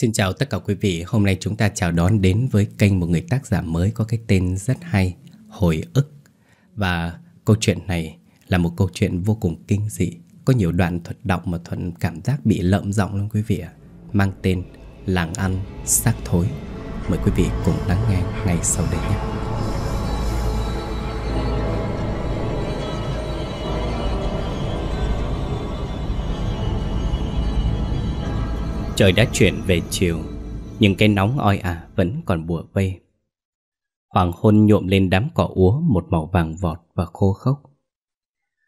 Xin chào tất cả quý vị, hôm nay chúng ta chào đón đến với kênh một người tác giả mới có cái tên rất hay, Hồi ức. Và câu chuyện này là một câu chuyện vô cùng kinh dị, có nhiều đoạn thuật đọc mà Thuận cảm giác bị lợm giọng lắm quý vị ạ. Mang tên Làng ăn xác thối. Mời quý vị cùng lắng nghe ngay sau đây nhé. Trời đã chuyển về chiều Nhưng cái nóng oi ả à vẫn còn bùa vây Hoàng hôn nhuộm lên đám cỏ úa Một màu vàng vọt và khô khốc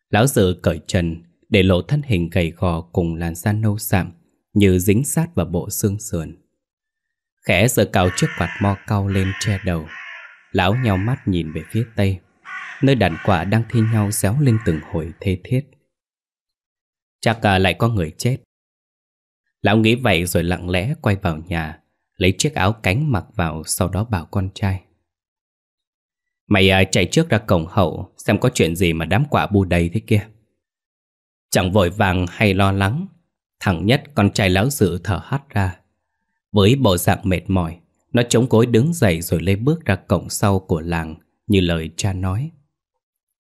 Lão dự cởi trần Để lộ thân hình gầy gò Cùng làn da nâu sạm Như dính sát vào bộ xương sườn Khẽ giơ cao chiếc quạt mo cao lên che đầu Lão nhau mắt nhìn về phía tây Nơi đàn quả đang thi nhau réo lên từng hồi thê thiết Chắc à, lại có người chết Lão nghĩ vậy rồi lặng lẽ quay vào nhà Lấy chiếc áo cánh mặc vào Sau đó bảo con trai Mày à, chạy trước ra cổng hậu Xem có chuyện gì mà đám quả bu đầy thế kia Chẳng vội vàng hay lo lắng Thằng nhất con trai lão dự thở hắt ra Với bộ dạng mệt mỏi Nó chống cối đứng dậy rồi lê bước ra cổng sau của làng Như lời cha nói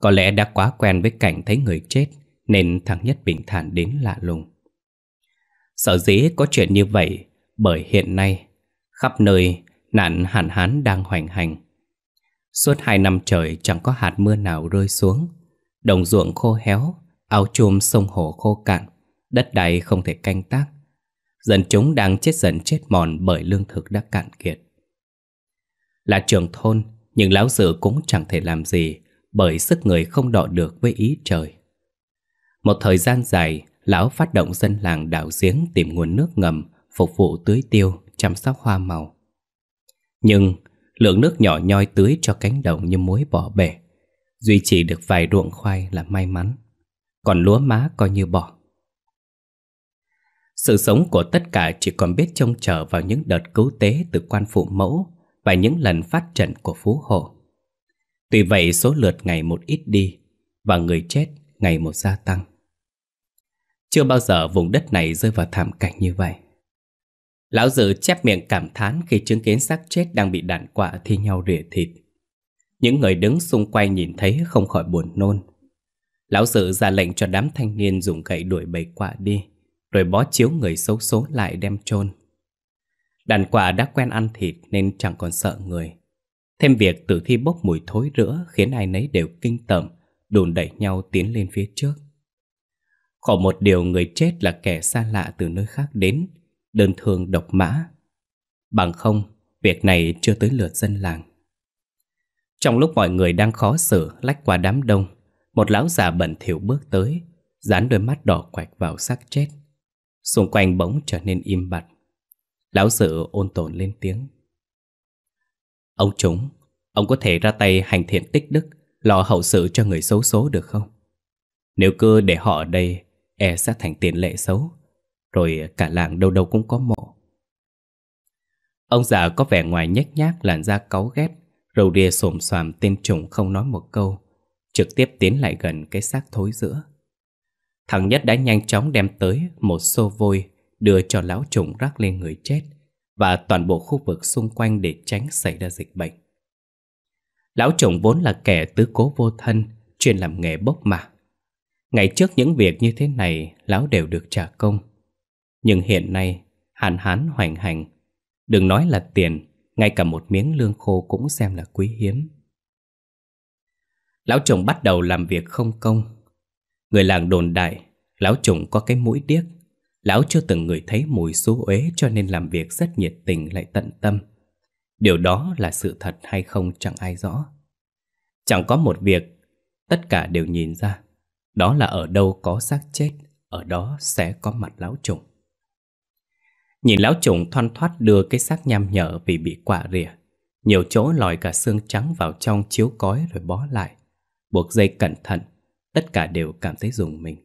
Có lẽ đã quá quen với cảnh thấy người chết Nên thằng nhất bình thản đến lạ lùng Sở dĩ có chuyện như vậy bởi hiện nay khắp nơi nạn hạn hán đang hoành hành. Suốt hai năm trời chẳng có hạt mưa nào rơi xuống, đồng ruộng khô héo, ao chùm sông hồ khô cạn, đất đai không thể canh tác. Dân chúng đang chết dần chết mòn bởi lương thực đã cạn kiệt. Là trưởng thôn, nhưng lão dự cũng chẳng thể làm gì bởi sức người không đọ được với ý trời. Một thời gian dài, lão phát động dân làng đảo giếng tìm nguồn nước ngầm phục vụ tưới tiêu, chăm sóc hoa màu. Nhưng lượng nước nhỏ nhoi tưới cho cánh đồng như mối bỏ bể, duy trì được vài ruộng khoai là may mắn, còn lúa má coi như bỏ. Sự sống của tất cả chỉ còn biết trông chờ vào những đợt cứu tế từ quan phụ mẫu và những lần phát trận của phú hộ. Tuy vậy số lượt ngày một ít đi và người chết ngày một gia tăng. Chưa bao giờ vùng đất này rơi vào thảm cảnh như vậy. Lão Dự chép miệng cảm thán khi chứng kiến xác chết đang bị đạn quạ thi nhau rỉa thịt. Những người đứng xung quanh nhìn thấy không khỏi buồn nôn. Lão Dự ra lệnh cho đám thanh niên dùng gậy đuổi bầy quạ đi, rồi bó chiếu người xấu số lại đem chôn. Đàn quạ đã quen ăn thịt nên chẳng còn sợ người. Thêm việc tử thi bốc mùi thối rữa khiến ai nấy đều kinh tởm, đùn đẩy nhau tiến lên phía trước. Khổ một điều người chết là kẻ xa lạ từ nơi khác đến, đơn thương độc mã. Bằng không, việc này chưa tới lượt dân làng. Trong lúc mọi người đang khó xử lách qua đám đông, một lão già bẩn thỉu bước tới, dán đôi mắt đỏ quạch vào xác chết. Xung quanh bỗng trở nên im bặt. Lão sự ôn tồn lên tiếng. Ông chúng, ông có thể ra tay hành thiện tích đức, lo hậu sự cho người xấu số được không? Nếu cứ để họ ở đây, e sẽ thành tiền lệ xấu. Rồi cả làng đâu đâu cũng có mộ. Ông già có vẻ ngoài nhếch nhác làn da cáu ghét, râu ria xồm xoàm tên trùng không nói một câu, trực tiếp tiến lại gần cái xác thối giữa. Thằng nhất đã nhanh chóng đem tới một xô vôi đưa cho lão trùng rắc lên người chết và toàn bộ khu vực xung quanh để tránh xảy ra dịch bệnh. Lão trùng vốn là kẻ tứ cố vô thân, chuyên làm nghề bốc mạ Ngày trước những việc như thế này Lão đều được trả công Nhưng hiện nay Hàn hán hoành hành Đừng nói là tiền Ngay cả một miếng lương khô cũng xem là quý hiếm Lão chồng bắt đầu làm việc không công Người làng đồn đại Lão chồng có cái mũi điếc Lão chưa từng người thấy mùi xú uế Cho nên làm việc rất nhiệt tình lại tận tâm Điều đó là sự thật hay không chẳng ai rõ Chẳng có một việc Tất cả đều nhìn ra đó là ở đâu có xác chết Ở đó sẽ có mặt lão trùng Nhìn lão trùng thoăn thoát đưa cái xác nham nhở vì bị quạ rỉa Nhiều chỗ lòi cả xương trắng vào trong chiếu cói rồi bó lại Buộc dây cẩn thận Tất cả đều cảm thấy dùng mình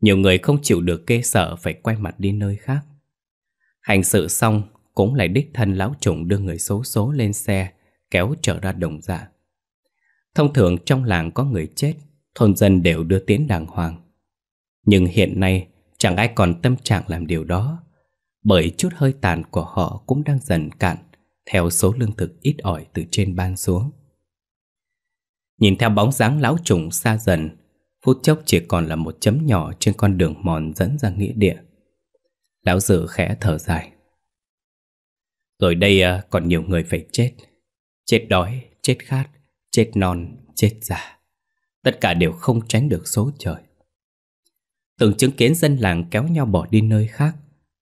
Nhiều người không chịu được kê sợ phải quay mặt đi nơi khác Hành sự xong cũng lại đích thân lão trùng đưa người xấu số, số lên xe kéo trở ra đồng dạ. Thông thường trong làng có người chết thôn dân đều đưa tiến đàng hoàng. Nhưng hiện nay chẳng ai còn tâm trạng làm điều đó, bởi chút hơi tàn của họ cũng đang dần cạn theo số lương thực ít ỏi từ trên ban xuống. Nhìn theo bóng dáng lão trùng xa dần, phút chốc chỉ còn là một chấm nhỏ trên con đường mòn dẫn ra nghĩa địa. Lão dự khẽ thở dài. Rồi đây à, còn nhiều người phải chết. Chết đói, chết khát, chết non, chết già. Tất cả đều không tránh được số trời Từng chứng kiến dân làng kéo nhau bỏ đi nơi khác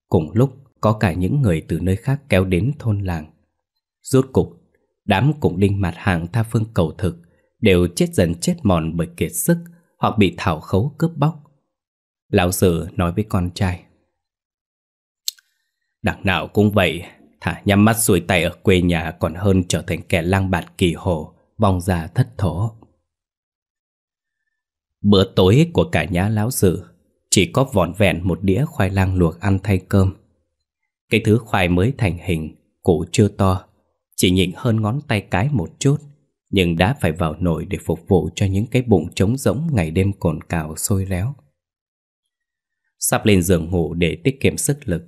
Cùng lúc có cả những người từ nơi khác kéo đến thôn làng Rốt cục, đám cùng đinh mặt hàng tha phương cầu thực Đều chết dần chết mòn bởi kiệt sức Hoặc bị thảo khấu cướp bóc Lão Sử nói với con trai Đằng nào cũng vậy Thả nhắm mắt xuôi tay ở quê nhà Còn hơn trở thành kẻ lang bạt kỳ hồ Vòng ra thất thố Bữa tối của cả nhà lão dự chỉ có vỏn vẹn một đĩa khoai lang luộc ăn thay cơm. Cái thứ khoai mới thành hình, củ chưa to, chỉ nhịn hơn ngón tay cái một chút, nhưng đã phải vào nồi để phục vụ cho những cái bụng trống rỗng ngày đêm cồn cào sôi réo. Sắp lên giường ngủ để tiết kiệm sức lực,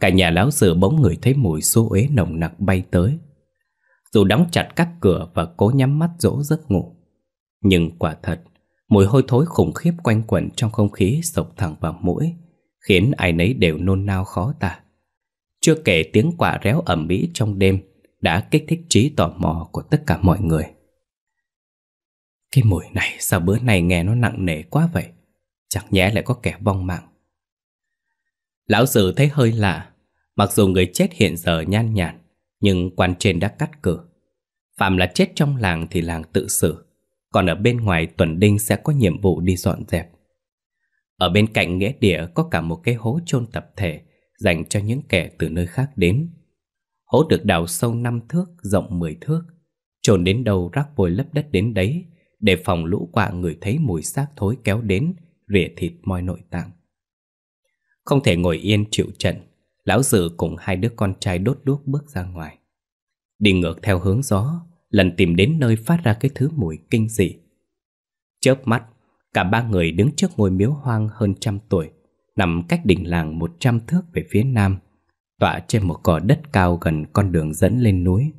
cả nhà lão dự bỗng người thấy mùi xô uế nồng nặc bay tới. Dù đóng chặt các cửa và cố nhắm mắt dỗ giấc ngủ, nhưng quả thật, Mùi hôi thối khủng khiếp quanh quẩn trong không khí sộc thẳng vào mũi Khiến ai nấy đều nôn nao khó tả Chưa kể tiếng quả réo ẩm mỹ trong đêm Đã kích thích trí tò mò của tất cả mọi người Cái mùi này sao bữa nay nghe nó nặng nề quá vậy Chẳng nhẽ lại có kẻ vong mạng Lão sử thấy hơi lạ Mặc dù người chết hiện giờ nhan nhản Nhưng quan trên đã cắt cử Phạm là chết trong làng thì làng tự xử còn ở bên ngoài Tuần Đinh sẽ có nhiệm vụ đi dọn dẹp Ở bên cạnh nghĩa địa có cả một cái hố chôn tập thể Dành cho những kẻ từ nơi khác đến Hố được đào sâu 5 thước, rộng 10 thước chôn đến đầu rắc vôi lấp đất đến đấy Để phòng lũ quạ người thấy mùi xác thối kéo đến Rỉa thịt moi nội tạng Không thể ngồi yên chịu trận Lão Dự cùng hai đứa con trai đốt đuốc bước ra ngoài Đi ngược theo hướng gió lần tìm đến nơi phát ra cái thứ mùi kinh dị. Chớp mắt, cả ba người đứng trước ngôi miếu hoang hơn trăm tuổi, nằm cách đỉnh làng một trăm thước về phía nam, tọa trên một cỏ đất cao gần con đường dẫn lên núi.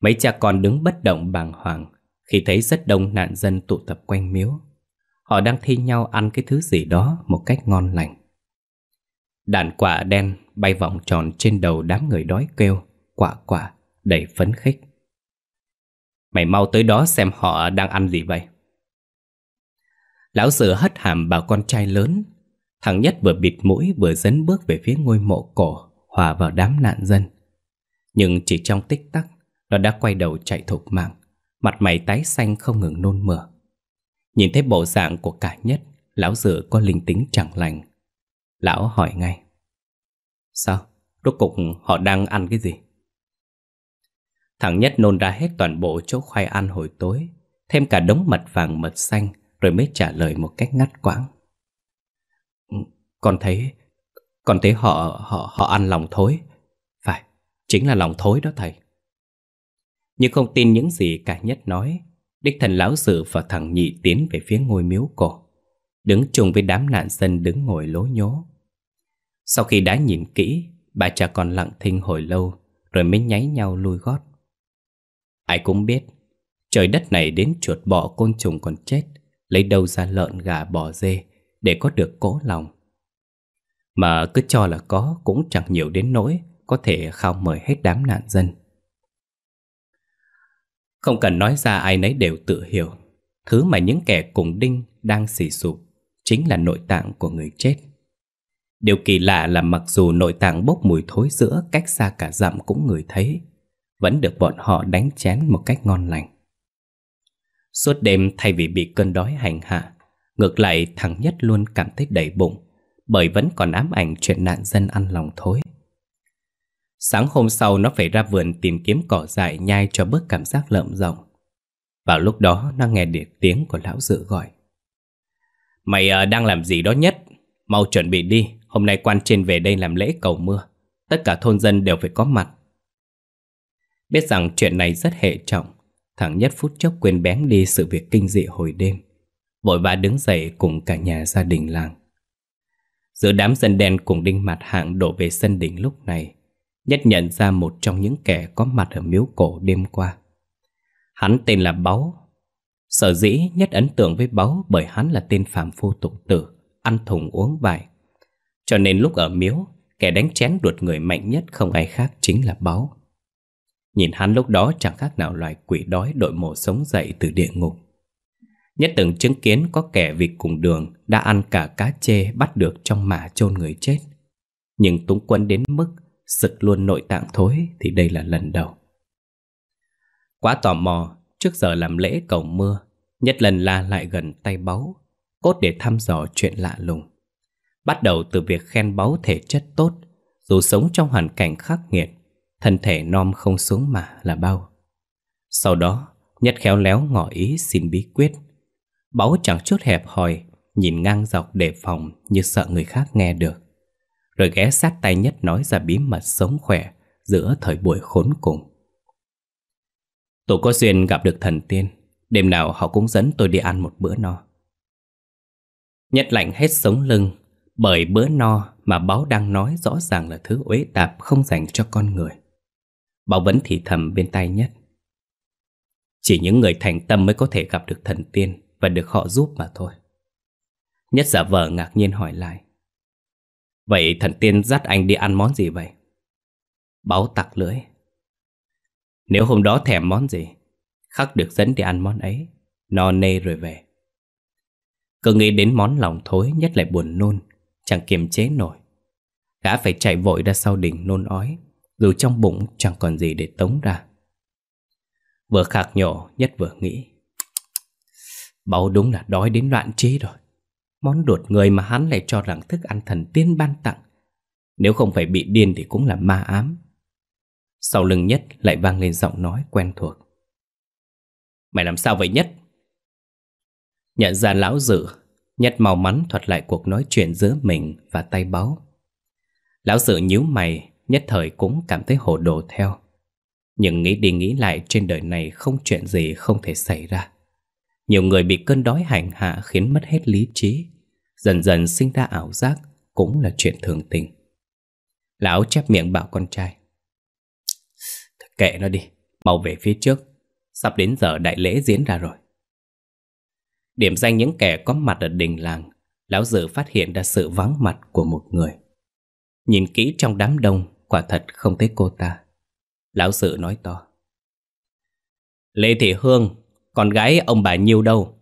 Mấy cha con đứng bất động bàng hoàng khi thấy rất đông nạn dân tụ tập quanh miếu. Họ đang thi nhau ăn cái thứ gì đó một cách ngon lành. Đàn quả đen bay vòng tròn trên đầu đám người đói kêu, quả quả, đầy phấn khích. Mày mau tới đó xem họ đang ăn gì vậy Lão sửa hất hàm bảo con trai lớn Thằng nhất vừa bịt mũi vừa dấn bước về phía ngôi mộ cổ Hòa vào đám nạn dân Nhưng chỉ trong tích tắc Nó đã quay đầu chạy thục mạng Mặt mày tái xanh không ngừng nôn mửa Nhìn thấy bộ dạng của cả nhất Lão sửa có linh tính chẳng lành Lão hỏi ngay Sao? Rốt cục họ đang ăn cái gì? Thằng Nhất nôn ra hết toàn bộ chỗ khoai ăn hồi tối Thêm cả đống mật vàng mật xanh Rồi mới trả lời một cách ngắt quãng ừ, Con thấy Con thấy họ họ họ ăn lòng thối Phải, chính là lòng thối đó thầy Nhưng không tin những gì cả Nhất nói Đích thần lão sử và thằng nhị tiến về phía ngôi miếu cổ Đứng chung với đám nạn dân đứng ngồi lố nhố Sau khi đã nhìn kỹ Bà cha còn lặng thinh hồi lâu Rồi mới nháy nhau lui gót Ai cũng biết Trời đất này đến chuột bọ côn trùng còn chết Lấy đâu ra lợn gà bò dê Để có được cố lòng Mà cứ cho là có Cũng chẳng nhiều đến nỗi Có thể khao mời hết đám nạn dân Không cần nói ra ai nấy đều tự hiểu Thứ mà những kẻ cùng đinh Đang xỉ sụp Chính là nội tạng của người chết Điều kỳ lạ là mặc dù nội tạng bốc mùi thối giữa Cách xa cả dặm cũng người thấy vẫn được bọn họ đánh chén một cách ngon lành. Suốt đêm thay vì bị cơn đói hành hạ, ngược lại thằng Nhất luôn cảm thấy đầy bụng, bởi vẫn còn ám ảnh chuyện nạn dân ăn lòng thối. Sáng hôm sau nó phải ra vườn tìm kiếm cỏ dại nhai cho bớt cảm giác lợm rộng. Vào lúc đó nó nghe được tiếng của lão dự gọi. Mày ờ, đang làm gì đó nhất? Mau chuẩn bị đi, hôm nay quan trên về đây làm lễ cầu mưa. Tất cả thôn dân đều phải có mặt. Biết rằng chuyện này rất hệ trọng Thằng nhất phút chốc quên bén đi sự việc kinh dị hồi đêm Vội vã đứng dậy cùng cả nhà gia đình làng Giữa đám dân đen cùng đinh mặt hạng đổ về sân đỉnh lúc này Nhất nhận ra một trong những kẻ có mặt ở miếu cổ đêm qua Hắn tên là Báu Sở dĩ nhất ấn tượng với Báu bởi hắn là tên phạm phu tục tử Ăn thùng uống vải Cho nên lúc ở miếu Kẻ đánh chén đuột người mạnh nhất không ai khác chính là Báu Nhìn hắn lúc đó chẳng khác nào loài quỷ đói đội mổ sống dậy từ địa ngục Nhất từng chứng kiến có kẻ vì cùng đường đã ăn cả cá chê bắt được trong mả chôn người chết. Nhưng Túng Quân đến mức sực luôn nội tạng thối thì đây là lần đầu. Quá tò mò, trước giờ làm lễ cầu mưa, nhất lần la lại gần tay báu, cốt để thăm dò chuyện lạ lùng. Bắt đầu từ việc khen báu thể chất tốt, dù sống trong hoàn cảnh khắc nghiệt, thân thể nom không xuống mà là bao. Sau đó, Nhất khéo léo ngỏ ý xin bí quyết. Báu chẳng chút hẹp hòi, nhìn ngang dọc đề phòng như sợ người khác nghe được. Rồi ghé sát tay Nhất nói ra bí mật sống khỏe giữa thời buổi khốn cùng. Tôi có duyên gặp được thần tiên, đêm nào họ cũng dẫn tôi đi ăn một bữa no. Nhất lạnh hết sống lưng, bởi bữa no mà báo đang nói rõ ràng là thứ uế tạp không dành cho con người. Bảo vẫn thì thầm bên tay nhất Chỉ những người thành tâm mới có thể gặp được thần tiên Và được họ giúp mà thôi Nhất giả vờ ngạc nhiên hỏi lại Vậy thần tiên dắt anh đi ăn món gì vậy? Báo tặc lưỡi Nếu hôm đó thèm món gì Khắc được dẫn đi ăn món ấy No nê rồi về Cứ nghĩ đến món lòng thối nhất lại buồn nôn Chẳng kiềm chế nổi Gã phải chạy vội ra sau đỉnh nôn ói dù trong bụng chẳng còn gì để tống ra Vừa khạc nhổ Nhất vừa nghĩ Báu đúng là đói đến loạn chế rồi Món đột người mà hắn lại cho rằng Thức ăn thần tiên ban tặng Nếu không phải bị điên thì cũng là ma ám Sau lưng Nhất lại vang lên giọng nói quen thuộc Mày làm sao vậy Nhất? Nhận ra lão dự Nhất mau mắn thuật lại cuộc nói chuyện giữa mình và tay báu, Lão dự nhíu mày Nhất thời cũng cảm thấy hồ đồ theo Nhưng nghĩ đi nghĩ lại trên đời này không chuyện gì không thể xảy ra Nhiều người bị cơn đói hành hạ khiến mất hết lý trí Dần dần sinh ra ảo giác cũng là chuyện thường tình Lão chép miệng bảo con trai Thật kệ nó đi, mau về phía trước Sắp đến giờ đại lễ diễn ra rồi Điểm danh những kẻ có mặt ở đình làng Lão Dự phát hiện ra sự vắng mặt của một người Nhìn kỹ trong đám đông quả thật không thấy cô ta. Lão sự nói to. Lê Thị Hương, con gái ông bà Nhiêu đâu?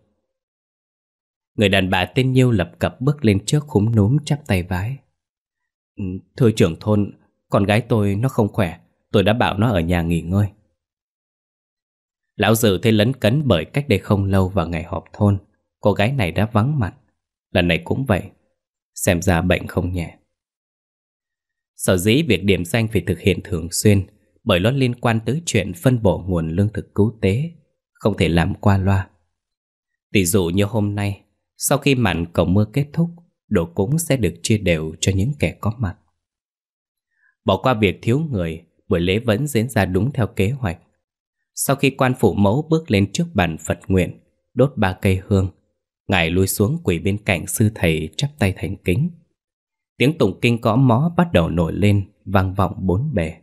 Người đàn bà tên Nhiêu lập cập bước lên trước khúm núm chắp tay vái. Ừ, thưa trưởng thôn, con gái tôi nó không khỏe, tôi đã bảo nó ở nhà nghỉ ngơi. Lão Dự thấy lấn cấn bởi cách đây không lâu vào ngày họp thôn, cô gái này đã vắng mặt. Lần này cũng vậy, xem ra bệnh không nhẹ. Sở dĩ việc điểm danh phải thực hiện thường xuyên bởi nó liên quan tới chuyện phân bổ nguồn lương thực cứu tế, không thể làm qua loa. Tỷ dụ như hôm nay, sau khi màn cầu mưa kết thúc, đồ cúng sẽ được chia đều cho những kẻ có mặt. Bỏ qua việc thiếu người, buổi lễ vẫn diễn ra đúng theo kế hoạch. Sau khi quan phụ mẫu bước lên trước bàn Phật nguyện, đốt ba cây hương, ngài lui xuống quỳ bên cạnh sư thầy chắp tay thành kính. Tiếng tụng kinh cõ mó bắt đầu nổi lên Vang vọng bốn bề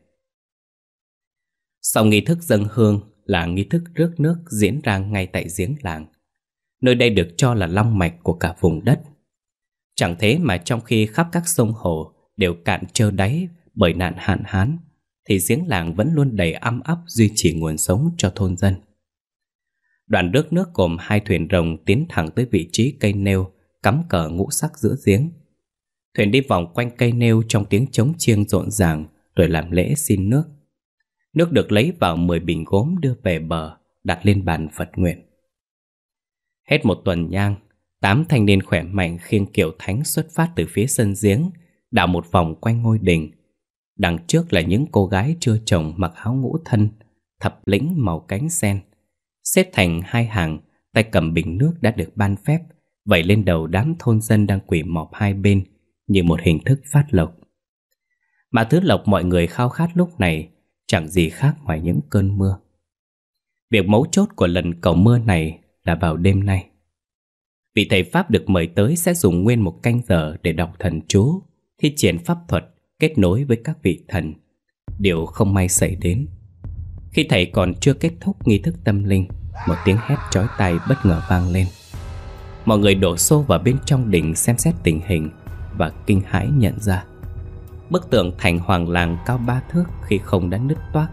Sau nghi thức dân hương Là nghi thức rước nước diễn ra ngay tại giếng làng Nơi đây được cho là long mạch của cả vùng đất Chẳng thế mà trong khi khắp các sông hồ Đều cạn trơ đáy bởi nạn hạn hán Thì giếng làng vẫn luôn đầy âm ấp Duy trì nguồn sống cho thôn dân đoạn rước nước gồm hai thuyền rồng tiến thẳng tới vị trí cây nêu cắm cờ ngũ sắc giữa giếng Thuyền đi vòng quanh cây nêu trong tiếng trống chiêng rộn ràng Rồi làm lễ xin nước Nước được lấy vào 10 bình gốm đưa về bờ Đặt lên bàn Phật nguyện Hết một tuần nhang Tám thanh niên khỏe mạnh khiêng kiểu thánh xuất phát từ phía sân giếng Đảo một vòng quanh ngôi đình Đằng trước là những cô gái chưa chồng mặc áo ngũ thân Thập lĩnh màu cánh sen Xếp thành hai hàng Tay cầm bình nước đã được ban phép Vẩy lên đầu đám thôn dân đang quỳ mọp hai bên như một hình thức phát lộc. Mà thứ lộc mọi người khao khát lúc này chẳng gì khác ngoài những cơn mưa. Việc mấu chốt của lần cầu mưa này là vào đêm nay. Vị thầy Pháp được mời tới sẽ dùng nguyên một canh giờ để đọc thần chú, thi triển pháp thuật kết nối với các vị thần. Điều không may xảy đến. Khi thầy còn chưa kết thúc nghi thức tâm linh, một tiếng hét chói tai bất ngờ vang lên. Mọi người đổ xô vào bên trong đỉnh xem xét tình hình và kinh hãi nhận ra Bức tượng thành hoàng làng cao ba thước khi không đã nứt toác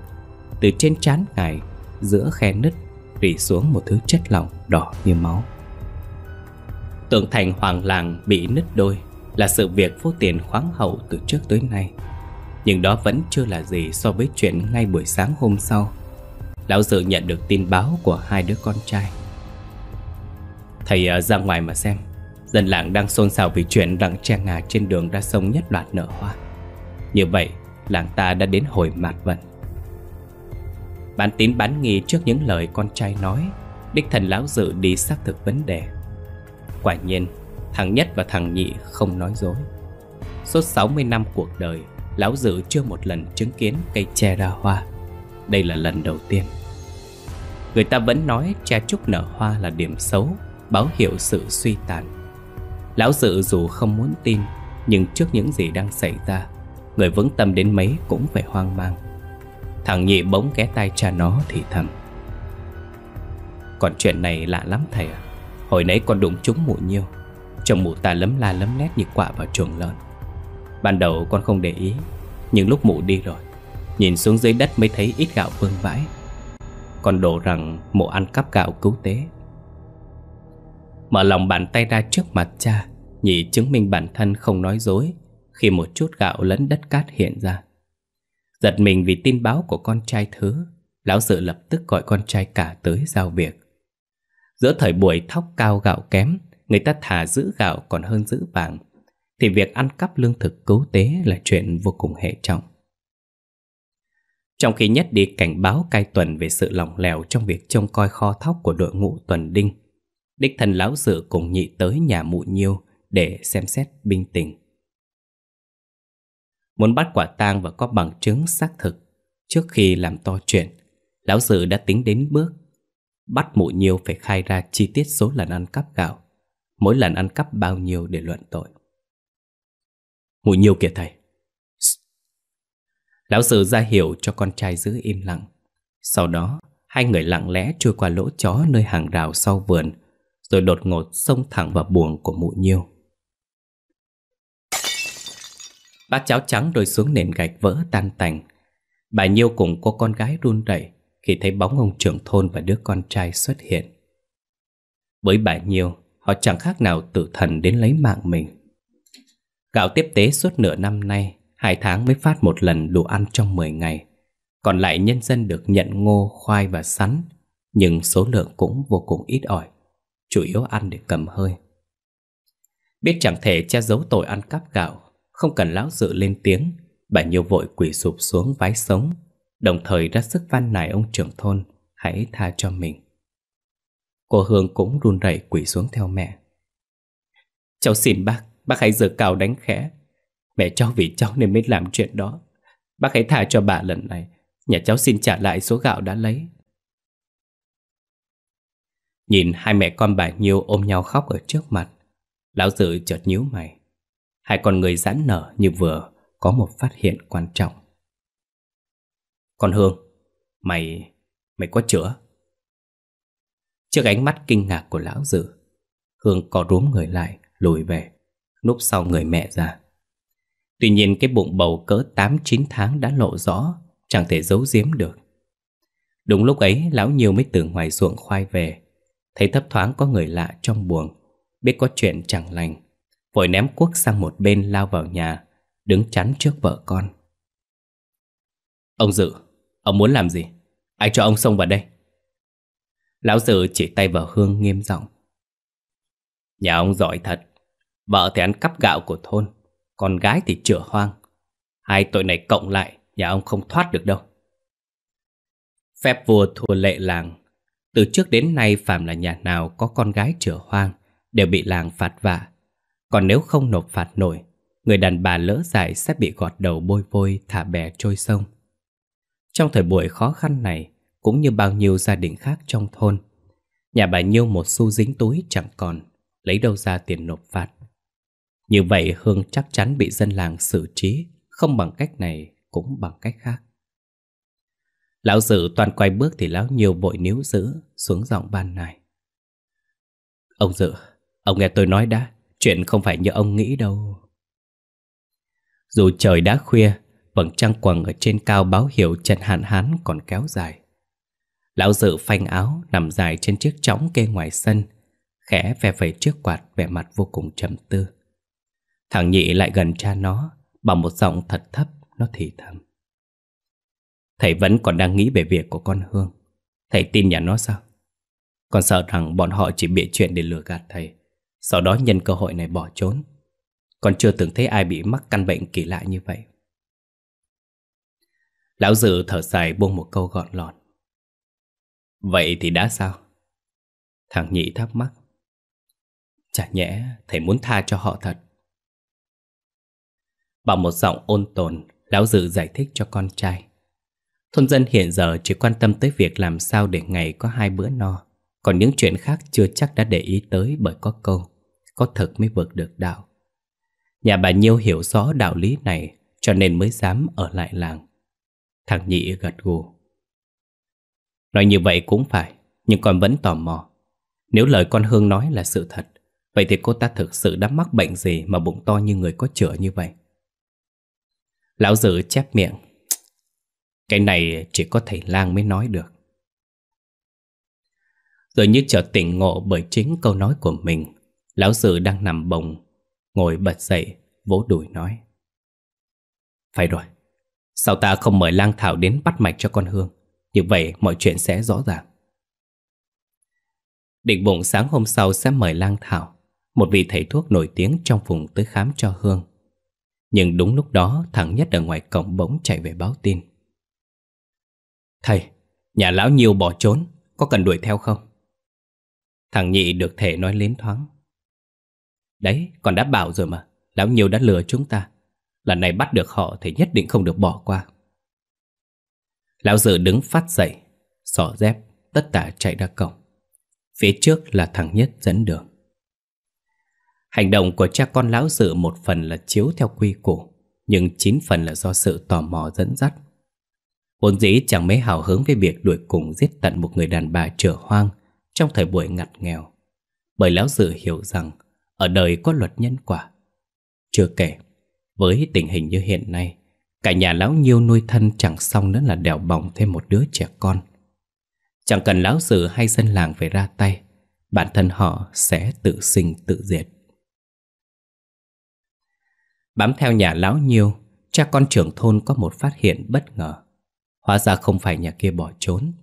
Từ trên trán ngài, giữa khe nứt, rỉ xuống một thứ chất lỏng đỏ như máu Tượng thành hoàng làng bị nứt đôi là sự việc vô tiền khoáng hậu từ trước tới nay Nhưng đó vẫn chưa là gì so với chuyện ngay buổi sáng hôm sau Lão Dự nhận được tin báo của hai đứa con trai Thầy à, ra ngoài mà xem Dân làng đang xôn xao vì chuyện rằng tre ngà trên đường ra sông nhất loạt nở hoa Như vậy làng ta đã đến hồi mạt vận Bán tín bán nghi trước những lời con trai nói Đích thần lão dự đi xác thực vấn đề Quả nhiên thằng nhất và thằng nhị không nói dối Suốt 60 năm cuộc đời Lão dự chưa một lần chứng kiến cây tre ra hoa Đây là lần đầu tiên Người ta vẫn nói tre trúc nở hoa là điểm xấu Báo hiệu sự suy tàn Lão sự dù không muốn tin Nhưng trước những gì đang xảy ra Người vững tâm đến mấy cũng phải hoang mang Thằng nhị bỗng ghé tay cha nó thì thầm Còn chuyện này lạ lắm thầy ạ à? Hồi nãy con đụng chúng mụ nhiêu trong mụ ta lấm la lấm nét như quả vào chuồng lợn Ban đầu con không để ý Nhưng lúc mụ đi rồi Nhìn xuống dưới đất mới thấy ít gạo vương vãi con đổ rằng mụ ăn cắp gạo cứu tế Mở lòng bàn tay ra trước mặt cha Nhị chứng minh bản thân không nói dối Khi một chút gạo lẫn đất cát hiện ra Giật mình vì tin báo của con trai thứ Lão sự lập tức gọi con trai cả tới giao việc Giữa thời buổi thóc cao gạo kém Người ta thả giữ gạo còn hơn giữ vàng Thì việc ăn cắp lương thực cứu tế là chuyện vô cùng hệ trọng Trong khi nhất đi cảnh báo cai tuần về sự lỏng lẻo trong việc trông coi kho thóc của đội ngũ tuần đinh Đích thân lão sự cùng nhị tới nhà mụ nhiêu để xem xét binh tình. Muốn bắt quả tang và có bằng chứng xác thực trước khi làm to chuyện, lão sự đã tính đến bước bắt mụ nhiêu phải khai ra chi tiết số lần ăn cắp gạo, mỗi lần ăn cắp bao nhiêu để luận tội. Mụ nhiêu kìa thầy. Lão sư ra hiệu cho con trai giữ im lặng. Sau đó, hai người lặng lẽ trôi qua lỗ chó nơi hàng rào sau vườn rồi đột ngột xông thẳng vào buồng của mụ nhiêu Bát cháo trắng rơi xuống nền gạch vỡ tan tành Bà nhiêu cùng cô con gái run rẩy Khi thấy bóng ông trưởng thôn và đứa con trai xuất hiện Với bà nhiêu Họ chẳng khác nào tử thần đến lấy mạng mình Gạo tiếp tế suốt nửa năm nay Hai tháng mới phát một lần đủ ăn trong 10 ngày Còn lại nhân dân được nhận ngô, khoai và sắn Nhưng số lượng cũng vô cùng ít ỏi chủ yếu ăn để cầm hơi. Biết chẳng thể che giấu tội ăn cắp gạo, không cần lão dự lên tiếng, bà nhiều vội quỷ sụp xuống vái sống, đồng thời ra sức van nài ông trưởng thôn, hãy tha cho mình. Cô Hương cũng run rẩy quỷ xuống theo mẹ. Cháu xin bác, bác hãy giở cào đánh khẽ. Mẹ cháu vì cháu nên mới làm chuyện đó. Bác hãy tha cho bà lần này, nhà cháu xin trả lại số gạo đã lấy, Nhìn hai mẹ con bà Nhiêu ôm nhau khóc ở trước mặt Lão Dự chợt nhíu mày Hai con người giãn nở như vừa Có một phát hiện quan trọng Con Hương Mày... mày có chữa? Trước ánh mắt kinh ngạc của lão Dự Hương co rúm người lại Lùi về Núp sau người mẹ ra Tuy nhiên cái bụng bầu cỡ 8-9 tháng đã lộ rõ Chẳng thể giấu giếm được Đúng lúc ấy lão nhiêu mới từ ngoài ruộng khoai về Thấy thấp thoáng có người lạ trong buồng Biết có chuyện chẳng lành Vội ném cuốc sang một bên lao vào nhà Đứng chắn trước vợ con Ông Dự Ông muốn làm gì Ai cho ông xông vào đây Lão Dự chỉ tay vào Hương nghiêm giọng Nhà ông giỏi thật Vợ thì ăn cắp gạo của thôn Con gái thì chữa hoang Hai tội này cộng lại Nhà ông không thoát được đâu Phép vua thua lệ làng từ trước đến nay phạm là nhà nào có con gái chữa hoang đều bị làng phạt vạ. Còn nếu không nộp phạt nổi, người đàn bà lỡ dại sẽ bị gọt đầu bôi vôi thả bè trôi sông. Trong thời buổi khó khăn này, cũng như bao nhiêu gia đình khác trong thôn, nhà bà Nhiêu một xu dính túi chẳng còn, lấy đâu ra tiền nộp phạt. Như vậy Hương chắc chắn bị dân làng xử trí, không bằng cách này cũng bằng cách khác. Lão Sử toàn quay bước thì lão nhiều vội níu giữ xuống giọng ban này. Ông Dự, ông nghe tôi nói đã, chuyện không phải như ông nghĩ đâu. Dù trời đã khuya, vầng trăng quầng ở trên cao báo hiệu trận hạn hán còn kéo dài. Lão Dự phanh áo nằm dài trên chiếc chõng kê ngoài sân, khẽ ve vẩy chiếc quạt vẻ mặt vô cùng trầm tư. Thằng nhị lại gần cha nó, bằng một giọng thật thấp, nó thì thầm. Thầy vẫn còn đang nghĩ về việc của con Hương Thầy tin nhà nó sao Con sợ rằng bọn họ chỉ bịa chuyện để lừa gạt thầy Sau đó nhân cơ hội này bỏ trốn Con chưa từng thấy ai bị mắc căn bệnh kỳ lạ như vậy Lão Dự thở dài buông một câu gọn lọt Vậy thì đã sao? Thằng Nhị thắc mắc Chả nhẽ thầy muốn tha cho họ thật Bằng một giọng ôn tồn Lão Dự giải thích cho con trai Thôn dân hiện giờ chỉ quan tâm tới việc làm sao để ngày có hai bữa no, còn những chuyện khác chưa chắc đã để ý tới bởi có câu, có thật mới vượt được đạo. Nhà bà Nhiêu hiểu rõ đạo lý này cho nên mới dám ở lại làng. Thằng Nhị gật gù. Nói như vậy cũng phải, nhưng con vẫn tò mò. Nếu lời con Hương nói là sự thật, vậy thì cô ta thực sự đã mắc bệnh gì mà bụng to như người có chữa như vậy? Lão Dữ chép miệng, cái này chỉ có thầy lang mới nói được Rồi như chợt tỉnh ngộ bởi chính câu nói của mình Lão sư đang nằm bồng Ngồi bật dậy Vỗ đùi nói Phải rồi Sao ta không mời lang thảo đến bắt mạch cho con Hương Như vậy mọi chuyện sẽ rõ ràng Định bụng sáng hôm sau sẽ mời lang thảo Một vị thầy thuốc nổi tiếng trong vùng tới khám cho Hương Nhưng đúng lúc đó thằng nhất ở ngoài cổng bỗng chạy về báo tin Thầy, nhà lão nhiều bỏ trốn, có cần đuổi theo không? Thằng nhị được thể nói liến thoáng. Đấy, còn đã bảo rồi mà, lão nhiều đã lừa chúng ta. Lần này bắt được họ thì nhất định không được bỏ qua. Lão dự đứng phát dậy, sỏ dép, tất cả chạy ra cổng. Phía trước là thằng nhất dẫn đường. Hành động của cha con lão dự một phần là chiếu theo quy củ, nhưng chín phần là do sự tò mò dẫn dắt Vốn dĩ chẳng mấy hào hứng với việc đuổi cùng giết tận một người đàn bà trở hoang trong thời buổi ngặt nghèo. Bởi lão sử hiểu rằng ở đời có luật nhân quả. Chưa kể, với tình hình như hiện nay, cả nhà lão nhiêu nuôi thân chẳng xong nữa là đèo bỏng thêm một đứa trẻ con. Chẳng cần lão sử hay dân làng phải ra tay, bản thân họ sẽ tự sinh tự diệt. Bám theo nhà lão nhiêu, cha con trưởng thôn có một phát hiện bất ngờ. Hóa ra không phải nhà kia bỏ trốn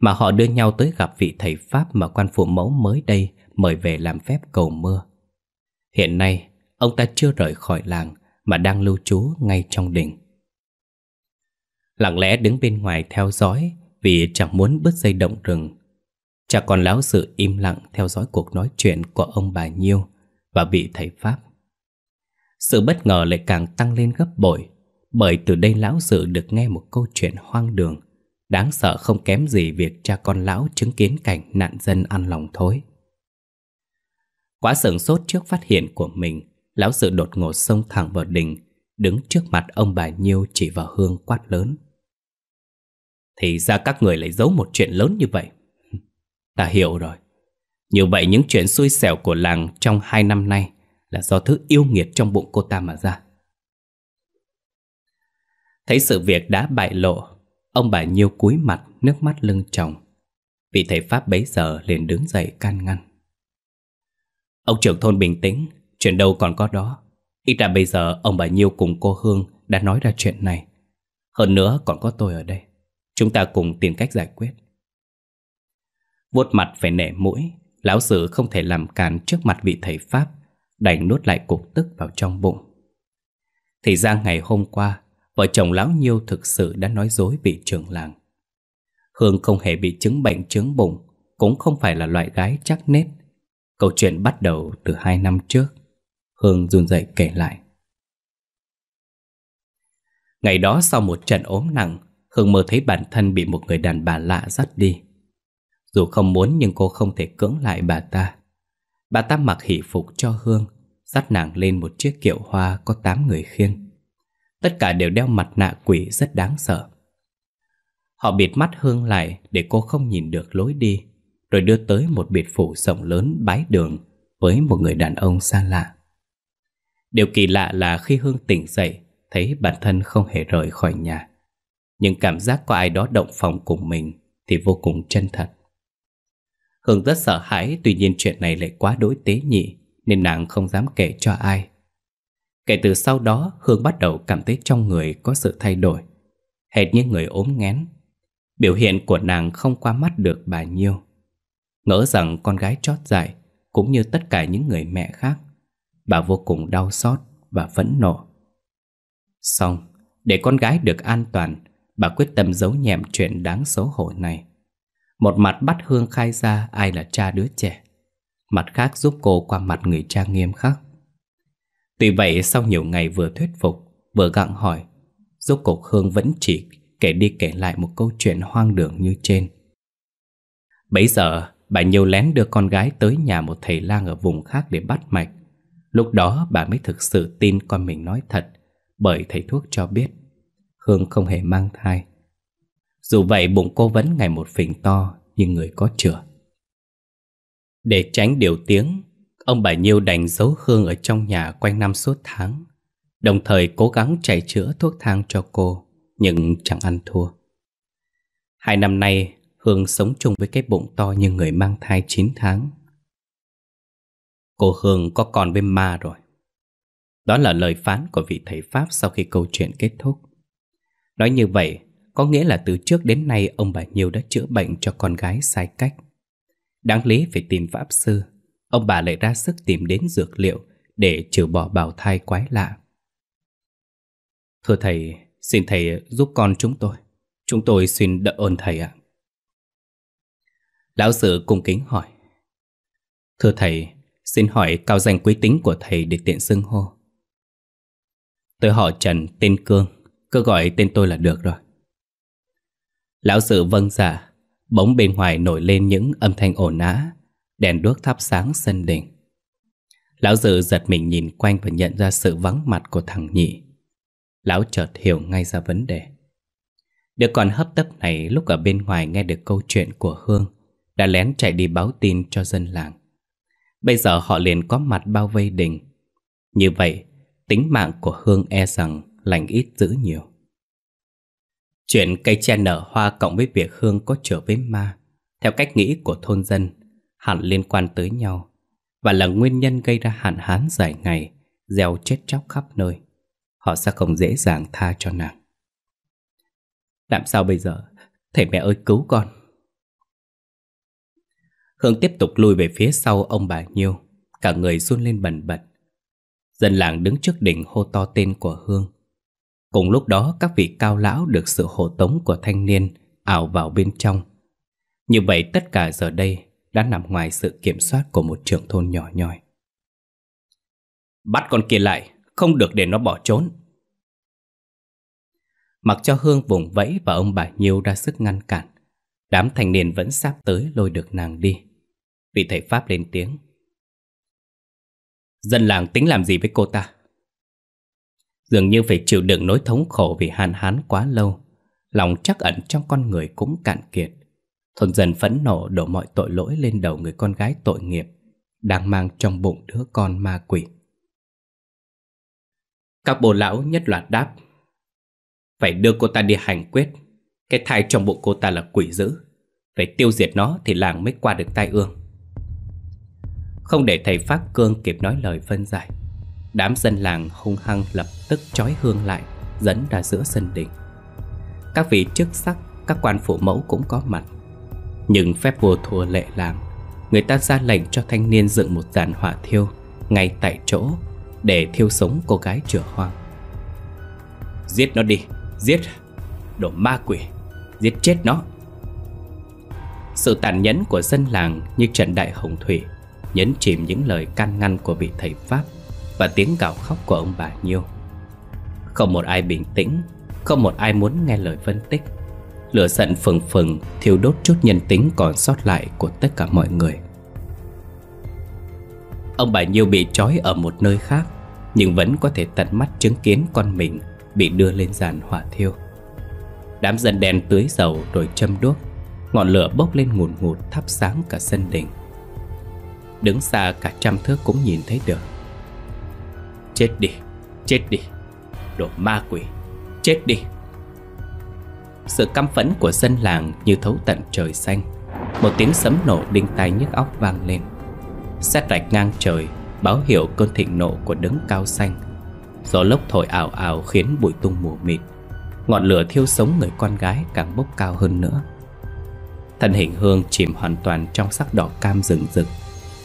Mà họ đưa nhau tới gặp vị thầy Pháp Mà quan phụ mẫu mới đây Mời về làm phép cầu mưa Hiện nay ông ta chưa rời khỏi làng Mà đang lưu trú ngay trong đình Lặng lẽ đứng bên ngoài theo dõi Vì chẳng muốn bứt dây động rừng Cha còn láo sự im lặng Theo dõi cuộc nói chuyện của ông bà Nhiêu Và vị thầy Pháp Sự bất ngờ lại càng tăng lên gấp bội bởi từ đây lão sự được nghe một câu chuyện hoang đường, đáng sợ không kém gì việc cha con lão chứng kiến cảnh nạn dân ăn lòng thối. Quá sửng sốt trước phát hiện của mình, lão sự đột ngột xông thẳng vào đình, đứng trước mặt ông bà Nhiêu chỉ vào hương quát lớn. Thì ra các người lại giấu một chuyện lớn như vậy. Ta hiểu rồi. Như vậy những chuyện xui xẻo của làng trong hai năm nay là do thứ yêu nghiệt trong bụng cô ta mà ra. Thấy sự việc đã bại lộ Ông bà Nhiêu cúi mặt nước mắt lưng chồng Vị thầy Pháp bấy giờ liền đứng dậy can ngăn Ông trưởng thôn bình tĩnh Chuyện đâu còn có đó Ít ra bây giờ ông bà Nhiêu cùng cô Hương đã nói ra chuyện này Hơn nữa còn có tôi ở đây Chúng ta cùng tìm cách giải quyết vuốt mặt phải nể mũi Lão sử không thể làm càn trước mặt vị thầy Pháp Đành nuốt lại cục tức vào trong bụng Thì ra ngày hôm qua vợ chồng Lão Nhiêu thực sự đã nói dối vị trưởng làng. Hương không hề bị chứng bệnh trướng bụng, cũng không phải là loại gái chắc nết. Câu chuyện bắt đầu từ hai năm trước. Hương run rẩy kể lại. Ngày đó sau một trận ốm nặng, Hương mơ thấy bản thân bị một người đàn bà lạ dắt đi. Dù không muốn nhưng cô không thể cưỡng lại bà ta. Bà ta mặc hỷ phục cho Hương, dắt nàng lên một chiếc kiệu hoa có tám người khiêng. Tất cả đều đeo mặt nạ quỷ rất đáng sợ Họ bịt mắt Hương lại để cô không nhìn được lối đi Rồi đưa tới một biệt phủ rộng lớn bái đường Với một người đàn ông xa lạ Điều kỳ lạ là khi Hương tỉnh dậy Thấy bản thân không hề rời khỏi nhà Nhưng cảm giác có ai đó động phòng cùng mình Thì vô cùng chân thật Hương rất sợ hãi Tuy nhiên chuyện này lại quá đối tế nhị Nên nàng không dám kể cho ai Kể từ sau đó Hương bắt đầu cảm thấy trong người có sự thay đổi Hệt như người ốm ngén Biểu hiện của nàng không qua mắt được bà Nhiêu Ngỡ rằng con gái chót dại Cũng như tất cả những người mẹ khác Bà vô cùng đau xót và phẫn nộ Xong, để con gái được an toàn Bà quyết tâm giấu nhẹm chuyện đáng xấu hổ này Một mặt bắt Hương khai ra ai là cha đứa trẻ Mặt khác giúp cô qua mặt người cha nghiêm khắc Tuy vậy sau nhiều ngày vừa thuyết phục Vừa gặng hỏi Rốt cuộc Hương vẫn chỉ kể đi kể lại một câu chuyện hoang đường như trên Bấy giờ bà nhiều lén đưa con gái tới nhà một thầy lang ở vùng khác để bắt mạch Lúc đó bà mới thực sự tin con mình nói thật Bởi thầy thuốc cho biết Hương không hề mang thai Dù vậy bụng cô vẫn ngày một phình to nhưng người có chữa Để tránh điều tiếng Ông bà Nhiêu đành giấu Hương ở trong nhà quanh năm suốt tháng Đồng thời cố gắng chạy chữa thuốc thang cho cô Nhưng chẳng ăn thua Hai năm nay Hương sống chung với cái bụng to như người mang thai 9 tháng Cô Hương có con với ma rồi Đó là lời phán của vị thầy Pháp sau khi câu chuyện kết thúc Nói như vậy có nghĩa là từ trước đến nay ông bà nhiêu đã chữa bệnh cho con gái sai cách Đáng lý phải tìm Pháp Sư ông bà lại ra sức tìm đến dược liệu để trừ bỏ bào thai quái lạ. Thưa thầy, xin thầy giúp con chúng tôi. Chúng tôi xin đỡ ơn thầy ạ. Lão sư cung kính hỏi. Thưa thầy, xin hỏi cao danh quý tính của thầy để tiện xưng hô. Tôi họ Trần tên Cương, cứ gọi tên tôi là được rồi. Lão sư vâng dạ, bỗng bên ngoài nổi lên những âm thanh ồn ào đèn đuốc thắp sáng sân đình. Lão Dự giật mình nhìn quanh và nhận ra sự vắng mặt của thằng nhị. Lão chợt hiểu ngay ra vấn đề. Đứa con hấp tấp này lúc ở bên ngoài nghe được câu chuyện của Hương đã lén chạy đi báo tin cho dân làng. Bây giờ họ liền có mặt bao vây đình. Như vậy, tính mạng của Hương e rằng lành ít dữ nhiều. Chuyện cây tre nở hoa cộng với việc Hương có trở với ma, theo cách nghĩ của thôn dân hẳn liên quan tới nhau và là nguyên nhân gây ra hạn hán dài ngày, gieo chết chóc khắp nơi. Họ sẽ không dễ dàng tha cho nàng. Làm sao bây giờ? Thầy mẹ ơi cứu con! Hương tiếp tục lùi về phía sau ông bà Nhiêu, cả người run lên bần bật. Dân làng đứng trước đỉnh hô to tên của Hương. Cùng lúc đó các vị cao lão được sự hộ tống của thanh niên ảo vào bên trong. Như vậy tất cả giờ đây đã nằm ngoài sự kiểm soát của một trưởng thôn nhỏ nhoi. Bắt con kia lại, không được để nó bỏ trốn. Mặc cho Hương vùng vẫy và ông bà Nhiêu ra sức ngăn cản, đám thanh niên vẫn sắp tới lôi được nàng đi. Vị thầy Pháp lên tiếng. Dân làng tính làm gì với cô ta? Dường như phải chịu đựng nỗi thống khổ vì hàn hán quá lâu, lòng chắc ẩn trong con người cũng cạn kiệt. Thuần dần phẫn nộ đổ mọi tội lỗi lên đầu người con gái tội nghiệp đang mang trong bụng đứa con ma quỷ. Các bồ lão nhất loạt đáp Phải đưa cô ta đi hành quyết Cái thai trong bụng cô ta là quỷ dữ Phải tiêu diệt nó thì làng mới qua được tai ương Không để thầy Pháp Cương kịp nói lời phân giải Đám dân làng hung hăng lập tức trói hương lại Dẫn ra giữa sân đình Các vị chức sắc, các quan phụ mẫu cũng có mặt nhưng phép vua thua lệ làm Người ta ra lệnh cho thanh niên dựng một dàn hỏa thiêu Ngay tại chỗ Để thiêu sống cô gái chửa hoang Giết nó đi Giết Đồ ma quỷ Giết chết nó Sự tàn nhẫn của dân làng như trận Đại Hồng Thủy Nhấn chìm những lời can ngăn của vị thầy Pháp Và tiếng gào khóc của ông bà Nhiêu Không một ai bình tĩnh Không một ai muốn nghe lời phân tích Lửa giận phừng phừng Thiêu đốt chút nhân tính còn sót lại Của tất cả mọi người Ông bà Nhiêu bị trói ở một nơi khác Nhưng vẫn có thể tận mắt chứng kiến con mình Bị đưa lên giàn hỏa thiêu Đám dân đen tưới dầu rồi châm đuốc Ngọn lửa bốc lên ngùn ngụt thắp sáng cả sân đình Đứng xa cả trăm thước cũng nhìn thấy được Chết đi, chết đi Đồ ma quỷ, chết đi sự căm phẫn của dân làng như thấu tận trời xanh Một tiếng sấm nổ đinh tai nhức óc vang lên Xét rạch ngang trời Báo hiệu cơn thịnh nộ của đấng cao xanh Gió lốc thổi ảo ảo khiến bụi tung mù mịt Ngọn lửa thiêu sống người con gái càng bốc cao hơn nữa Thân hình Hương chìm hoàn toàn trong sắc đỏ cam rừng rực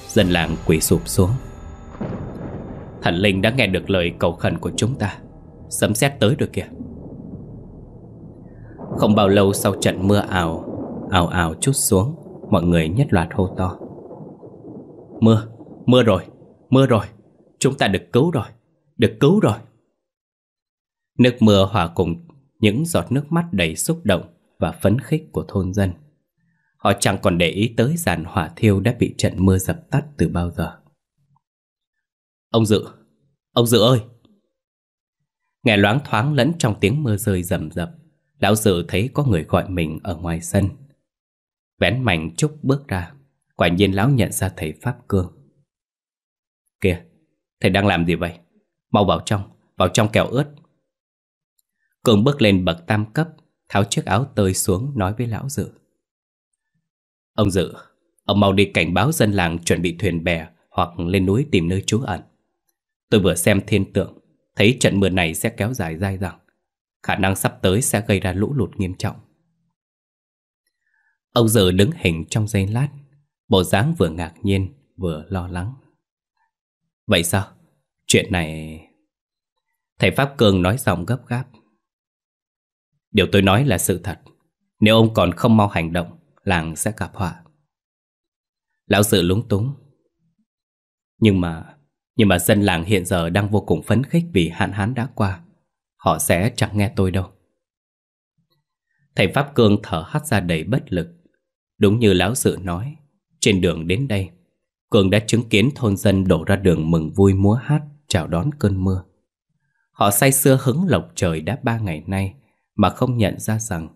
Dân làng quỳ sụp xuống Thần linh đã nghe được lời cầu khẩn của chúng ta Sấm sét tới rồi kìa không bao lâu sau trận mưa ảo Ảo ảo chút xuống Mọi người nhất loạt hô to Mưa, mưa rồi, mưa rồi Chúng ta được cứu rồi, được cứu rồi Nước mưa hòa cùng những giọt nước mắt đầy xúc động và phấn khích của thôn dân. Họ chẳng còn để ý tới giàn hỏa thiêu đã bị trận mưa dập tắt từ bao giờ. Ông Dự! Ông Dự ơi! Nghe loáng thoáng lẫn trong tiếng mưa rơi rầm rập. Lão Dự thấy có người gọi mình ở ngoài sân Vén mảnh trúc bước ra Quả nhiên lão nhận ra thầy Pháp Cương Kìa, thầy đang làm gì vậy? Mau vào trong, vào trong kẹo ướt Cường bước lên bậc tam cấp Tháo chiếc áo tơi xuống nói với lão Dự Ông Dự, ông mau đi cảnh báo dân làng chuẩn bị thuyền bè Hoặc lên núi tìm nơi trú ẩn Tôi vừa xem thiên tượng Thấy trận mưa này sẽ kéo dài dai dẳng khả năng sắp tới sẽ gây ra lũ lụt nghiêm trọng. Ông giờ đứng hình trong giây lát, bộ dáng vừa ngạc nhiên vừa lo lắng. Vậy sao? Chuyện này... Thầy Pháp Cường nói giọng gấp gáp. Điều tôi nói là sự thật. Nếu ông còn không mau hành động, làng sẽ gặp họa. Lão sự lúng túng. Nhưng mà, nhưng mà dân làng hiện giờ đang vô cùng phấn khích vì hạn hán đã qua. Họ sẽ chẳng nghe tôi đâu Thầy Pháp Cương thở hắt ra đầy bất lực Đúng như lão sự nói Trên đường đến đây Cường đã chứng kiến thôn dân đổ ra đường mừng vui múa hát Chào đón cơn mưa Họ say sưa hứng lộc trời đã ba ngày nay Mà không nhận ra rằng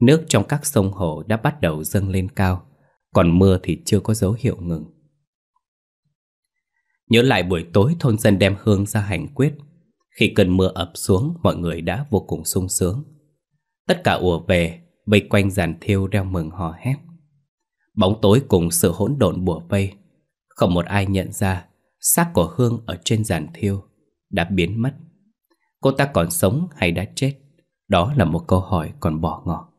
Nước trong các sông hồ đã bắt đầu dâng lên cao Còn mưa thì chưa có dấu hiệu ngừng Nhớ lại buổi tối thôn dân đem hương ra hành quyết khi cơn mưa ập xuống, mọi người đã vô cùng sung sướng. Tất cả ùa về, vây quanh giàn thiêu reo mừng hò hét. Bóng tối cùng sự hỗn độn bùa vây. Không một ai nhận ra, xác của Hương ở trên giàn thiêu đã biến mất. Cô ta còn sống hay đã chết? Đó là một câu hỏi còn bỏ ngỏ.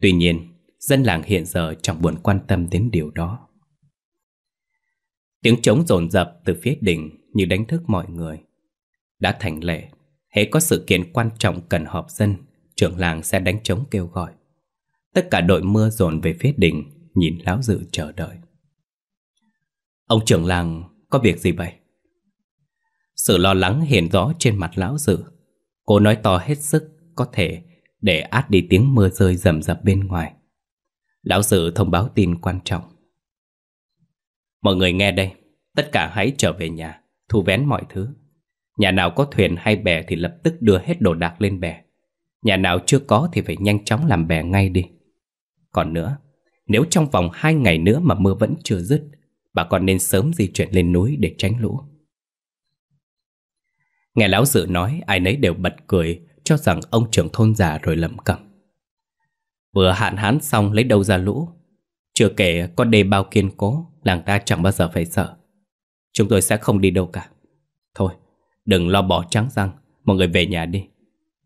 Tuy nhiên, dân làng hiện giờ chẳng buồn quan tâm đến điều đó. Tiếng trống rồn rập từ phía đỉnh như đánh thức mọi người. Đã thành lệ, hễ có sự kiện quan trọng cần họp dân, trưởng làng sẽ đánh trống kêu gọi. Tất cả đội mưa dồn về phía đỉnh, nhìn lão dự chờ đợi. Ông trưởng làng có việc gì vậy? Sự lo lắng hiện rõ trên mặt lão dự. Cô nói to hết sức có thể để át đi tiếng mưa rơi rầm rập bên ngoài. Lão dự thông báo tin quan trọng. Mọi người nghe đây, tất cả hãy trở về nhà, thu vén mọi thứ. Nhà nào có thuyền hay bè thì lập tức đưa hết đồ đạc lên bè Nhà nào chưa có thì phải nhanh chóng làm bè ngay đi Còn nữa, nếu trong vòng hai ngày nữa mà mưa vẫn chưa dứt Bà con nên sớm di chuyển lên núi để tránh lũ Nghe lão dự nói, ai nấy đều bật cười Cho rằng ông trưởng thôn già rồi lẩm cẩm Vừa hạn hán xong lấy đâu ra lũ Chưa kể con đề bao kiên cố Làng ta chẳng bao giờ phải sợ Chúng tôi sẽ không đi đâu cả Thôi Đừng lo bỏ trắng răng Mọi người về nhà đi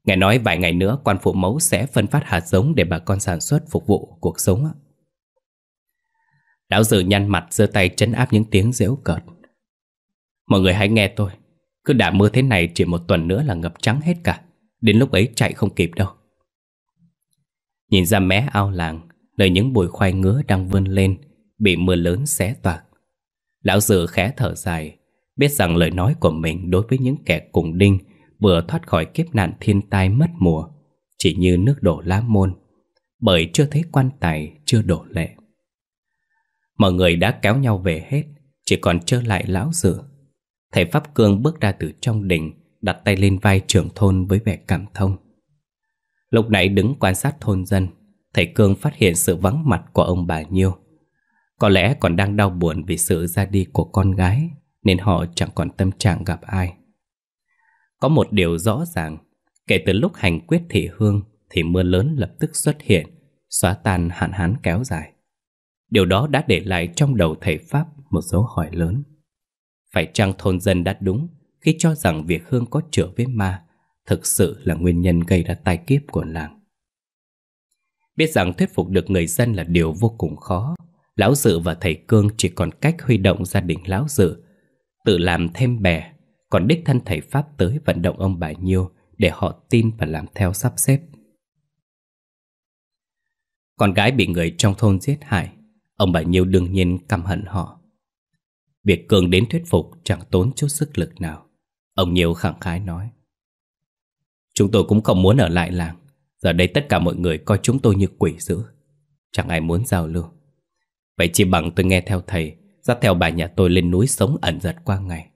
Nghe nói vài ngày nữa quan phụ mẫu sẽ phân phát hạt giống Để bà con sản xuất phục vụ cuộc sống Lão Dự nhăn mặt giơ tay chấn áp những tiếng dễu cợt Mọi người hãy nghe tôi Cứ đã mưa thế này chỉ một tuần nữa là ngập trắng hết cả Đến lúc ấy chạy không kịp đâu Nhìn ra mé ao làng Nơi những bụi khoai ngứa đang vươn lên Bị mưa lớn xé toạc Lão Dự khẽ thở dài Biết rằng lời nói của mình đối với những kẻ cùng đinh Vừa thoát khỏi kiếp nạn thiên tai mất mùa Chỉ như nước đổ lá môn Bởi chưa thấy quan tài, chưa đổ lệ Mọi người đã kéo nhau về hết Chỉ còn trơ lại lão dự Thầy Pháp Cương bước ra từ trong đình Đặt tay lên vai trưởng thôn với vẻ cảm thông Lúc nãy đứng quan sát thôn dân Thầy Cương phát hiện sự vắng mặt của ông bà Nhiêu Có lẽ còn đang đau buồn vì sự ra đi của con gái nên họ chẳng còn tâm trạng gặp ai. Có một điều rõ ràng, kể từ lúc hành quyết thị hương thì mưa lớn lập tức xuất hiện, xóa tan hạn hán kéo dài. Điều đó đã để lại trong đầu thầy Pháp một dấu hỏi lớn. Phải chăng thôn dân đã đúng khi cho rằng việc Hương có chữa với ma thực sự là nguyên nhân gây ra tai kiếp của làng? Biết rằng thuyết phục được người dân là điều vô cùng khó, Lão Dự và thầy Cương chỉ còn cách huy động gia đình Lão Dự tự làm thêm bè, còn đích thân thầy Pháp tới vận động ông bà Nhiêu để họ tin và làm theo sắp xếp. Con gái bị người trong thôn giết hại, ông bà Nhiêu đương nhiên căm hận họ. Việc Cường đến thuyết phục chẳng tốn chút sức lực nào. Ông Nhiêu khẳng khái nói. Chúng tôi cũng không muốn ở lại làng. Giờ đây tất cả mọi người coi chúng tôi như quỷ dữ. Chẳng ai muốn giao lưu. Vậy chỉ bằng tôi nghe theo thầy Dắt theo bà nhà tôi lên núi sống ẩn giật qua ngày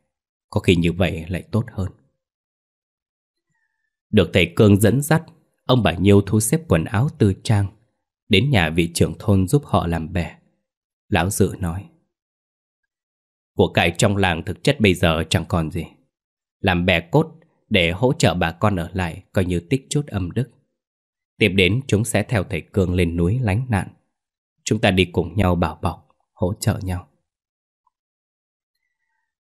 Có khi như vậy lại tốt hơn Được thầy Cương dẫn dắt Ông bà Nhiêu thu xếp quần áo tư trang Đến nhà vị trưởng thôn giúp họ làm bè Lão Dự nói Của cải trong làng thực chất bây giờ chẳng còn gì Làm bè cốt để hỗ trợ bà con ở lại coi như tích chút âm đức Tiếp đến chúng sẽ theo thầy Cương lên núi lánh nạn Chúng ta đi cùng nhau bảo bọc, hỗ trợ nhau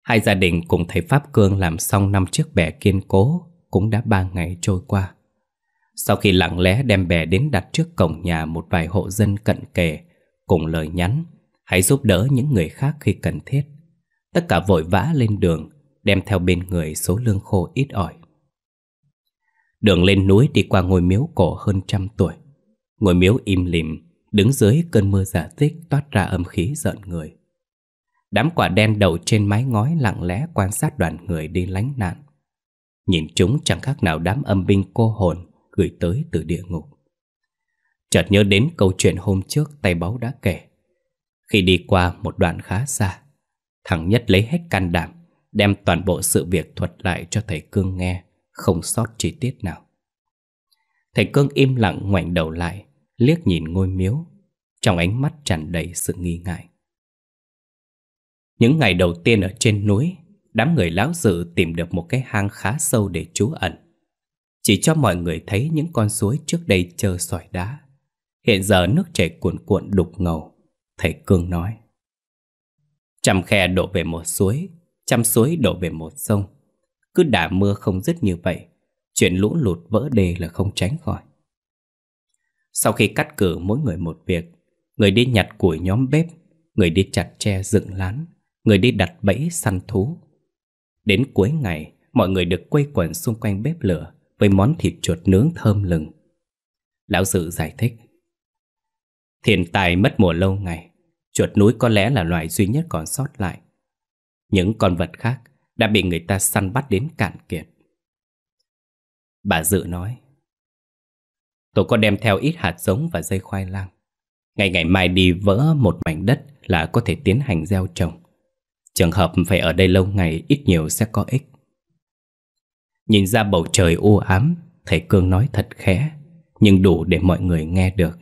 Hai gia đình cùng thầy Pháp Cương làm xong năm chiếc bè kiên cố cũng đã ba ngày trôi qua. Sau khi lặng lẽ đem bè đến đặt trước cổng nhà một vài hộ dân cận kề, cùng lời nhắn, hãy giúp đỡ những người khác khi cần thiết. Tất cả vội vã lên đường, đem theo bên người số lương khô ít ỏi. Đường lên núi đi qua ngôi miếu cổ hơn trăm tuổi. Ngôi miếu im lìm, đứng dưới cơn mưa giả tích toát ra âm khí giận người. Đám quả đen đậu trên mái ngói lặng lẽ quan sát đoàn người đi lánh nạn Nhìn chúng chẳng khác nào đám âm binh cô hồn gửi tới từ địa ngục Chợt nhớ đến câu chuyện hôm trước tay báu đã kể Khi đi qua một đoạn khá xa Thằng Nhất lấy hết can đảm Đem toàn bộ sự việc thuật lại cho thầy Cương nghe Không sót chi tiết nào Thầy Cương im lặng ngoảnh đầu lại Liếc nhìn ngôi miếu Trong ánh mắt tràn đầy sự nghi ngại những ngày đầu tiên ở trên núi, đám người lão dự tìm được một cái hang khá sâu để trú ẩn. Chỉ cho mọi người thấy những con suối trước đây chờ sỏi đá. Hiện giờ nước chảy cuồn cuộn đục ngầu, thầy Cương nói. Trăm khe đổ về một suối, trăm suối đổ về một sông. Cứ đả mưa không dứt như vậy, chuyện lũ lụt vỡ đề là không tránh khỏi. Sau khi cắt cử mỗi người một việc, người đi nhặt củi nhóm bếp, người đi chặt tre dựng lán, người đi đặt bẫy săn thú. Đến cuối ngày, mọi người được quây quần xung quanh bếp lửa với món thịt chuột nướng thơm lừng. Lão Dự giải thích. Thiên tài mất mùa lâu ngày, chuột núi có lẽ là loài duy nhất còn sót lại. Những con vật khác đã bị người ta săn bắt đến cạn kiệt. Bà Dự nói, tôi có đem theo ít hạt giống và dây khoai lang. Ngày ngày mai đi vỡ một mảnh đất là có thể tiến hành gieo trồng. Trường hợp phải ở đây lâu ngày ít nhiều sẽ có ích Nhìn ra bầu trời u ám Thầy Cương nói thật khẽ Nhưng đủ để mọi người nghe được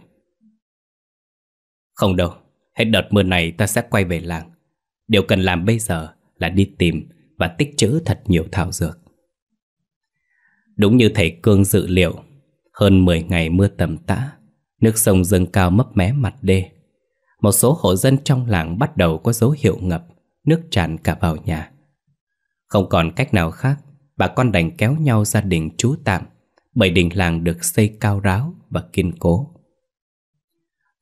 Không đâu Hết đợt mưa này ta sẽ quay về làng Điều cần làm bây giờ là đi tìm Và tích trữ thật nhiều thảo dược Đúng như thầy Cương dự liệu Hơn 10 ngày mưa tầm tã Nước sông dâng cao mấp mé mặt đê Một số hộ dân trong làng bắt đầu có dấu hiệu ngập nước tràn cả vào nhà. Không còn cách nào khác, bà con đành kéo nhau ra đình trú tạm, bởi đình làng được xây cao ráo và kiên cố.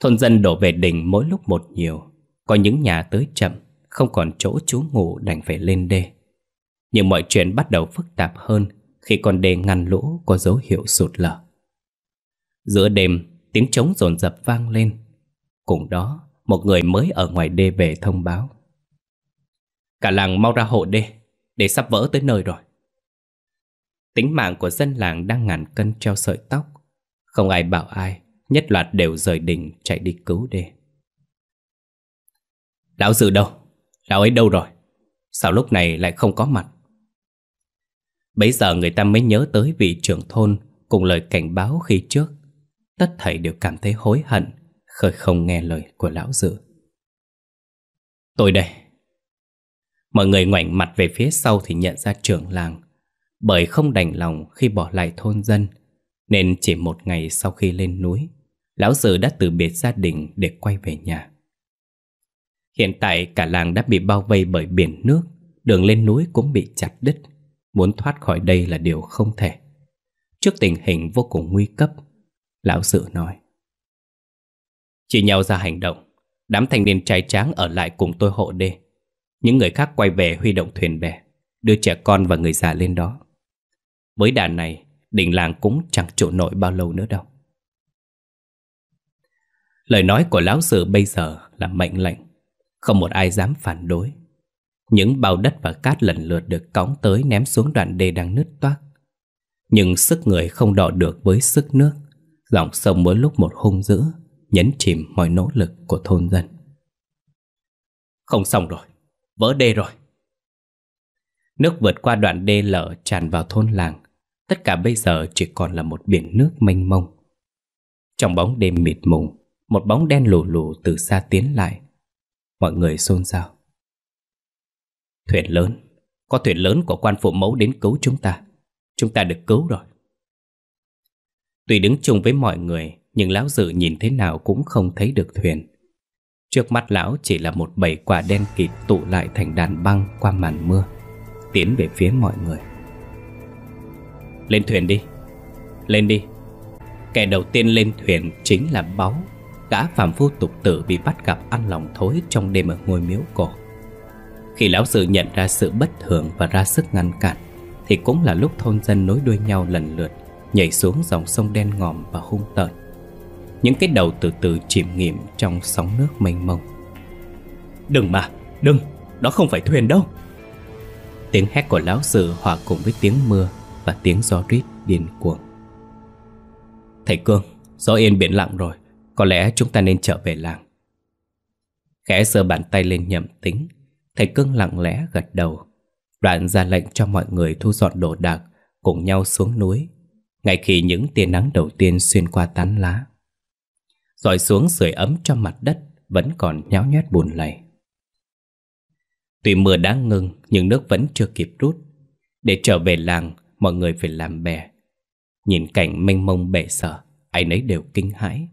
Thôn dân đổ về đình mỗi lúc một nhiều, có những nhà tới chậm, không còn chỗ trú ngủ đành phải lên đê. Nhưng mọi chuyện bắt đầu phức tạp hơn khi con đê ngăn lũ có dấu hiệu sụt lở. Giữa đêm, tiếng trống rồn rập vang lên. Cùng đó, một người mới ở ngoài đê về thông báo. Cả làng mau ra hộ đê Để sắp vỡ tới nơi rồi Tính mạng của dân làng đang ngàn cân treo sợi tóc Không ai bảo ai Nhất loạt đều rời đình chạy đi cứu đê Lão Dự đâu? Lão ấy đâu rồi? Sao lúc này lại không có mặt? bây giờ người ta mới nhớ tới vị trưởng thôn Cùng lời cảnh báo khi trước Tất thảy đều cảm thấy hối hận Khởi không nghe lời của lão Dự Tôi đây Mọi người ngoảnh mặt về phía sau thì nhận ra trưởng làng Bởi không đành lòng khi bỏ lại thôn dân Nên chỉ một ngày sau khi lên núi Lão Sử đã từ biệt gia đình để quay về nhà Hiện tại cả làng đã bị bao vây bởi biển nước Đường lên núi cũng bị chặt đứt Muốn thoát khỏi đây là điều không thể Trước tình hình vô cùng nguy cấp Lão Sử nói Chỉ nhau ra hành động Đám thanh niên trai tráng ở lại cùng tôi hộ đê những người khác quay về huy động thuyền bè Đưa trẻ con và người già lên đó Với đàn này Đình làng cũng chẳng trụ nổi bao lâu nữa đâu Lời nói của lão sư bây giờ là mệnh lệnh Không một ai dám phản đối Những bao đất và cát lần lượt được cõng tới ném xuống đoạn đê đang nứt toác Nhưng sức người không đọ được với sức nước Dòng sông mỗi lúc một hung dữ Nhấn chìm mọi nỗ lực của thôn dân Không xong rồi vỡ đê rồi. Nước vượt qua đoạn đê lở tràn vào thôn làng. Tất cả bây giờ chỉ còn là một biển nước mênh mông. Trong bóng đêm mịt mùng, một bóng đen lù lù từ xa tiến lại. Mọi người xôn xao. Thuyền lớn, có thuyền lớn của quan phụ mẫu đến cứu chúng ta. Chúng ta được cứu rồi. Tuy đứng chung với mọi người, nhưng lão dự nhìn thế nào cũng không thấy được thuyền. Trước mắt lão chỉ là một bầy quả đen kịt tụ lại thành đàn băng qua màn mưa Tiến về phía mọi người Lên thuyền đi Lên đi Kẻ đầu tiên lên thuyền chính là Báu Gã phàm phu tục tử bị bắt gặp ăn lòng thối trong đêm ở ngôi miếu cổ Khi lão sư nhận ra sự bất thường và ra sức ngăn cản Thì cũng là lúc thôn dân nối đuôi nhau lần lượt Nhảy xuống dòng sông đen ngòm và hung tợn những cái đầu từ từ chìm nghiệm trong sóng nước mênh mông Đừng mà, đừng, đó không phải thuyền đâu Tiếng hét của lão sư hòa cùng với tiếng mưa Và tiếng gió rít điên cuồng Thầy Cương, gió yên biển lặng rồi Có lẽ chúng ta nên trở về làng Khẽ giơ bàn tay lên nhậm tính Thầy Cương lặng lẽ gật đầu Đoạn ra lệnh cho mọi người thu dọn đồ đạc Cùng nhau xuống núi Ngay khi những tia nắng đầu tiên xuyên qua tán lá rồi xuống sưởi ấm cho mặt đất Vẫn còn nháo nhét bùn lầy Tuy mưa đã ngừng Nhưng nước vẫn chưa kịp rút Để trở về làng Mọi người phải làm bè Nhìn cảnh mênh mông bể sở Ai nấy đều kinh hãi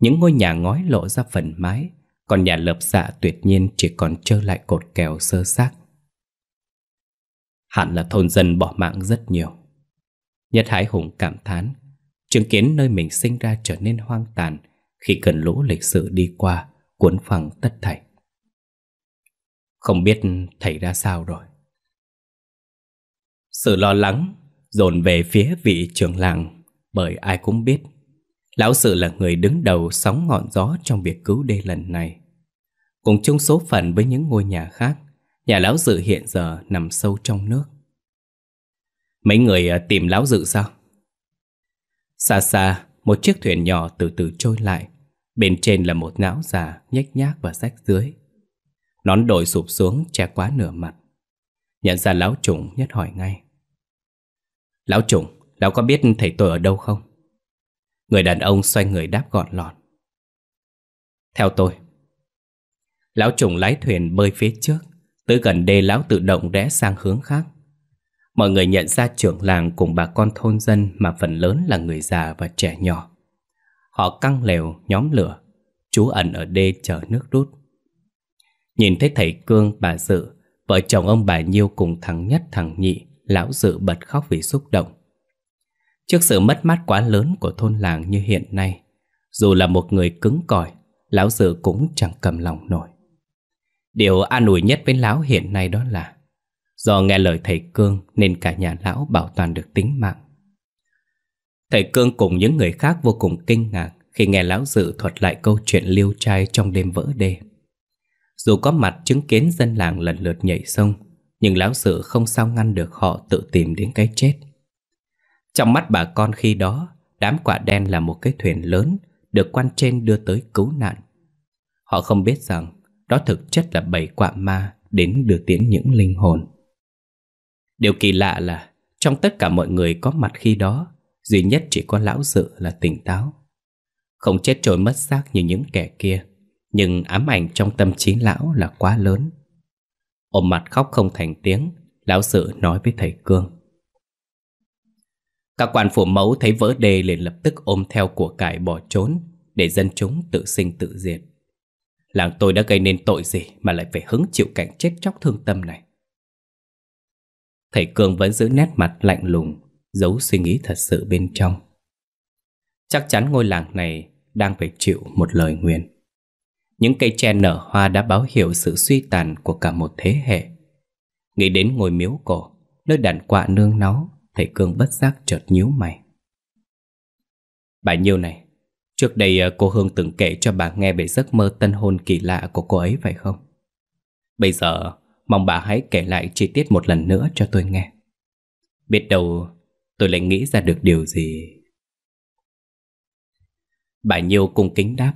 Những ngôi nhà ngói lộ ra phần mái Còn nhà lợp xạ tuyệt nhiên Chỉ còn trơ lại cột kèo sơ xác Hẳn là thôn dân bỏ mạng rất nhiều Nhất Hải Hùng cảm thán Chứng kiến nơi mình sinh ra trở nên hoang tàn khi cơn lũ lịch sử đi qua cuốn phẳng tất thảy. Không biết thầy ra sao rồi. Sự lo lắng dồn về phía vị trưởng làng bởi ai cũng biết lão sự là người đứng đầu sóng ngọn gió trong việc cứu đê lần này. Cùng chung số phận với những ngôi nhà khác, nhà lão dự hiện giờ nằm sâu trong nước. Mấy người à, tìm lão dự sao? Xa xa, một chiếc thuyền nhỏ từ từ trôi lại, Bên trên là một não già nhếch nhác và rách dưới Nón đội sụp xuống che quá nửa mặt Nhận ra lão trùng nhất hỏi ngay Lão trùng, lão có biết thầy tôi ở đâu không? Người đàn ông xoay người đáp gọn lọt Theo tôi Lão trùng lái thuyền bơi phía trước Tới gần đê lão tự động rẽ sang hướng khác Mọi người nhận ra trưởng làng cùng bà con thôn dân Mà phần lớn là người già và trẻ nhỏ Họ căng lều, nhóm lửa, chú ẩn ở đê chờ nước rút. Nhìn thấy thầy Cương, bà Dự, vợ chồng ông bà Nhiêu cùng thằng nhất thằng nhị, lão Dự bật khóc vì xúc động. Trước sự mất mát quá lớn của thôn làng như hiện nay, dù là một người cứng cỏi, lão Dự cũng chẳng cầm lòng nổi. Điều an ủi nhất với lão hiện nay đó là Do nghe lời thầy Cương nên cả nhà lão bảo toàn được tính mạng Thầy Cương cùng những người khác vô cùng kinh ngạc khi nghe lão dự thuật lại câu chuyện liêu trai trong đêm vỡ đê. Dù có mặt chứng kiến dân làng lần lượt nhảy sông, nhưng lão dự không sao ngăn được họ tự tìm đến cái chết. Trong mắt bà con khi đó, đám quả đen là một cái thuyền lớn được quan trên đưa tới cứu nạn. Họ không biết rằng đó thực chất là bảy quạ ma đến đưa tiến những linh hồn. Điều kỳ lạ là trong tất cả mọi người có mặt khi đó Duy nhất chỉ có lão dự là tỉnh táo Không chết trôi mất xác như những kẻ kia Nhưng ám ảnh trong tâm trí lão là quá lớn Ôm mặt khóc không thành tiếng Lão dự nói với thầy Cương Các quan phủ mẫu thấy vỡ đề liền lập tức ôm theo của cải bỏ trốn Để dân chúng tự sinh tự diệt Làng tôi đã gây nên tội gì mà lại phải hứng chịu cảnh chết chóc thương tâm này Thầy Cương vẫn giữ nét mặt lạnh lùng giấu suy nghĩ thật sự bên trong. Chắc chắn ngôi làng này đang phải chịu một lời nguyền. Những cây tre nở hoa đã báo hiệu sự suy tàn của cả một thế hệ. Nghĩ đến ngôi miếu cổ, nơi đàn quạ nương nó, thầy Cương bất giác chợt nhíu mày. Bà Nhiêu này, trước đây ờ, cô Hương từng kể cho bà nghe về giấc mơ tân hôn kỳ lạ của cô ấy phải không? Bây giờ, mong bà hãy kể lại chi tiết một lần nữa cho tôi nghe. Biết đâu Tôi lại nghĩ ra được điều gì Bà Nhiêu cung kính đáp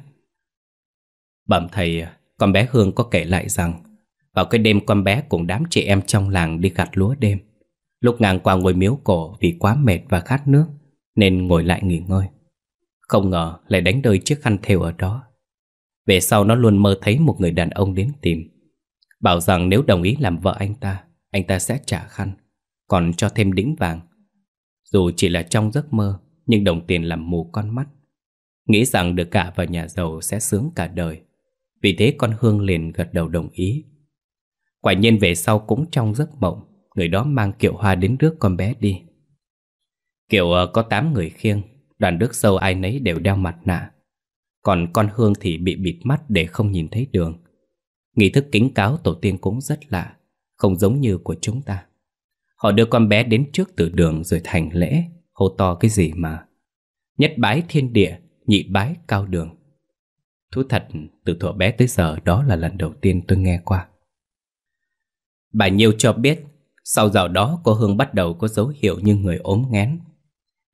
Bẩm thầy Con bé Hương có kể lại rằng Vào cái đêm con bé cùng đám chị em trong làng đi gặt lúa đêm Lúc ngang qua ngôi miếu cổ vì quá mệt và khát nước Nên ngồi lại nghỉ ngơi Không ngờ lại đánh rơi chiếc khăn thêu ở đó Về sau nó luôn mơ thấy một người đàn ông đến tìm Bảo rằng nếu đồng ý làm vợ anh ta Anh ta sẽ trả khăn Còn cho thêm đĩnh vàng dù chỉ là trong giấc mơ Nhưng đồng tiền làm mù con mắt Nghĩ rằng được cả vào nhà giàu sẽ sướng cả đời Vì thế con Hương liền gật đầu đồng ý Quả nhiên về sau cũng trong giấc mộng Người đó mang Kiệu Hoa đến rước con bé đi Kiệu ờ, có 8 người khiêng Đoàn đức sâu ai nấy đều đeo mặt nạ Còn con Hương thì bị bịt mắt để không nhìn thấy đường Nghi thức kính cáo tổ tiên cũng rất lạ Không giống như của chúng ta Họ đưa con bé đến trước tử đường rồi thành lễ Hô to cái gì mà Nhất bái thiên địa Nhị bái cao đường Thú thật từ thuở bé tới giờ Đó là lần đầu tiên tôi nghe qua Bà Nhiêu cho biết Sau dạo đó cô Hương bắt đầu có dấu hiệu như người ốm ngén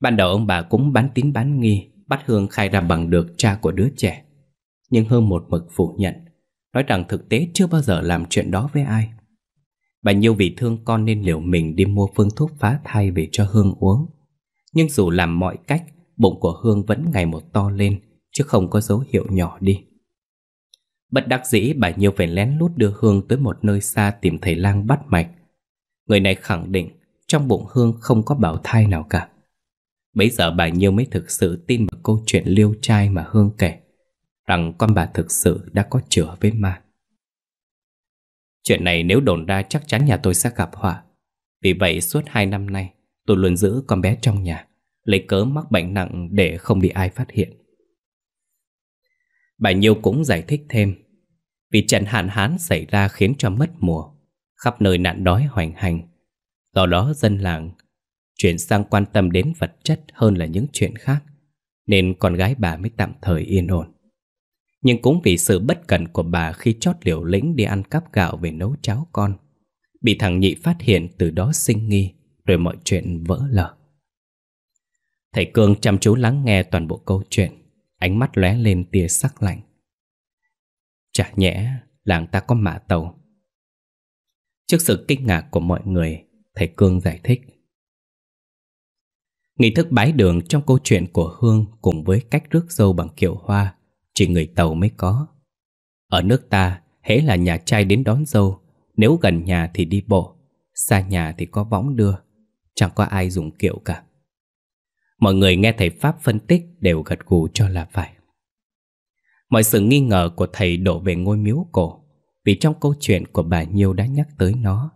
Ban đầu ông bà cũng bán tín bán nghi Bắt Hương khai ra bằng được cha của đứa trẻ Nhưng Hương một mực phủ nhận Nói rằng thực tế chưa bao giờ làm chuyện đó với ai Bà Nhiêu vì thương con nên liệu mình đi mua phương thuốc phá thai về cho Hương uống. Nhưng dù làm mọi cách, bụng của Hương vẫn ngày một to lên, chứ không có dấu hiệu nhỏ đi. Bất đắc dĩ bà Nhiêu phải lén lút đưa Hương tới một nơi xa tìm thầy lang bắt mạch. Người này khẳng định trong bụng Hương không có bào thai nào cả. bây giờ bà Nhiêu mới thực sự tin vào câu chuyện liêu trai mà Hương kể, rằng con bà thực sự đã có chữa với ma. Chuyện này nếu đồn ra chắc chắn nhà tôi sẽ gặp họa Vì vậy suốt 2 năm nay Tôi luôn giữ con bé trong nhà Lấy cớ mắc bệnh nặng để không bị ai phát hiện Bà Nhiêu cũng giải thích thêm Vì trận hạn hán xảy ra khiến cho mất mùa Khắp nơi nạn đói hoành hành Do đó dân làng Chuyển sang quan tâm đến vật chất hơn là những chuyện khác Nên con gái bà mới tạm thời yên ổn nhưng cũng vì sự bất cẩn của bà khi chót liều lĩnh đi ăn cắp gạo về nấu cháo con. Bị thằng nhị phát hiện từ đó sinh nghi, rồi mọi chuyện vỡ lở. Thầy Cương chăm chú lắng nghe toàn bộ câu chuyện, ánh mắt lóe lên tia sắc lạnh. Chả nhẽ làng ta có mạ tàu. Trước sự kinh ngạc của mọi người, thầy Cương giải thích. Nghi thức bái đường trong câu chuyện của Hương cùng với cách rước dâu bằng kiểu hoa chỉ người Tàu mới có. Ở nước ta, hễ là nhà trai đến đón dâu, nếu gần nhà thì đi bộ, xa nhà thì có võng đưa, chẳng có ai dùng kiệu cả. Mọi người nghe thầy Pháp phân tích đều gật gù cho là phải. Mọi sự nghi ngờ của thầy đổ về ngôi miếu cổ, vì trong câu chuyện của bà Nhiêu đã nhắc tới nó.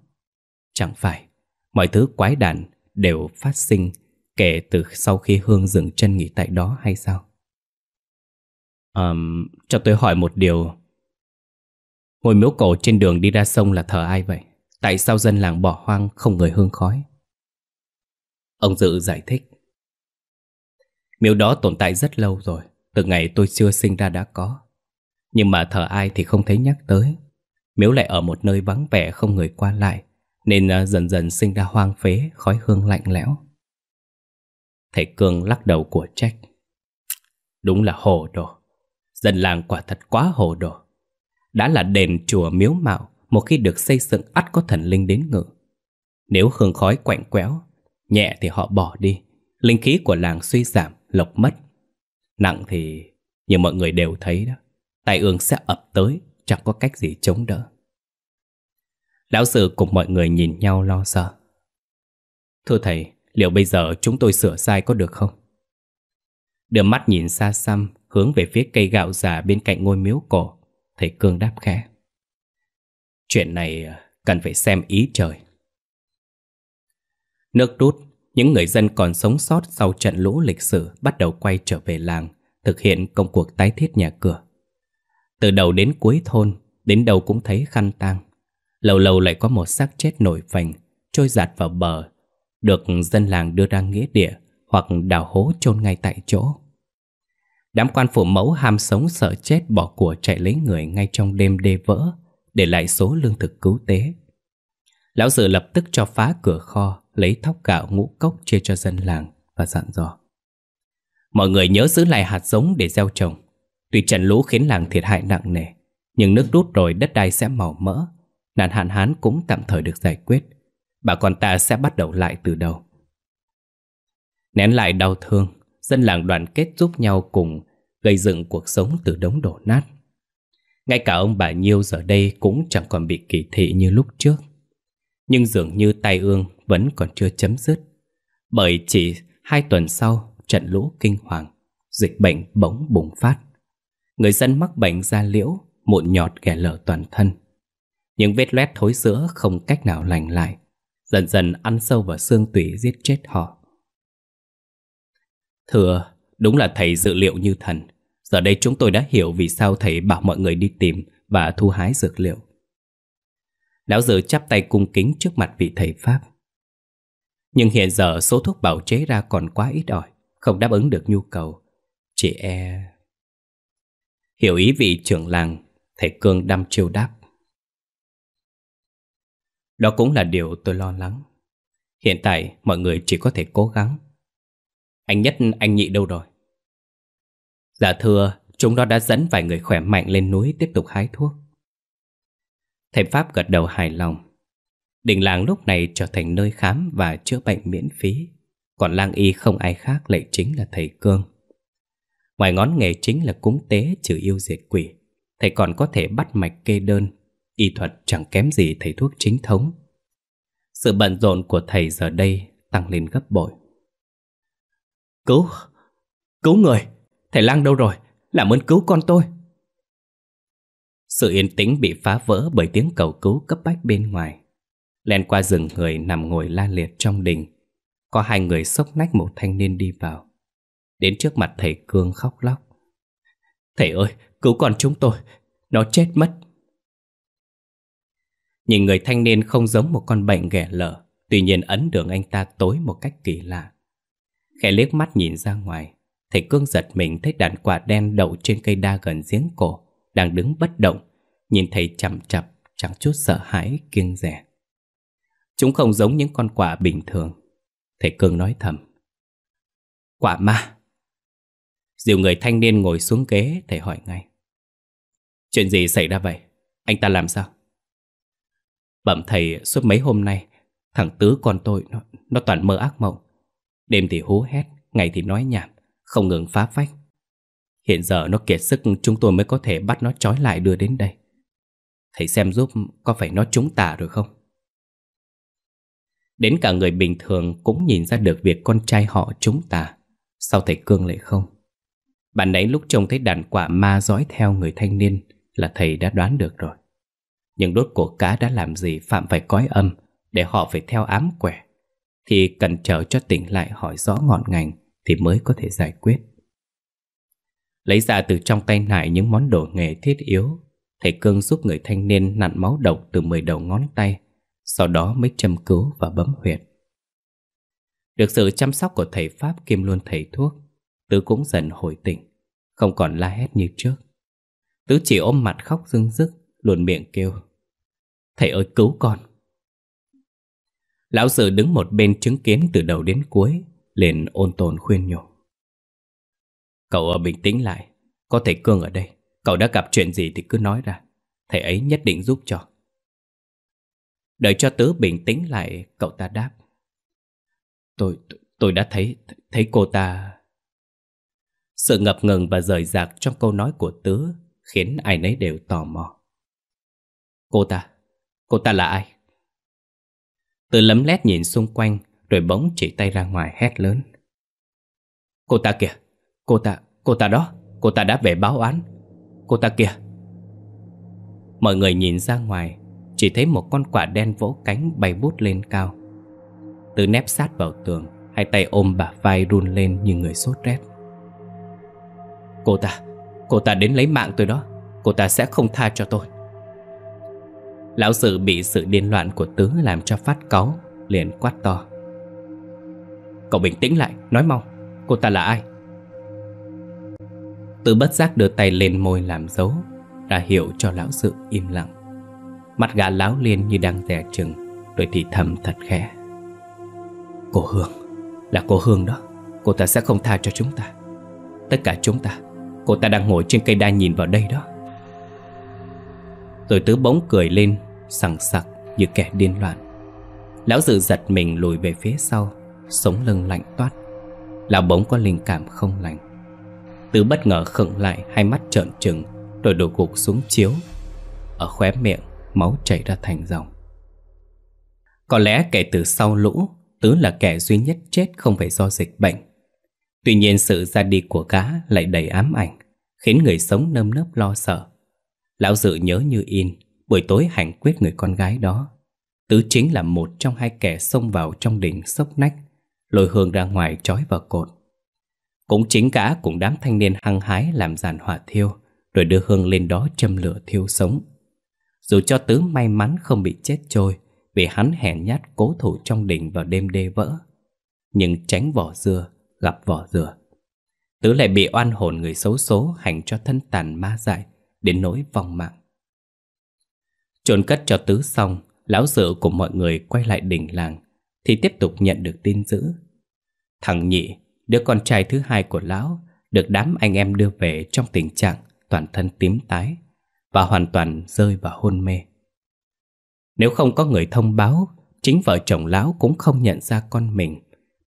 Chẳng phải, mọi thứ quái đản đều phát sinh kể từ sau khi Hương dừng chân nghỉ tại đó hay sao? um, Cho tôi hỏi một điều Ngôi miếu cổ trên đường đi ra sông là thờ ai vậy? Tại sao dân làng bỏ hoang không người hương khói? Ông Dự giải thích Miếu đó tồn tại rất lâu rồi Từ ngày tôi chưa sinh ra đã có Nhưng mà thờ ai thì không thấy nhắc tới Miếu lại ở một nơi vắng vẻ không người qua lại Nên ờ, dần dần sinh ra hoang phế Khói hương lạnh lẽo Thầy Cương lắc đầu của trách Đúng là hồ đồ Dân làng quả thật quá hồ đồ Đã là đền chùa miếu mạo Một khi được xây dựng ắt có thần linh đến ngự Nếu hương khói quạnh quẽo Nhẹ thì họ bỏ đi Linh khí của làng suy giảm, lộc mất Nặng thì như mọi người đều thấy đó Tai ương sẽ ập tới Chẳng có cách gì chống đỡ Lão sư cùng mọi người nhìn nhau lo sợ Thưa thầy, liệu bây giờ chúng tôi sửa sai có được không? Đưa mắt nhìn xa xăm Hướng về phía cây gạo già bên cạnh ngôi miếu cổ Thầy Cương đáp khẽ Chuyện này à, cần phải xem ý trời Nước rút Những người dân còn sống sót sau trận lũ lịch sử Bắt đầu quay trở về làng Thực hiện công cuộc tái thiết nhà cửa Từ đầu đến cuối thôn Đến đâu cũng thấy khăn tang Lâu lâu lại có một xác chết nổi phành Trôi giạt vào bờ Được dân làng đưa ra nghĩa địa hoặc đào hố chôn ngay tại chỗ. Đám quan phủ mẫu ham sống sợ chết bỏ của chạy lấy người ngay trong đêm đê vỡ, để lại số lương thực cứu tế. Lão Dự lập tức cho phá cửa kho, lấy thóc gạo ngũ cốc chia cho dân làng và dặn dò. Mọi người nhớ giữ lại hạt giống để gieo trồng. Tuy trận lũ khiến làng thiệt hại nặng nề, nhưng nước rút rồi đất đai sẽ màu mỡ, nạn hạn hán cũng tạm thời được giải quyết. Bà con ta sẽ bắt đầu lại từ đầu Nén lại đau thương, dân làng đoàn kết giúp nhau cùng gây dựng cuộc sống từ đống đổ nát. Ngay cả ông bà Nhiêu giờ đây cũng chẳng còn bị kỳ thị như lúc trước. Nhưng dường như tai ương vẫn còn chưa chấm dứt. Bởi chỉ hai tuần sau, trận lũ kinh hoàng, dịch bệnh bỗng bùng phát. Người dân mắc bệnh da liễu, mụn nhọt ghẻ lở toàn thân. Những vết loét thối sữa không cách nào lành lại. Dần dần ăn sâu vào xương tủy giết chết họ. Thưa, đúng là thầy dự liệu như thần. Giờ đây chúng tôi đã hiểu vì sao thầy bảo mọi người đi tìm và thu hái dược liệu. Lão Dự chắp tay cung kính trước mặt vị thầy Pháp. Nhưng hiện giờ số thuốc bảo chế ra còn quá ít ỏi, không đáp ứng được nhu cầu. Chị e... Hiểu ý vị trưởng làng, thầy Cương đăm chiêu đáp. Đó cũng là điều tôi lo lắng. Hiện tại mọi người chỉ có thể cố gắng anh nhất anh nhị đâu rồi Dạ thưa Chúng nó đã dẫn vài người khỏe mạnh lên núi Tiếp tục hái thuốc Thầy Pháp gật đầu hài lòng Đình làng lúc này trở thành nơi khám Và chữa bệnh miễn phí Còn lang y không ai khác lại chính là thầy Cương Ngoài ngón nghề chính là cúng tế trừ yêu diệt quỷ Thầy còn có thể bắt mạch kê đơn Y thuật chẳng kém gì thầy thuốc chính thống Sự bận rộn của thầy giờ đây tăng lên gấp bội Cứu, cứu người, thầy lang đâu rồi, làm ơn cứu con tôi. Sự yên tĩnh bị phá vỡ bởi tiếng cầu cứu cấp bách bên ngoài. lên qua rừng người nằm ngồi la liệt trong đình. Có hai người sốc nách một thanh niên đi vào. Đến trước mặt thầy Cương khóc lóc. Thầy ơi, cứu con chúng tôi, nó chết mất. Nhìn người thanh niên không giống một con bệnh ghẻ lở, tuy nhiên ấn đường anh ta tối một cách kỳ lạ. Khẽ liếc mắt nhìn ra ngoài Thầy Cương giật mình thấy đàn quả đen đậu trên cây đa gần giếng cổ Đang đứng bất động Nhìn thầy chậm chập Chẳng chút sợ hãi kiêng rẻ Chúng không giống những con quả bình thường Thầy Cương nói thầm Quả ma Dìu người thanh niên ngồi xuống ghế Thầy hỏi ngay Chuyện gì xảy ra vậy? Anh ta làm sao? Bẩm thầy suốt mấy hôm nay Thằng Tứ con tôi Nó, nó toàn mơ ác mộng Đêm thì hú hét, ngày thì nói nhảm, không ngừng phá phách. Hiện giờ nó kiệt sức chúng tôi mới có thể bắt nó trói lại đưa đến đây. Thầy xem giúp có phải nó chúng tà rồi không? Đến cả người bình thường cũng nhìn ra được việc con trai họ chúng tà. Sao thầy Cương lại không? Bạn ấy lúc trông thấy đàn quả ma dõi theo người thanh niên là thầy đã đoán được rồi. Nhưng đốt của cá đã làm gì phạm phải cõi âm để họ phải theo ám quẻ thì cần chờ cho tỉnh lại hỏi rõ ngọn ngành thì mới có thể giải quyết. Lấy ra từ trong tay nải những món đồ nghề thiết yếu, thầy Cương giúp người thanh niên nặn máu độc từ 10 đầu ngón tay, sau đó mới châm cứu và bấm huyệt. Được sự chăm sóc của thầy Pháp kiêm luôn thầy thuốc, Tứ cũng dần hồi tỉnh, không còn la hét như trước. Tứ chỉ ôm mặt khóc rưng rức, luồn miệng kêu. Thầy ơi cứu con, Lão sư đứng một bên chứng kiến từ đầu đến cuối, liền ôn tồn khuyên nhủ. Cậu ở bình tĩnh lại, có thầy Cương ở đây, cậu đã gặp chuyện gì thì cứ nói ra, thầy ấy nhất định giúp cho. Đợi cho tớ bình tĩnh lại, cậu ta đáp. Tôi, tôi đã thấy, thấy cô ta... Sự ngập ngừng và rời rạc trong câu nói của tớ khiến ai nấy đều tò mò. Cô ta, cô ta là ai? Từ lấm lét nhìn xung quanh Rồi bỗng chỉ tay ra ngoài hét lớn Cô ta kìa Cô ta, cô ta đó Cô ta đã về báo án Cô ta kìa Mọi người nhìn ra ngoài Chỉ thấy một con quả đen vỗ cánh bay bút lên cao Từ nép sát vào tường Hai tay ôm bà vai run lên như người sốt rét Cô ta, cô ta đến lấy mạng tôi đó Cô ta sẽ không tha cho tôi Lão Sử bị sự điên loạn của Tứ làm cho phát cáu Liền quát to Cậu bình tĩnh lại, nói mau Cô ta là ai? Tứ bất giác đưa tay lên môi làm dấu Ra hiệu cho lão sự im lặng Mặt gà láo liên như đang rẻ chừng Rồi thì thầm thật khẽ Cô Hương Là cô Hương đó Cô ta sẽ không tha cho chúng ta Tất cả chúng ta Cô ta đang ngồi trên cây đa nhìn vào đây đó Rồi tứ bỗng cười lên sằng sặc như kẻ điên loạn Lão dự giật mình lùi về phía sau Sống lưng lạnh toát Lão bỗng có linh cảm không lành Tứ bất ngờ khựng lại Hai mắt trợn trừng Rồi đổ gục xuống chiếu Ở khóe miệng máu chảy ra thành dòng Có lẽ kể từ sau lũ Tứ là kẻ duy nhất chết không phải do dịch bệnh Tuy nhiên sự ra đi của gã lại đầy ám ảnh Khiến người sống nơm nớp lo sợ Lão dự nhớ như in buổi tối hành quyết người con gái đó. Tứ chính là một trong hai kẻ xông vào trong đỉnh sốc nách, lôi hương ra ngoài trói vào cột. Cũng chính cả cùng đám thanh niên hăng hái làm giàn hỏa thiêu, rồi đưa hương lên đó châm lửa thiêu sống. Dù cho tứ may mắn không bị chết trôi, vì hắn hèn nhát cố thủ trong đỉnh vào đêm đê vỡ. Nhưng tránh vỏ dừa, gặp vỏ dừa. Tứ lại bị oan hồn người xấu số hành cho thân tàn ma dại, đến nỗi vòng mạng Trồn cất cho tứ xong, lão sự của mọi người quay lại đỉnh làng, thì tiếp tục nhận được tin dữ. Thằng nhị, đứa con trai thứ hai của lão, được đám anh em đưa về trong tình trạng toàn thân tím tái và hoàn toàn rơi vào hôn mê. Nếu không có người thông báo, chính vợ chồng lão cũng không nhận ra con mình,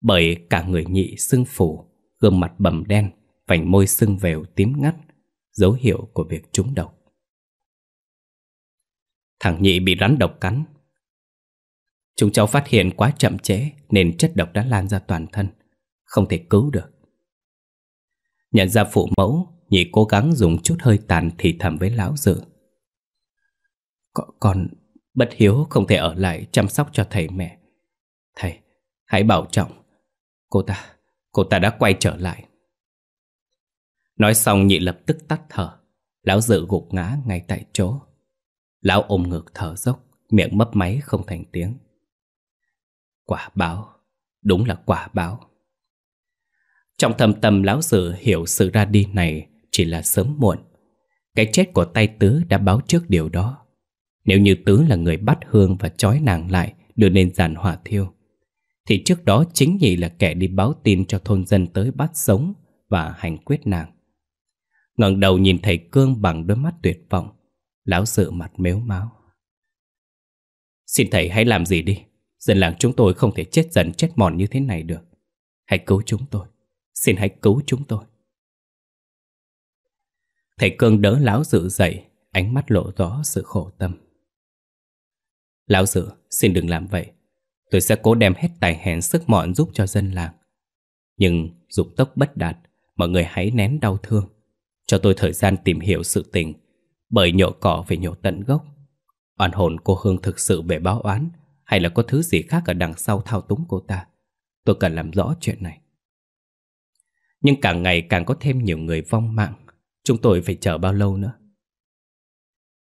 bởi cả người nhị sưng phủ, gương mặt bầm đen, vành môi sưng vèo tím ngắt, dấu hiệu của việc trúng độc. Thằng nhị bị rắn độc cắn Chúng cháu phát hiện quá chậm chế Nên chất độc đã lan ra toàn thân Không thể cứu được Nhận ra phụ mẫu Nhị cố gắng dùng chút hơi tàn thì thầm với lão dự còn bất hiếu không thể ở lại chăm sóc cho thầy mẹ Thầy, hãy bảo trọng Cô ta, cô ta đã quay trở lại Nói xong nhị lập tức tắt thở Lão dự gục ngã ngay tại chỗ Lão ôm ngực thở dốc, miệng mấp máy không thành tiếng. Quả báo, đúng là quả báo. Trong thầm tâm lão sử hiểu sự ra đi này chỉ là sớm muộn. Cái chết của tay tứ đã báo trước điều đó. Nếu như tứ là người bắt hương và trói nàng lại đưa lên giàn hỏa thiêu, thì trước đó chính nhị là kẻ đi báo tin cho thôn dân tới bắt sống và hành quyết nàng. ngẩng đầu nhìn thầy Cương bằng đôi mắt tuyệt vọng, Lão sự mặt méo máu Xin thầy hãy làm gì đi Dân làng chúng tôi không thể chết dần chết mòn như thế này được Hãy cứu chúng tôi Xin hãy cứu chúng tôi Thầy Cương đỡ lão dự dậy Ánh mắt lộ rõ sự khổ tâm Lão dự xin đừng làm vậy Tôi sẽ cố đem hết tài hèn sức mọn giúp cho dân làng Nhưng dục tốc bất đạt Mọi người hãy nén đau thương Cho tôi thời gian tìm hiểu sự tình bởi nhổ cỏ phải nhổ tận gốc. Oan hồn cô Hương thực sự bể báo oán hay là có thứ gì khác ở đằng sau thao túng cô ta. Tôi cần làm rõ chuyện này. Nhưng càng ngày càng có thêm nhiều người vong mạng. Chúng tôi phải chờ bao lâu nữa?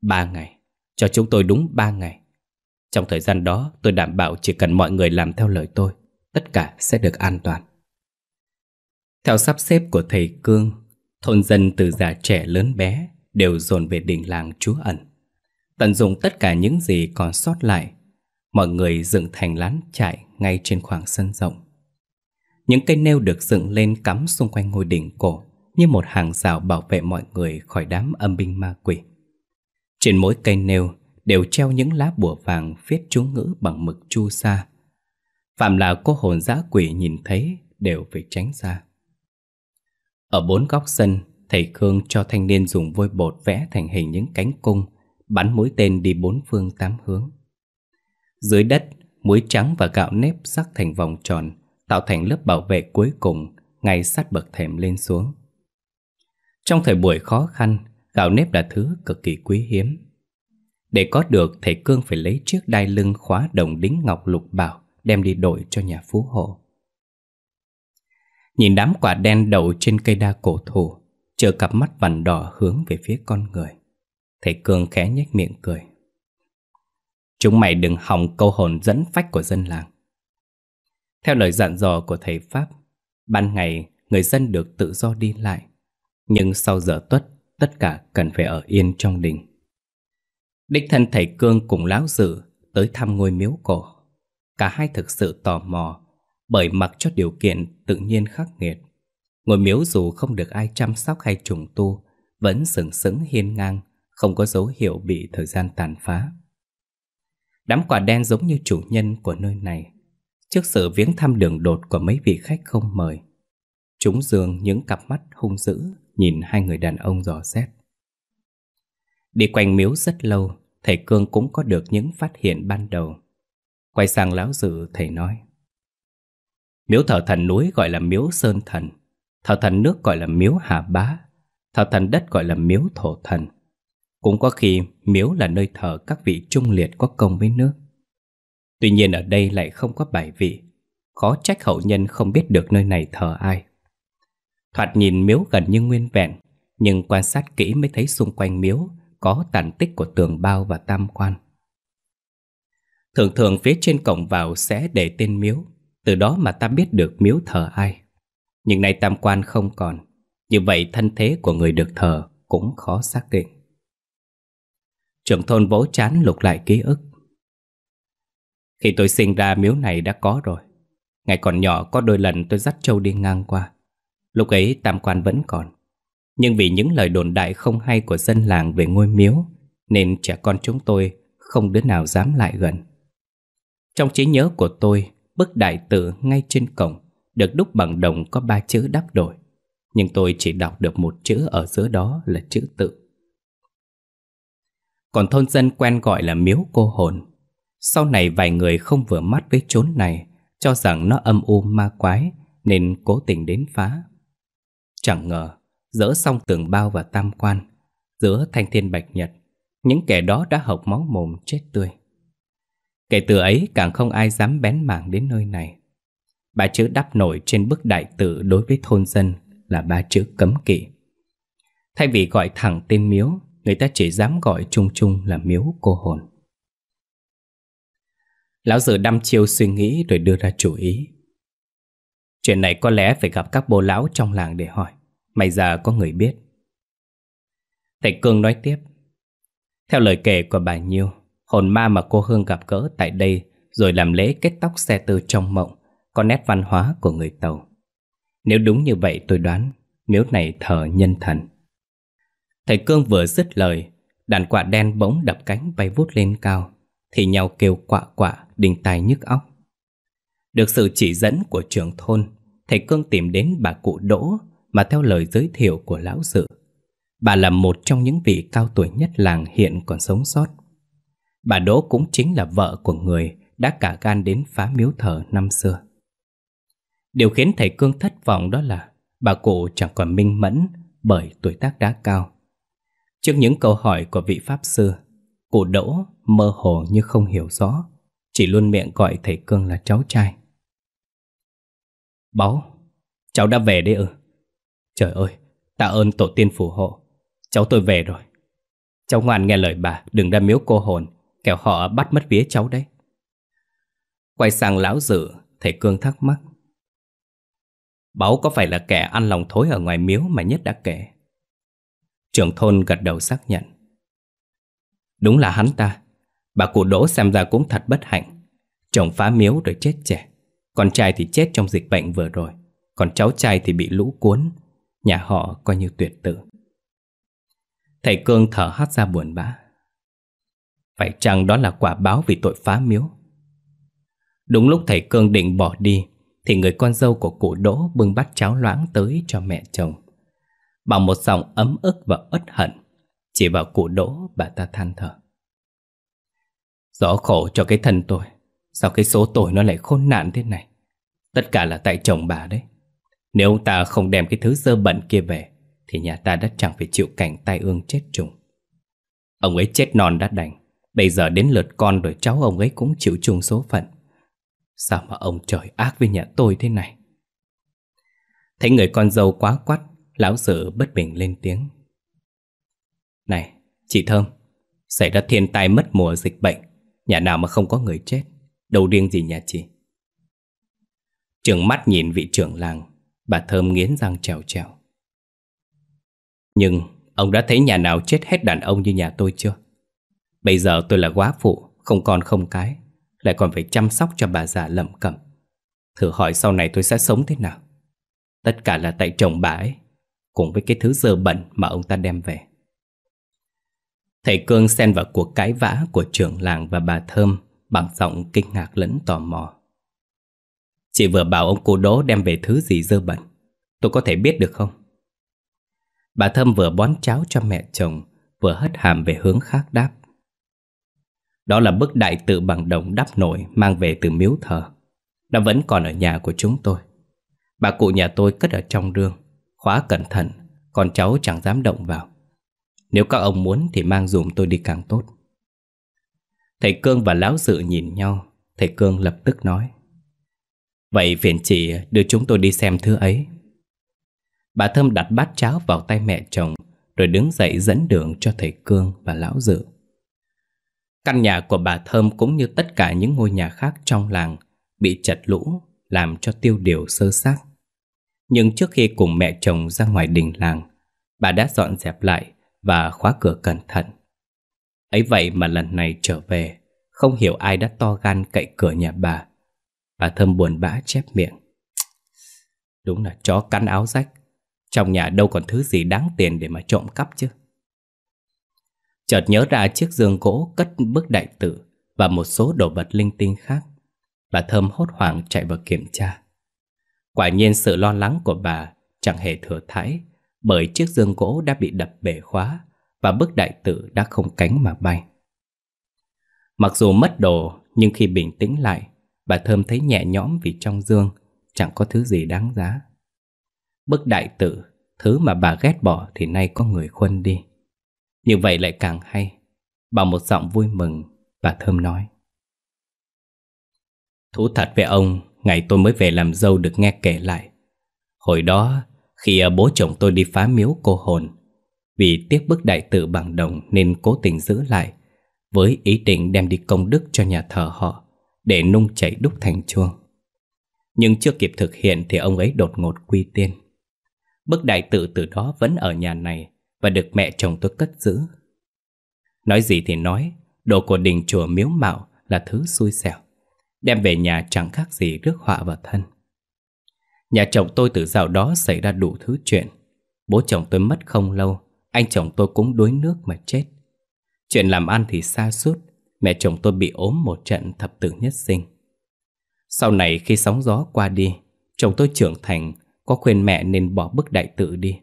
Ba ngày. Cho chúng tôi đúng ba ngày. Trong thời gian đó tôi đảm bảo chỉ cần mọi người làm theo lời tôi, tất cả sẽ được an toàn. Theo sắp xếp của thầy Cương, thôn dân từ già trẻ lớn bé đều dồn về đỉnh làng trú ẩn. Tận dụng tất cả những gì còn sót lại, mọi người dựng thành lán trại ngay trên khoảng sân rộng. Những cây nêu được dựng lên cắm xung quanh ngôi đỉnh cổ như một hàng rào bảo vệ mọi người khỏi đám âm binh ma quỷ. Trên mỗi cây nêu đều treo những lá bùa vàng viết chú ngữ bằng mực chu sa. Phạm là cô hồn dã quỷ nhìn thấy đều phải tránh ra. Ở bốn góc sân Thầy Khương cho thanh niên dùng vôi bột vẽ thành hình những cánh cung, bắn mũi tên đi bốn phương tám hướng. Dưới đất, muối trắng và gạo nếp sắc thành vòng tròn, tạo thành lớp bảo vệ cuối cùng, ngay sát bậc thềm lên xuống. Trong thời buổi khó khăn, gạo nếp là thứ cực kỳ quý hiếm. Để có được, thầy Cương phải lấy chiếc đai lưng khóa đồng đính ngọc lục bảo, đem đi đổi cho nhà phú hộ. Nhìn đám quả đen đậu trên cây đa cổ thụ, chờ cặp mắt vằn đỏ hướng về phía con người. Thầy Cương khẽ nhếch miệng cười. Chúng mày đừng hỏng câu hồn dẫn phách của dân làng. Theo lời dặn dò của thầy Pháp, ban ngày người dân được tự do đi lại, nhưng sau giờ tuất tất cả cần phải ở yên trong đình. Đích thân thầy Cương cùng lão dự tới thăm ngôi miếu cổ. Cả hai thực sự tò mò bởi mặc cho điều kiện tự nhiên khắc nghiệt Ngôi miếu dù không được ai chăm sóc hay trùng tu, vẫn sừng sững hiên ngang, không có dấu hiệu bị thời gian tàn phá. Đám quả đen giống như chủ nhân của nơi này, trước sự viếng thăm đường đột của mấy vị khách không mời. Chúng dường những cặp mắt hung dữ nhìn hai người đàn ông dò xét. Đi quanh miếu rất lâu, thầy Cương cũng có được những phát hiện ban đầu. Quay sang lão dự, thầy nói. Miếu thờ thần núi gọi là miếu sơn thần thờ thần nước gọi là miếu Hà Bá, thờ thần đất gọi là miếu Thổ Thần. Cũng có khi miếu là nơi thờ các vị trung liệt có công với nước. Tuy nhiên ở đây lại không có bài vị, khó trách hậu nhân không biết được nơi này thờ ai. Thoạt nhìn miếu gần như nguyên vẹn, nhưng quan sát kỹ mới thấy xung quanh miếu có tàn tích của tường bao và tam quan. Thường thường phía trên cổng vào sẽ để tên miếu, từ đó mà ta biết được miếu thờ ai. Nhưng nay tam quan không còn Như vậy thân thế của người được thờ Cũng khó xác định Trưởng thôn vỗ chán lục lại ký ức Khi tôi sinh ra miếu này đã có rồi Ngày còn nhỏ có đôi lần tôi dắt châu đi ngang qua Lúc ấy tam quan vẫn còn Nhưng vì những lời đồn đại không hay của dân làng về ngôi miếu Nên trẻ con chúng tôi không đứa nào dám lại gần Trong trí nhớ của tôi Bức đại tự ngay trên cổng được đúc bằng đồng có ba chữ đắp đổi, nhưng tôi chỉ đọc được một chữ ở giữa đó là chữ tự. Còn thôn dân quen gọi là miếu cô hồn. Sau này vài người không vừa mắt với chốn này, cho rằng nó âm u ma quái nên cố tình đến phá. Chẳng ngờ, dỡ xong tường bao và tam quan, giữa thanh thiên bạch nhật, những kẻ đó đã học máu mồm chết tươi. Kể từ ấy càng không ai dám bén mảng đến nơi này. Ba chữ đắp nổi trên bức đại tự đối với thôn dân là ba chữ cấm kỵ. Thay vì gọi thẳng tên miếu, người ta chỉ dám gọi chung chung là miếu cô hồn. Lão Dư đăm chiêu suy nghĩ rồi đưa ra chủ ý. Chuyện này có lẽ phải gặp các bố lão trong làng để hỏi. May ra có người biết. Thầy Cương nói tiếp. Theo lời kể của bà Nhiêu, hồn ma mà cô Hương gặp gỡ tại đây rồi làm lễ kết tóc xe tư trong mộng có nét văn hóa của người Tàu. Nếu đúng như vậy tôi đoán, miếu này thờ nhân thần. Thầy Cương vừa dứt lời, đàn quạ đen bỗng đập cánh bay vút lên cao, thì nhau kêu quạ quạ, đình tai nhức óc. Được sự chỉ dẫn của trưởng thôn, thầy Cương tìm đến bà cụ Đỗ mà theo lời giới thiệu của lão dự. Bà là một trong những vị cao tuổi nhất làng hiện còn sống sót. Bà Đỗ cũng chính là vợ của người đã cả gan đến phá miếu thờ năm xưa. Điều khiến thầy Cương thất vọng đó là bà cụ chẳng còn minh mẫn bởi tuổi tác đã cao. Trước những câu hỏi của vị Pháp Sư, cụ Đỗ mơ hồ như không hiểu rõ, chỉ luôn miệng gọi thầy Cương là cháu trai. báo cháu đã về đấy ư? Trời ơi, tạ ơn tổ tiên phù hộ, cháu tôi về rồi. Cháu ngoan nghe lời bà, đừng ra miếu cô hồn, kẻo họ bắt mất vía cháu đấy. Quay sang lão dự, thầy Cương thắc mắc. Báu có phải là kẻ ăn lòng thối ở ngoài miếu mà Nhất đã kể? Trưởng thôn gật đầu xác nhận. Đúng là hắn ta. Bà cụ đỗ xem ra cũng thật bất hạnh. Chồng phá miếu rồi chết trẻ. Con trai thì chết trong dịch bệnh vừa rồi. Còn cháu trai thì bị lũ cuốn. Nhà họ coi như tuyệt tử. Thầy Cương thở hắt ra buồn bã. Phải chăng đó là quả báo vì tội phá miếu? Đúng lúc thầy Cương định bỏ đi thì người con dâu của cụ Đỗ bưng bát cháo loãng tới cho mẹ chồng. Bằng một dòng ấm ức và uất hận, chỉ vào cụ Đỗ bà ta than thở. Rõ khổ cho cái thân tôi, sao cái số tôi nó lại khôn nạn thế này? Tất cả là tại chồng bà đấy. Nếu ông ta không đem cái thứ dơ bẩn kia về, thì nhà ta đã chẳng phải chịu cảnh tai ương chết trùng. Ông ấy chết non đã đành, bây giờ đến lượt con rồi cháu ông ấy cũng chịu chung số phận. Sao mà ông trời ác với nhà tôi thế này Thấy người con dâu quá quắt Lão sự bất bình lên tiếng Này chị Thơm Xảy ra thiên tai mất mùa dịch bệnh Nhà nào mà không có người chết Đâu riêng gì nhà chị Trường mắt nhìn vị trưởng làng Bà Thơm nghiến răng trèo trèo Nhưng ông đã thấy nhà nào chết hết đàn ông như nhà tôi chưa Bây giờ tôi là quá phụ Không con không cái lại còn phải chăm sóc cho bà già lẩm cẩm Thử hỏi sau này tôi sẽ sống thế nào Tất cả là tại chồng bà ấy Cùng với cái thứ dơ bẩn mà ông ta đem về Thầy Cương xen vào cuộc cãi vã của trưởng làng và bà Thơm Bằng giọng kinh ngạc lẫn tò mò Chị vừa bảo ông cô đố đem về thứ gì dơ bẩn Tôi có thể biết được không? Bà Thơm vừa bón cháo cho mẹ chồng Vừa hất hàm về hướng khác đáp đó là bức đại tự bằng đồng đắp nổi mang về từ miếu thờ. Nó vẫn còn ở nhà của chúng tôi. Bà cụ nhà tôi cất ở trong rương, khóa cẩn thận, còn cháu chẳng dám động vào. Nếu các ông muốn thì mang dùm tôi đi càng tốt. Thầy Cương và lão sự nhìn nhau, thầy Cương lập tức nói. Vậy phiền chị đưa chúng tôi đi xem thứ ấy. Bà Thơm đặt bát cháo vào tay mẹ chồng rồi đứng dậy dẫn đường cho thầy Cương và lão dự. Căn nhà của bà Thơm cũng như tất cả những ngôi nhà khác trong làng bị chật lũ làm cho tiêu điều sơ xác. Nhưng trước khi cùng mẹ chồng ra ngoài đình làng, bà đã dọn dẹp lại và khóa cửa cẩn thận. Ấy vậy mà lần này trở về, không hiểu ai đã to gan cậy cửa nhà bà. Bà Thơm buồn bã chép miệng. Đúng là chó cắn áo rách, trong nhà đâu còn thứ gì đáng tiền để mà trộm cắp chứ chợt nhớ ra chiếc giường gỗ cất bức đại tử và một số đồ vật linh tinh khác. Bà Thơm hốt hoảng chạy vào kiểm tra. Quả nhiên sự lo lắng của bà chẳng hề thừa thãi bởi chiếc giường gỗ đã bị đập bể khóa và bức đại tử đã không cánh mà bay. Mặc dù mất đồ nhưng khi bình tĩnh lại, bà Thơm thấy nhẹ nhõm vì trong dương chẳng có thứ gì đáng giá. Bức đại tử, thứ mà bà ghét bỏ thì nay có người khuân đi. Như vậy lại càng hay Bằng một giọng vui mừng Bà Thơm nói Thú thật về ông Ngày tôi mới về làm dâu được nghe kể lại Hồi đó Khi à, bố chồng tôi đi phá miếu cô hồn Vì tiếc bức đại tự bằng đồng Nên cố tình giữ lại Với ý định đem đi công đức cho nhà thờ họ Để nung chảy đúc thành chuông Nhưng chưa kịp thực hiện Thì ông ấy đột ngột quy tiên Bức đại tự từ đó vẫn ở nhà này và được mẹ chồng tôi cất giữ. Nói gì thì nói, đồ của đình chùa miếu mạo là thứ xui xẻo. Đem về nhà chẳng khác gì rước họa vào thân. Nhà chồng tôi từ dạo đó xảy ra đủ thứ chuyện. Bố chồng tôi mất không lâu, anh chồng tôi cũng đuối nước mà chết. Chuyện làm ăn thì xa suốt, mẹ chồng tôi bị ốm một trận thập tử nhất sinh. Sau này khi sóng gió qua đi, chồng tôi trưởng thành, có khuyên mẹ nên bỏ bức đại tự đi.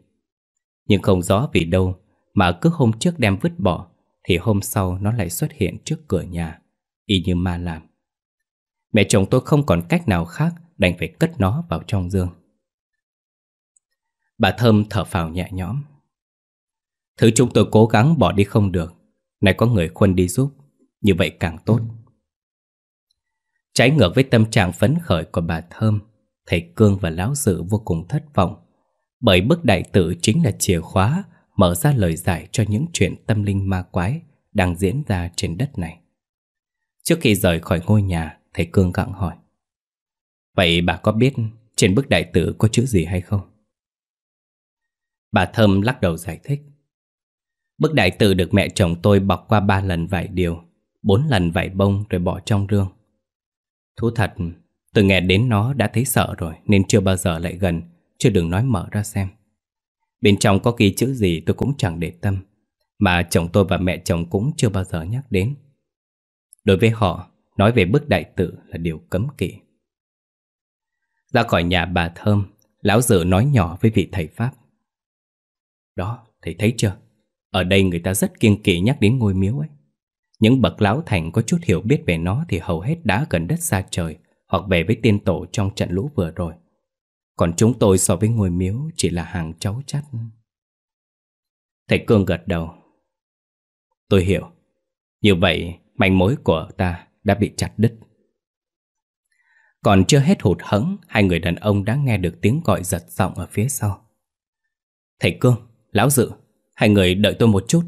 Nhưng không rõ vì đâu Mà cứ hôm trước đem vứt bỏ Thì hôm sau nó lại xuất hiện trước cửa nhà Y như ma làm Mẹ chồng tôi không còn cách nào khác Đành phải cất nó vào trong giường Bà Thơm thở phào nhẹ nhõm Thứ chúng tôi cố gắng bỏ đi không được Này có người khuân đi giúp Như vậy càng tốt Trái ngược với tâm trạng phấn khởi của bà Thơm Thầy Cương và Lão Dự vô cùng thất vọng bởi bức đại tự chính là chìa khóa mở ra lời giải cho những chuyện tâm linh ma quái đang diễn ra trên đất này. Trước khi rời khỏi ngôi nhà, thầy Cương gặng hỏi. Vậy bà có biết trên bức đại tự có chữ gì hay không? Bà Thơm lắc đầu giải thích. Bức đại tự được mẹ chồng tôi bọc qua ba lần vải điều, bốn lần vải bông rồi bỏ trong rương. Thú thật, tôi nghe đến nó đã thấy sợ rồi nên chưa bao giờ lại gần Chứ đừng nói mở ra xem Bên trong có ghi chữ gì tôi cũng chẳng để tâm Mà chồng tôi và mẹ chồng cũng chưa bao giờ nhắc đến Đối với họ, nói về bức đại tự là điều cấm kỵ Ra khỏi nhà bà Thơm, lão dự nói nhỏ với vị thầy Pháp Đó, thầy thấy chưa? Ở đây người ta rất kiên kỵ nhắc đến ngôi miếu ấy Những bậc lão thành có chút hiểu biết về nó thì hầu hết đã gần đất xa trời Hoặc về với tiên tổ trong trận lũ vừa rồi còn chúng tôi so với ngôi miếu chỉ là hàng cháu chắt Thầy Cương gật đầu Tôi hiểu Như vậy manh mối của ta đã bị chặt đứt Còn chưa hết hụt hẫng Hai người đàn ông đã nghe được tiếng gọi giật giọng ở phía sau Thầy Cương, Lão Dự Hai người đợi tôi một chút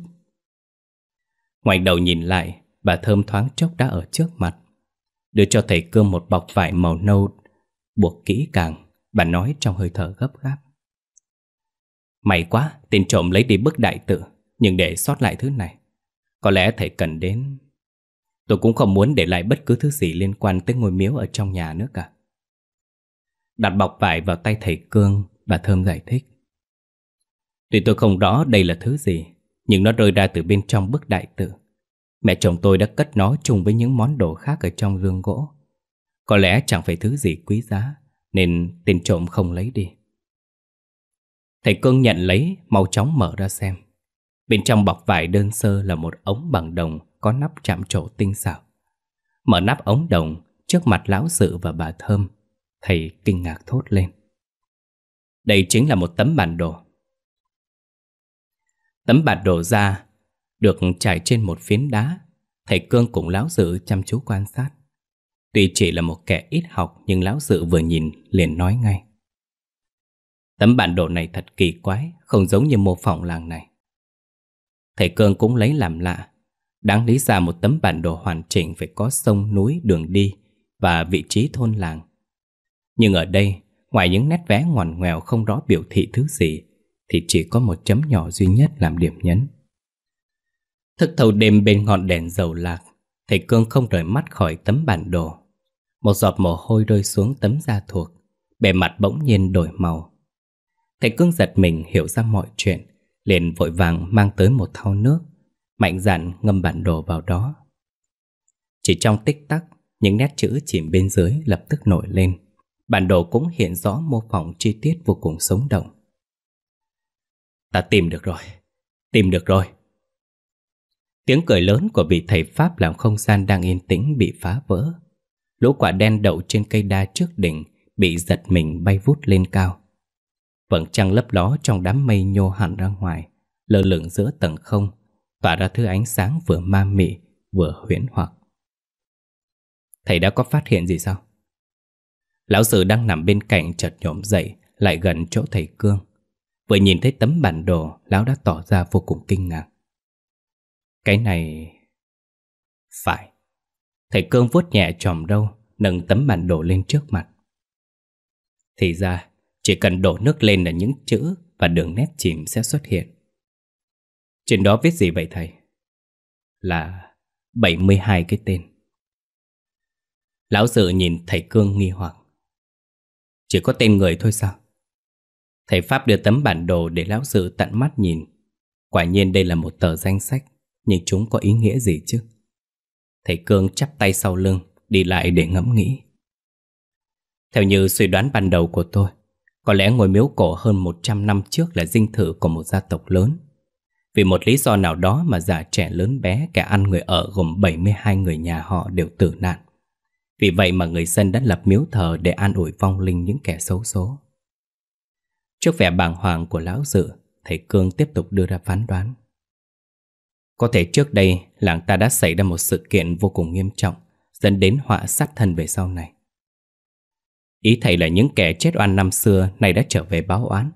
Ngoảnh đầu nhìn lại Bà Thơm thoáng chốc đã ở trước mặt Đưa cho thầy Cương một bọc vải màu nâu Buộc kỹ càng Bà nói trong hơi thở gấp gáp May quá, tên trộm lấy đi bức đại tự Nhưng để sót lại thứ này Có lẽ thầy cần đến Tôi cũng không muốn để lại bất cứ thứ gì liên quan tới ngôi miếu ở trong nhà nữa cả Đặt bọc vải vào tay thầy Cương Bà Thơm giải thích Tuy tôi không rõ đây là thứ gì Nhưng nó rơi ra từ bên trong bức đại tự Mẹ chồng tôi đã cất nó chung với những món đồ khác ở trong rương gỗ Có lẽ chẳng phải thứ gì quý giá nên tên trộm không lấy đi Thầy cương nhận lấy Mau chóng mở ra xem Bên trong bọc vải đơn sơ là một ống bằng đồng Có nắp chạm trổ tinh xảo Mở nắp ống đồng Trước mặt lão sự và bà Thơm Thầy kinh ngạc thốt lên Đây chính là một tấm bản đồ Tấm bản đồ ra Được trải trên một phiến đá Thầy Cương cùng lão sự chăm chú quan sát Tuy chỉ là một kẻ ít học nhưng lão dự vừa nhìn liền nói ngay. Tấm bản đồ này thật kỳ quái, không giống như mô phỏng làng này. Thầy Cương cũng lấy làm lạ. Đáng lý ra một tấm bản đồ hoàn chỉnh phải có sông, núi, đường đi và vị trí thôn làng. Nhưng ở đây, ngoài những nét vẽ ngoằn ngoèo không rõ biểu thị thứ gì, thì chỉ có một chấm nhỏ duy nhất làm điểm nhấn. Thức thâu đêm bên ngọn đèn dầu lạc, thầy Cương không rời mắt khỏi tấm bản đồ. Một giọt mồ hôi rơi xuống tấm da thuộc Bề mặt bỗng nhiên đổi màu Thầy cương giật mình hiểu ra mọi chuyện Liền vội vàng mang tới một thau nước Mạnh dạn ngâm bản đồ vào đó Chỉ trong tích tắc Những nét chữ chìm bên dưới lập tức nổi lên Bản đồ cũng hiện rõ mô phỏng chi tiết vô cùng sống động Ta tìm được rồi Tìm được rồi Tiếng cười lớn của vị thầy Pháp làm không gian đang yên tĩnh bị phá vỡ lỗ quả đen đậu trên cây đa trước đỉnh bị giật mình bay vút lên cao. Vầng trăng lấp ló trong đám mây nhô hẳn ra ngoài, lơ lửng giữa tầng không, tỏa ra thứ ánh sáng vừa ma mị vừa huyễn hoặc. Thầy đã có phát hiện gì sao? Lão sư đang nằm bên cạnh chợt nhổm dậy, lại gần chỗ thầy Cương. Vừa nhìn thấy tấm bản đồ, lão đã tỏ ra vô cùng kinh ngạc. Cái này... Phải, Thầy Cương vuốt nhẹ tròm râu Nâng tấm bản đồ lên trước mặt Thì ra Chỉ cần đổ nước lên là những chữ Và đường nét chìm sẽ xuất hiện Trên đó viết gì vậy thầy? Là 72 cái tên Lão dự nhìn thầy Cương nghi hoặc Chỉ có tên người thôi sao? Thầy Pháp đưa tấm bản đồ để lão dự tận mắt nhìn Quả nhiên đây là một tờ danh sách Nhưng chúng có ý nghĩa gì chứ? Thầy Cương chắp tay sau lưng Đi lại để ngẫm nghĩ Theo như suy đoán ban đầu của tôi Có lẽ ngôi miếu cổ hơn 100 năm trước Là dinh thự của một gia tộc lớn Vì một lý do nào đó mà già trẻ lớn bé Cả ăn người ở gồm 72 người nhà họ đều tử nạn Vì vậy mà người dân đã lập miếu thờ Để an ủi vong linh những kẻ xấu số Trước vẻ bàng hoàng của lão dự Thầy Cương tiếp tục đưa ra phán đoán có thể trước đây làng ta đã xảy ra một sự kiện vô cùng nghiêm trọng dẫn đến họa sát thân về sau này. Ý thầy là những kẻ chết oan năm xưa này đã trở về báo oán.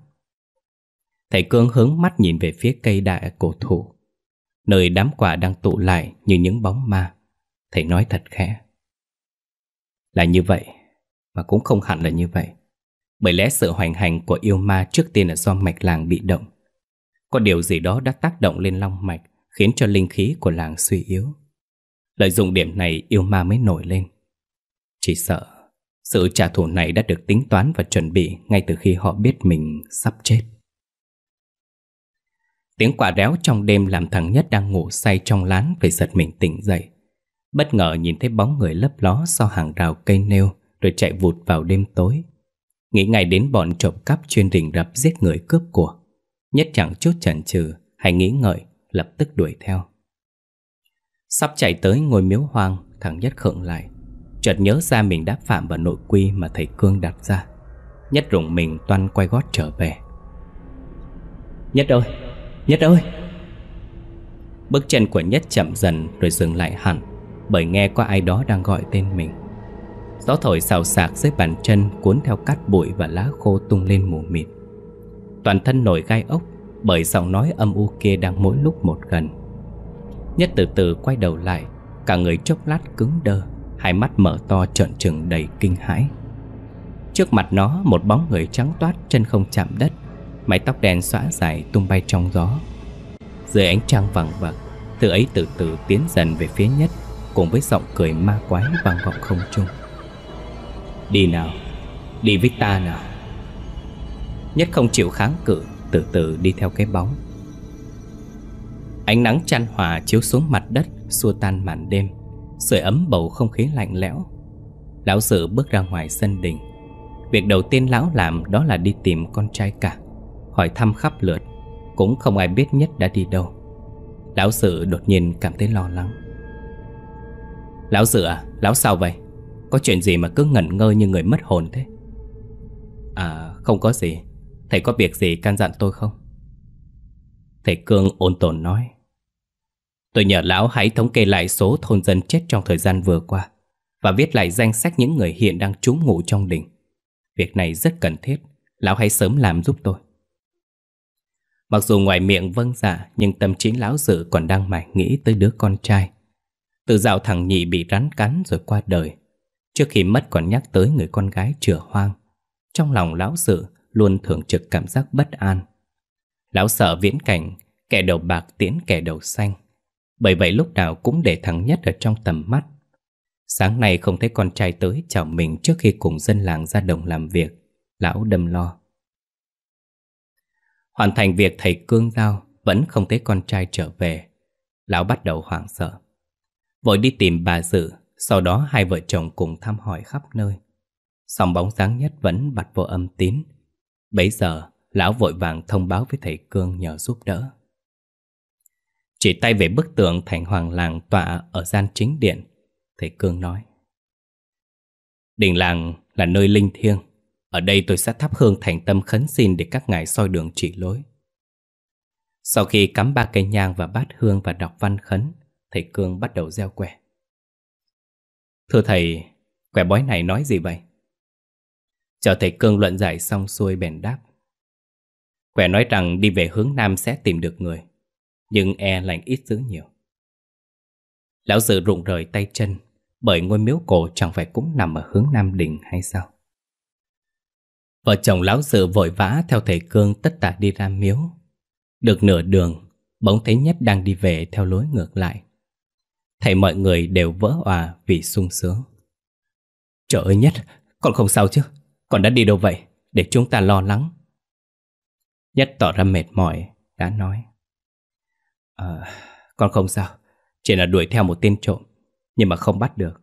Thầy Cương hướng mắt nhìn về phía cây đại cổ thụ, nơi đám quả đang tụ lại như những bóng ma. Thầy nói thật khẽ. Là như vậy, mà cũng không hẳn là như vậy. Bởi lẽ sự hoành hành của yêu ma trước tiên là do mạch làng bị động. Có điều gì đó đã tác động lên long mạch khiến cho linh khí của làng suy yếu. Lợi dụng điểm này yêu ma mới nổi lên. Chỉ sợ, sự trả thù này đã được tính toán và chuẩn bị ngay từ khi họ biết mình sắp chết. Tiếng quả réo trong đêm làm thằng nhất đang ngủ say trong lán phải giật mình tỉnh dậy. Bất ngờ nhìn thấy bóng người lấp ló sau hàng rào cây nêu rồi chạy vụt vào đêm tối. Nghĩ ngay đến bọn trộm cắp chuyên rình rập giết người cướp của. Nhất chẳng chút chần chừ hay nghĩ ngợi lập tức đuổi theo. Sắp chạy tới ngôi miếu hoang, thằng Nhất khựng lại. Chợt nhớ ra mình đã phạm vào nội quy mà thầy Cương đặt ra. Nhất rụng mình toan quay gót trở về. Nhất ơi! Nhất ơi! Bước chân của Nhất chậm dần rồi dừng lại hẳn bởi nghe có ai đó đang gọi tên mình. Gió thổi xào xạc dưới bàn chân cuốn theo cát bụi và lá khô tung lên mù mịt. Toàn thân nổi gai ốc bởi giọng nói âm u kia đang mỗi lúc một gần Nhất từ từ quay đầu lại Cả người chốc lát cứng đơ Hai mắt mở to trợn trừng đầy kinh hãi Trước mặt nó một bóng người trắng toát chân không chạm đất Mái tóc đen xõa dài tung bay trong gió Dưới ánh trăng vàng vặc Từ ấy từ từ tiến dần về phía nhất Cùng với giọng cười ma quái vang vọng không trung Đi nào Đi với ta nào Nhất không chịu kháng cự từ từ đi theo cái bóng Ánh nắng chan hòa chiếu xuống mặt đất Xua tan màn đêm sưởi ấm bầu không khí lạnh lẽo Lão Sử bước ra ngoài sân đình Việc đầu tiên lão làm đó là đi tìm con trai cả Hỏi thăm khắp lượt Cũng không ai biết nhất đã đi đâu Lão Sử đột nhiên cảm thấy lo lắng Lão Sử à, lão sao vậy? Có chuyện gì mà cứ ngẩn ngơ như người mất hồn thế? À, không có gì Thầy có việc gì can dặn tôi không? Thầy Cương ôn tồn nói Tôi nhờ lão hãy thống kê lại số thôn dân chết trong thời gian vừa qua Và viết lại danh sách những người hiện đang trú ngụ trong đình Việc này rất cần thiết Lão hãy sớm làm giúp tôi Mặc dù ngoài miệng vâng dạ Nhưng tâm trí lão dự còn đang mải nghĩ tới đứa con trai Từ dạo thằng nhị bị rắn cắn rồi qua đời Trước khi mất còn nhắc tới người con gái chửa hoang Trong lòng lão dự luôn thường trực cảm giác bất an. Lão sợ viễn cảnh, kẻ đầu bạc tiễn kẻ đầu xanh. Bởi vậy lúc nào cũng để thằng nhất ở trong tầm mắt. Sáng nay không thấy con trai tới chào mình trước khi cùng dân làng ra đồng làm việc. Lão đâm lo. Hoàn thành việc thầy cương giao, vẫn không thấy con trai trở về. Lão bắt đầu hoảng sợ. Vội đi tìm bà Dự, sau đó hai vợ chồng cùng thăm hỏi khắp nơi. Sòng bóng dáng nhất vẫn bật vô âm tín Bấy giờ, lão vội vàng thông báo với thầy Cương nhờ giúp đỡ. Chỉ tay về bức tượng thành hoàng làng tọa ở gian chính điện, thầy Cương nói. Đình làng là nơi linh thiêng, ở đây tôi sẽ thắp hương thành tâm khấn xin để các ngài soi đường chỉ lối. Sau khi cắm ba cây nhang và bát hương và đọc văn khấn, thầy Cương bắt đầu gieo quẻ. Thưa thầy, quẻ bói này nói gì vậy? Chờ thầy Cương luận giải xong xuôi bèn đáp. khỏe nói rằng đi về hướng Nam sẽ tìm được người, nhưng e lành ít dữ nhiều. Lão sư rụng rời tay chân, bởi ngôi miếu cổ chẳng phải cũng nằm ở hướng Nam Đình hay sao? Vợ chồng lão sư vội vã theo thầy Cương tất tả đi ra miếu. Được nửa đường, bỗng thấy Nhất đang đi về theo lối ngược lại. Thầy mọi người đều vỡ òa vì sung sướng. Trời ơi Nhất, con không sao chứ? Còn đã đi đâu vậy Để chúng ta lo lắng Nhất tỏ ra mệt mỏi Đã nói à, Con không sao Chỉ là đuổi theo một tên trộm Nhưng mà không bắt được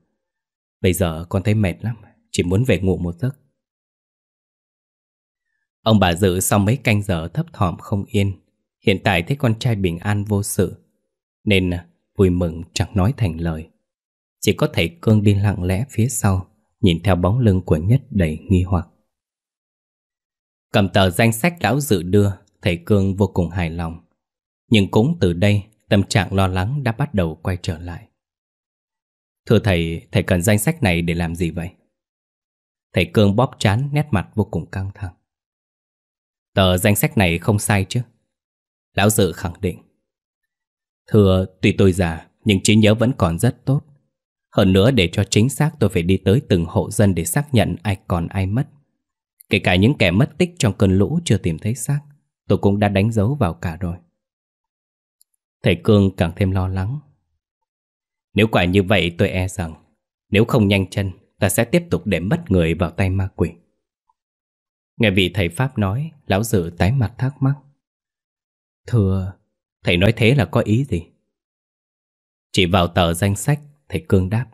Bây giờ con thấy mệt lắm Chỉ muốn về ngủ một giấc Ông bà giữ sau mấy canh giờ thấp thỏm không yên Hiện tại thấy con trai bình an vô sự Nên à, vui mừng chẳng nói thành lời Chỉ có thể Cương đi lặng lẽ phía sau Nhìn theo bóng lưng của Nhất đầy nghi hoặc Cầm tờ danh sách lão dự đưa Thầy Cương vô cùng hài lòng Nhưng cũng từ đây Tâm trạng lo lắng đã bắt đầu quay trở lại Thưa thầy, thầy cần danh sách này để làm gì vậy? Thầy Cương bóp chán nét mặt vô cùng căng thẳng Tờ danh sách này không sai chứ Lão Dự khẳng định Thưa, tuy tôi già Nhưng trí nhớ vẫn còn rất tốt hơn nữa để cho chính xác tôi phải đi tới từng hộ dân để xác nhận ai còn ai mất. Kể cả những kẻ mất tích trong cơn lũ chưa tìm thấy xác, tôi cũng đã đánh dấu vào cả rồi. Thầy Cương càng thêm lo lắng. Nếu quả như vậy tôi e rằng, nếu không nhanh chân, ta sẽ tiếp tục để mất người vào tay ma quỷ. Nghe vị thầy Pháp nói, lão dự tái mặt thắc mắc. Thưa, thầy nói thế là có ý gì? Chỉ vào tờ danh sách thầy Cương đáp.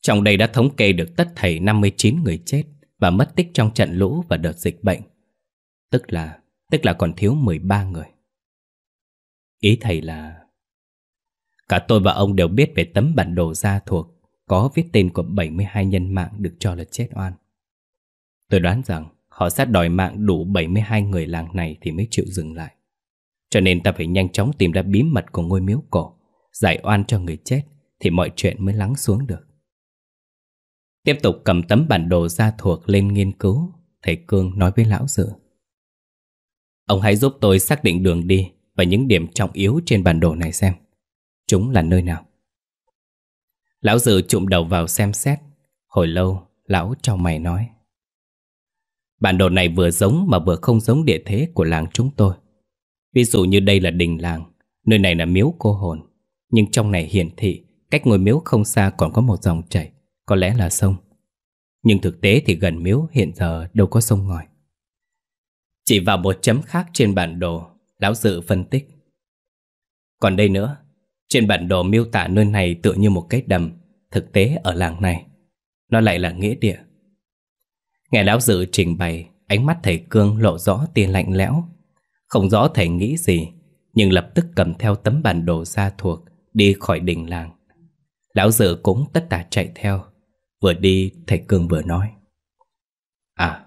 Trong đây đã thống kê được tất thảy 59 người chết và mất tích trong trận lũ và đợt dịch bệnh. Tức là, tức là còn thiếu 13 người. Ý thầy là... Cả tôi và ông đều biết về tấm bản đồ gia thuộc có viết tên của 72 nhân mạng được cho là chết oan. Tôi đoán rằng họ sát đòi mạng đủ 72 người làng này thì mới chịu dừng lại. Cho nên ta phải nhanh chóng tìm ra bí mật của ngôi miếu cổ giải oan cho người chết thì mọi chuyện mới lắng xuống được. Tiếp tục cầm tấm bản đồ ra thuộc lên nghiên cứu, thầy Cương nói với lão dựa. Ông hãy giúp tôi xác định đường đi và những điểm trọng yếu trên bản đồ này xem. Chúng là nơi nào? Lão dự trụm đầu vào xem xét. Hồi lâu, lão cho mày nói. Bản đồ này vừa giống mà vừa không giống địa thế của làng chúng tôi. Ví dụ như đây là đình làng, nơi này là miếu cô hồn, nhưng trong này hiển thị Cách ngôi miếu không xa còn có một dòng chảy Có lẽ là sông Nhưng thực tế thì gần miếu hiện giờ đâu có sông ngòi Chỉ vào một chấm khác trên bản đồ Lão Dự phân tích Còn đây nữa Trên bản đồ miêu tả nơi này tựa như một cái đầm Thực tế ở làng này Nó lại là nghĩa địa Nghe Lão Dự trình bày Ánh mắt thầy Cương lộ rõ tia lạnh lẽo Không rõ thầy nghĩ gì Nhưng lập tức cầm theo tấm bản đồ ra thuộc đi khỏi đình làng. Lão dở cũng tất tả chạy theo. Vừa đi, thầy Cương vừa nói. À,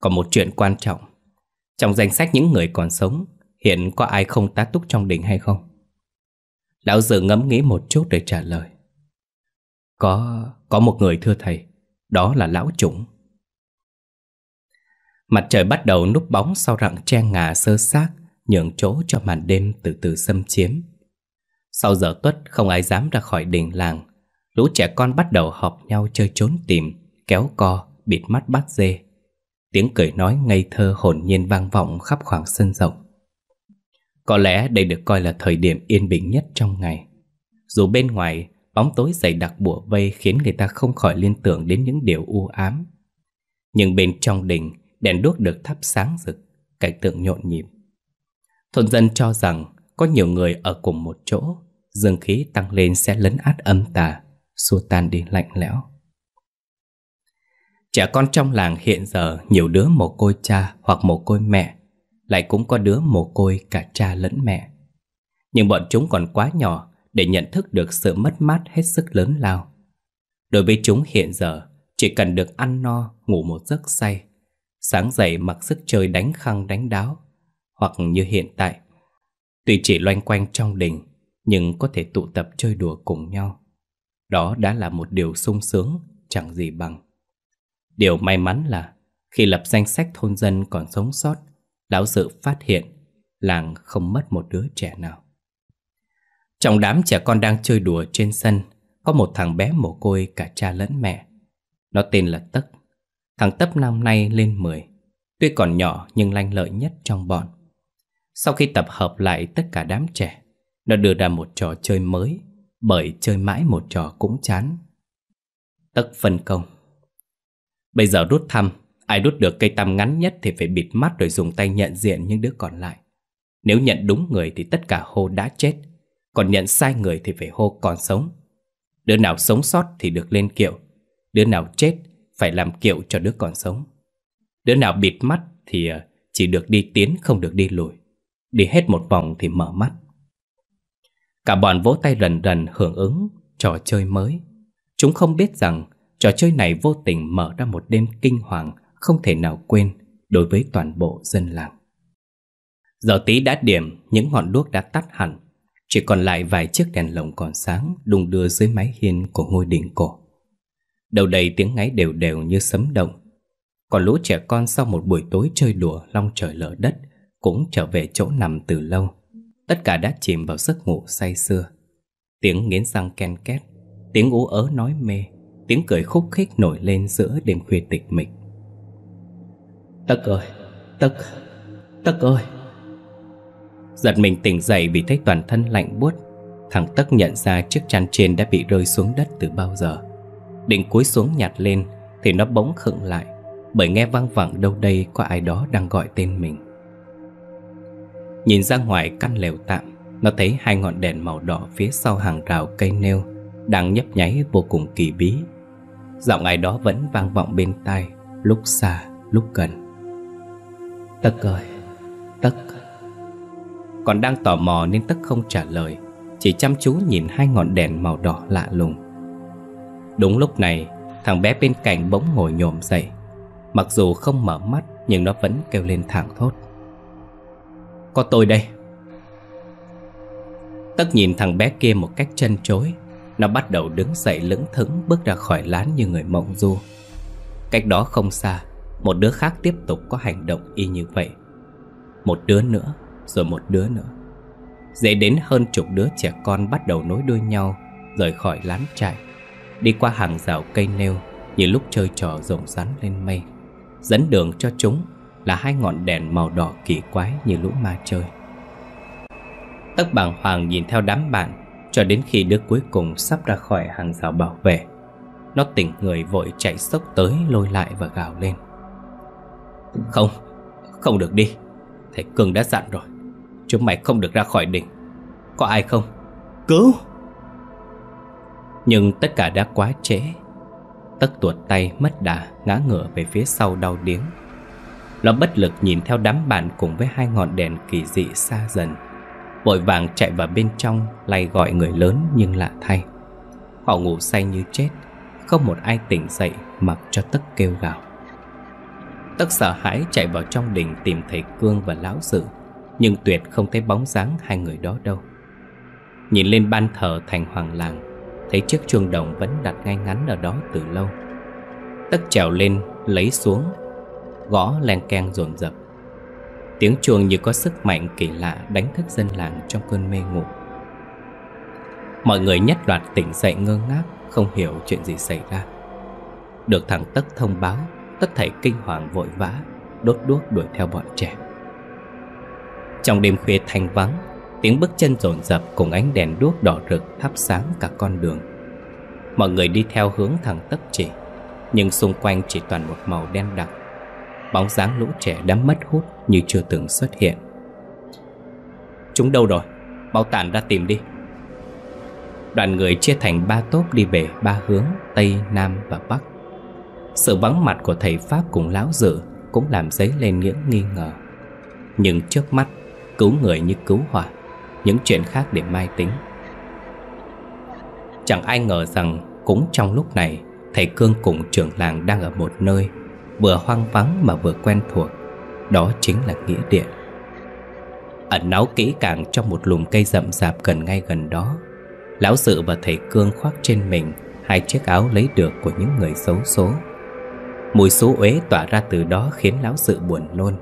còn một chuyện quan trọng. Trong danh sách những người còn sống, hiện có ai không tá túc trong đình hay không? Lão dở ngẫm nghĩ một chút để trả lời. Có, có một người thưa thầy, đó là lão trũng. Mặt trời bắt đầu núp bóng sau rặng tre ngà sơ xác, nhường chỗ cho màn đêm từ từ xâm chiếm. Sau giờ tuất không ai dám ra khỏi đình làng Lũ trẻ con bắt đầu họp nhau chơi trốn tìm Kéo co, bịt mắt bắt dê Tiếng cười nói ngây thơ hồn nhiên vang vọng khắp khoảng sân rộng Có lẽ đây được coi là thời điểm yên bình nhất trong ngày Dù bên ngoài, bóng tối dày đặc bủa vây Khiến người ta không khỏi liên tưởng đến những điều u ám Nhưng bên trong đình, đèn đuốc được thắp sáng rực Cảnh tượng nhộn nhịp Thôn dân cho rằng có nhiều người ở cùng một chỗ dương khí tăng lên sẽ lấn át âm tà, xua tan đi lạnh lẽo. Trẻ con trong làng hiện giờ nhiều đứa mồ côi cha hoặc mồ côi mẹ, lại cũng có đứa mồ côi cả cha lẫn mẹ. Nhưng bọn chúng còn quá nhỏ để nhận thức được sự mất mát hết sức lớn lao. Đối với chúng hiện giờ, chỉ cần được ăn no, ngủ một giấc say, sáng dậy mặc sức chơi đánh khăn đánh đáo, hoặc như hiện tại, tùy chỉ loanh quanh trong đình, nhưng có thể tụ tập chơi đùa cùng nhau. Đó đã là một điều sung sướng, chẳng gì bằng. Điều may mắn là khi lập danh sách thôn dân còn sống sót, lão dự phát hiện làng không mất một đứa trẻ nào. Trong đám trẻ con đang chơi đùa trên sân, có một thằng bé mồ côi cả cha lẫn mẹ. Nó tên là Tấc. Thằng Tấp năm nay lên 10, tuy còn nhỏ nhưng lanh lợi nhất trong bọn. Sau khi tập hợp lại tất cả đám trẻ, nó đưa ra một trò chơi mới Bởi chơi mãi một trò cũng chán Tất phân công Bây giờ rút thăm Ai rút được cây tăm ngắn nhất thì phải bịt mắt rồi dùng tay nhận diện những đứa còn lại Nếu nhận đúng người thì tất cả hô đã chết Còn nhận sai người thì phải hô còn sống Đứa nào sống sót thì được lên kiệu Đứa nào chết phải làm kiệu cho đứa còn sống Đứa nào bịt mắt thì ờ, chỉ được đi tiến không được đi lùi Đi hết một vòng thì mở mắt Cả bọn vỗ tay rần rần hưởng ứng trò chơi mới. Chúng không biết rằng trò chơi này vô tình mở ra một đêm kinh hoàng không thể nào quên đối với toàn bộ dân làng. Giờ tí đã điểm, những ngọn đuốc đã tắt hẳn, chỉ còn lại vài chiếc đèn lồng còn sáng đung đưa dưới mái hiên của ngôi đình cổ. Đầu đầy tiếng ngáy đều đều như sấm động. Còn lũ trẻ con sau một buổi tối chơi đùa long trời lở đất cũng trở về chỗ nằm từ lâu. Tất cả đã chìm vào giấc ngủ say sưa Tiếng nghiến răng ken két Tiếng ú ớ nói mê Tiếng cười khúc khích nổi lên giữa đêm khuya tịch mịch Tất ơi Tất Tất ơi Giật mình tỉnh dậy vì thấy toàn thân lạnh buốt Thằng Tất nhận ra chiếc chăn trên đã bị rơi xuống đất từ bao giờ Định cúi xuống nhặt lên Thì nó bỗng khựng lại Bởi nghe vang vẳng đâu đây có ai đó đang gọi tên mình Nhìn ra ngoài căn lều tạm Nó thấy hai ngọn đèn màu đỏ phía sau hàng rào cây nêu Đang nhấp nháy vô cùng kỳ bí Giọng ai đó vẫn vang vọng bên tai Lúc xa, lúc gần Tất ơi, tất Còn đang tò mò nên tất không trả lời Chỉ chăm chú nhìn hai ngọn đèn màu đỏ lạ lùng Đúng lúc này Thằng bé bên cạnh bỗng ngồi nhổm dậy Mặc dù không mở mắt Nhưng nó vẫn kêu lên thảng thốt có tôi đây Tất nhìn thằng bé kia một cách chân chối Nó bắt đầu đứng dậy lững thững Bước ra khỏi lán như người mộng du Cách đó không xa Một đứa khác tiếp tục có hành động y như vậy Một đứa nữa Rồi một đứa nữa Dễ đến hơn chục đứa trẻ con bắt đầu nối đuôi nhau Rời khỏi lán trại Đi qua hàng rào cây nêu Như lúc chơi trò rồng rắn lên mây Dẫn đường cho chúng là hai ngọn đèn màu đỏ kỳ quái như lũ ma chơi. Tấc bàng hoàng nhìn theo đám bạn cho đến khi đứa cuối cùng sắp ra khỏi hàng rào bảo vệ. Nó tỉnh người vội chạy sốc tới lôi lại và gào lên. Không, không được đi. Thầy cường đã dặn rồi. Chúng mày không được ra khỏi đỉnh. Có ai không? Cứu! Nhưng tất cả đã quá trễ. Tất tuột tay mất đà ngã ngửa về phía sau đau điếng nó bất lực nhìn theo đám bạn cùng với hai ngọn đèn kỳ dị xa dần Vội vàng chạy vào bên trong Lay gọi người lớn nhưng lạ thay Họ ngủ say như chết Không một ai tỉnh dậy mặc cho tất kêu gào Tất sợ hãi chạy vào trong đình tìm thầy Cương và lão dự Nhưng tuyệt không thấy bóng dáng hai người đó đâu Nhìn lên ban thờ thành hoàng làng Thấy chiếc chuông đồng vẫn đặt ngay ngắn ở đó từ lâu Tất trèo lên lấy xuống gõ len keng dồn dập tiếng chuông như có sức mạnh kỳ lạ đánh thức dân làng trong cơn mê ngủ mọi người nhất loạt tỉnh dậy ngơ ngác không hiểu chuyện gì xảy ra được thằng tất thông báo tất thảy kinh hoàng vội vã đốt đuốc đuổi theo bọn trẻ trong đêm khuya thanh vắng tiếng bước chân rồn rập cùng ánh đèn đuốc đỏ rực thắp sáng cả con đường mọi người đi theo hướng thằng tất chỉ nhưng xung quanh chỉ toàn một màu đen đặc Bóng dáng lũ trẻ đã mất hút như chưa từng xuất hiện Chúng đâu rồi? Mau tản ra tìm đi Đoàn người chia thành ba tốp đi về ba hướng Tây, Nam và Bắc Sự vắng mặt của thầy Pháp cùng lão dự Cũng làm dấy lên những nghi ngờ Nhưng trước mắt Cứu người như cứu hỏa Những chuyện khác để mai tính Chẳng ai ngờ rằng Cũng trong lúc này Thầy Cương cùng trưởng làng đang ở một nơi vừa hoang vắng mà vừa quen thuộc Đó chính là nghĩa địa Ẩn náu kỹ càng trong một lùm cây rậm rạp gần ngay gần đó Lão Sự và thầy Cương khoác trên mình Hai chiếc áo lấy được của những người xấu số Mùi số uế tỏa ra từ đó khiến lão Sự buồn nôn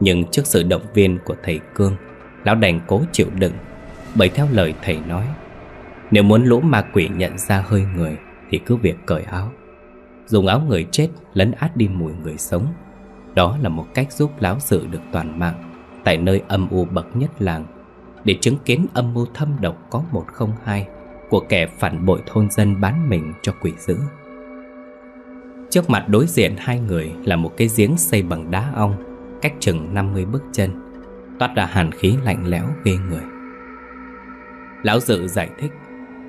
Nhưng trước sự động viên của thầy Cương Lão đành cố chịu đựng Bởi theo lời thầy nói Nếu muốn lũ ma quỷ nhận ra hơi người Thì cứ việc cởi áo dùng áo người chết lấn át đi mùi người sống. Đó là một cách giúp lão sự được toàn mạng tại nơi âm u bậc nhất làng để chứng kiến âm mưu thâm độc có một không hai của kẻ phản bội thôn dân bán mình cho quỷ dữ. Trước mặt đối diện hai người là một cái giếng xây bằng đá ong cách chừng 50 bước chân toát ra hàn khí lạnh lẽo ghê người. Lão Dự giải thích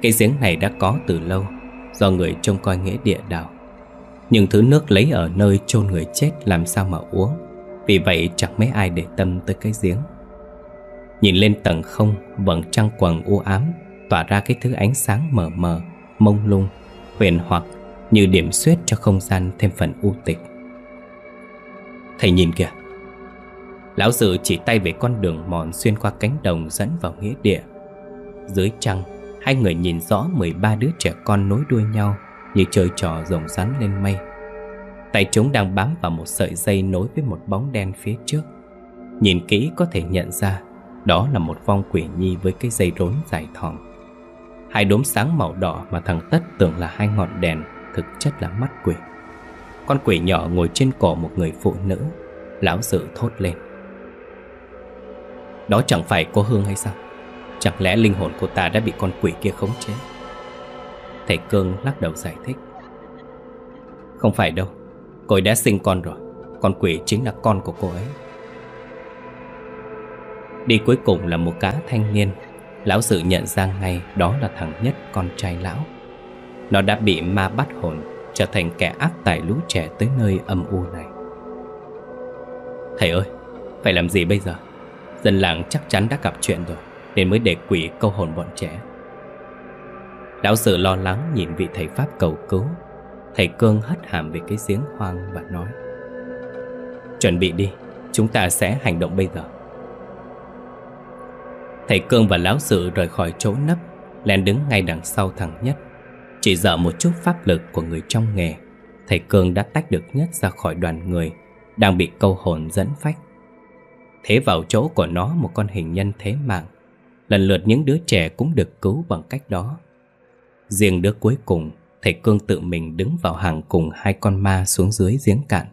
cái giếng này đã có từ lâu do người trông coi nghĩa địa đào nhưng thứ nước lấy ở nơi chôn người chết làm sao mà uống Vì vậy chẳng mấy ai để tâm tới cái giếng Nhìn lên tầng không Vầng trăng quần u ám Tỏa ra cái thứ ánh sáng mờ mờ Mông lung Huyền hoặc Như điểm xuyết cho không gian thêm phần u tịch Thầy nhìn kìa Lão sư chỉ tay về con đường mòn xuyên qua cánh đồng dẫn vào nghĩa địa Dưới trăng Hai người nhìn rõ 13 đứa trẻ con nối đuôi nhau như chơi trò rồng rắn lên mây. Tay chúng đang bám vào một sợi dây nối với một bóng đen phía trước. Nhìn kỹ có thể nhận ra đó là một vong quỷ nhi với cái dây rốn dài thòng. Hai đốm sáng màu đỏ mà thằng Tất tưởng là hai ngọn đèn thực chất là mắt quỷ. Con quỷ nhỏ ngồi trên cổ một người phụ nữ, lão dự thốt lên. Đó chẳng phải cô Hương hay sao? Chẳng lẽ linh hồn cô ta đã bị con quỷ kia khống chế? Thầy Cương lắc đầu giải thích Không phải đâu Cô ấy đã sinh con rồi Con quỷ chính là con của cô ấy Đi cuối cùng là một cá thanh niên Lão sự nhận ra ngay đó là thằng nhất con trai lão Nó đã bị ma bắt hồn Trở thành kẻ ác tài lũ trẻ tới nơi âm u này Thầy ơi, phải làm gì bây giờ? Dân làng chắc chắn đã gặp chuyện rồi Nên mới để quỷ câu hồn bọn trẻ lão sư lo lắng nhìn vị thầy Pháp cầu cứu Thầy Cương hất hàm về cái giếng hoang và nói Chuẩn bị đi, chúng ta sẽ hành động bây giờ Thầy Cương và lão sư rời khỏi chỗ nấp lên đứng ngay đằng sau thằng Nhất Chỉ dở một chút pháp lực của người trong nghề Thầy Cương đã tách được Nhất ra khỏi đoàn người Đang bị câu hồn dẫn phách Thế vào chỗ của nó một con hình nhân thế mạng Lần lượt những đứa trẻ cũng được cứu bằng cách đó Riêng đứa cuối cùng Thầy Cương tự mình đứng vào hàng cùng hai con ma xuống dưới giếng cạn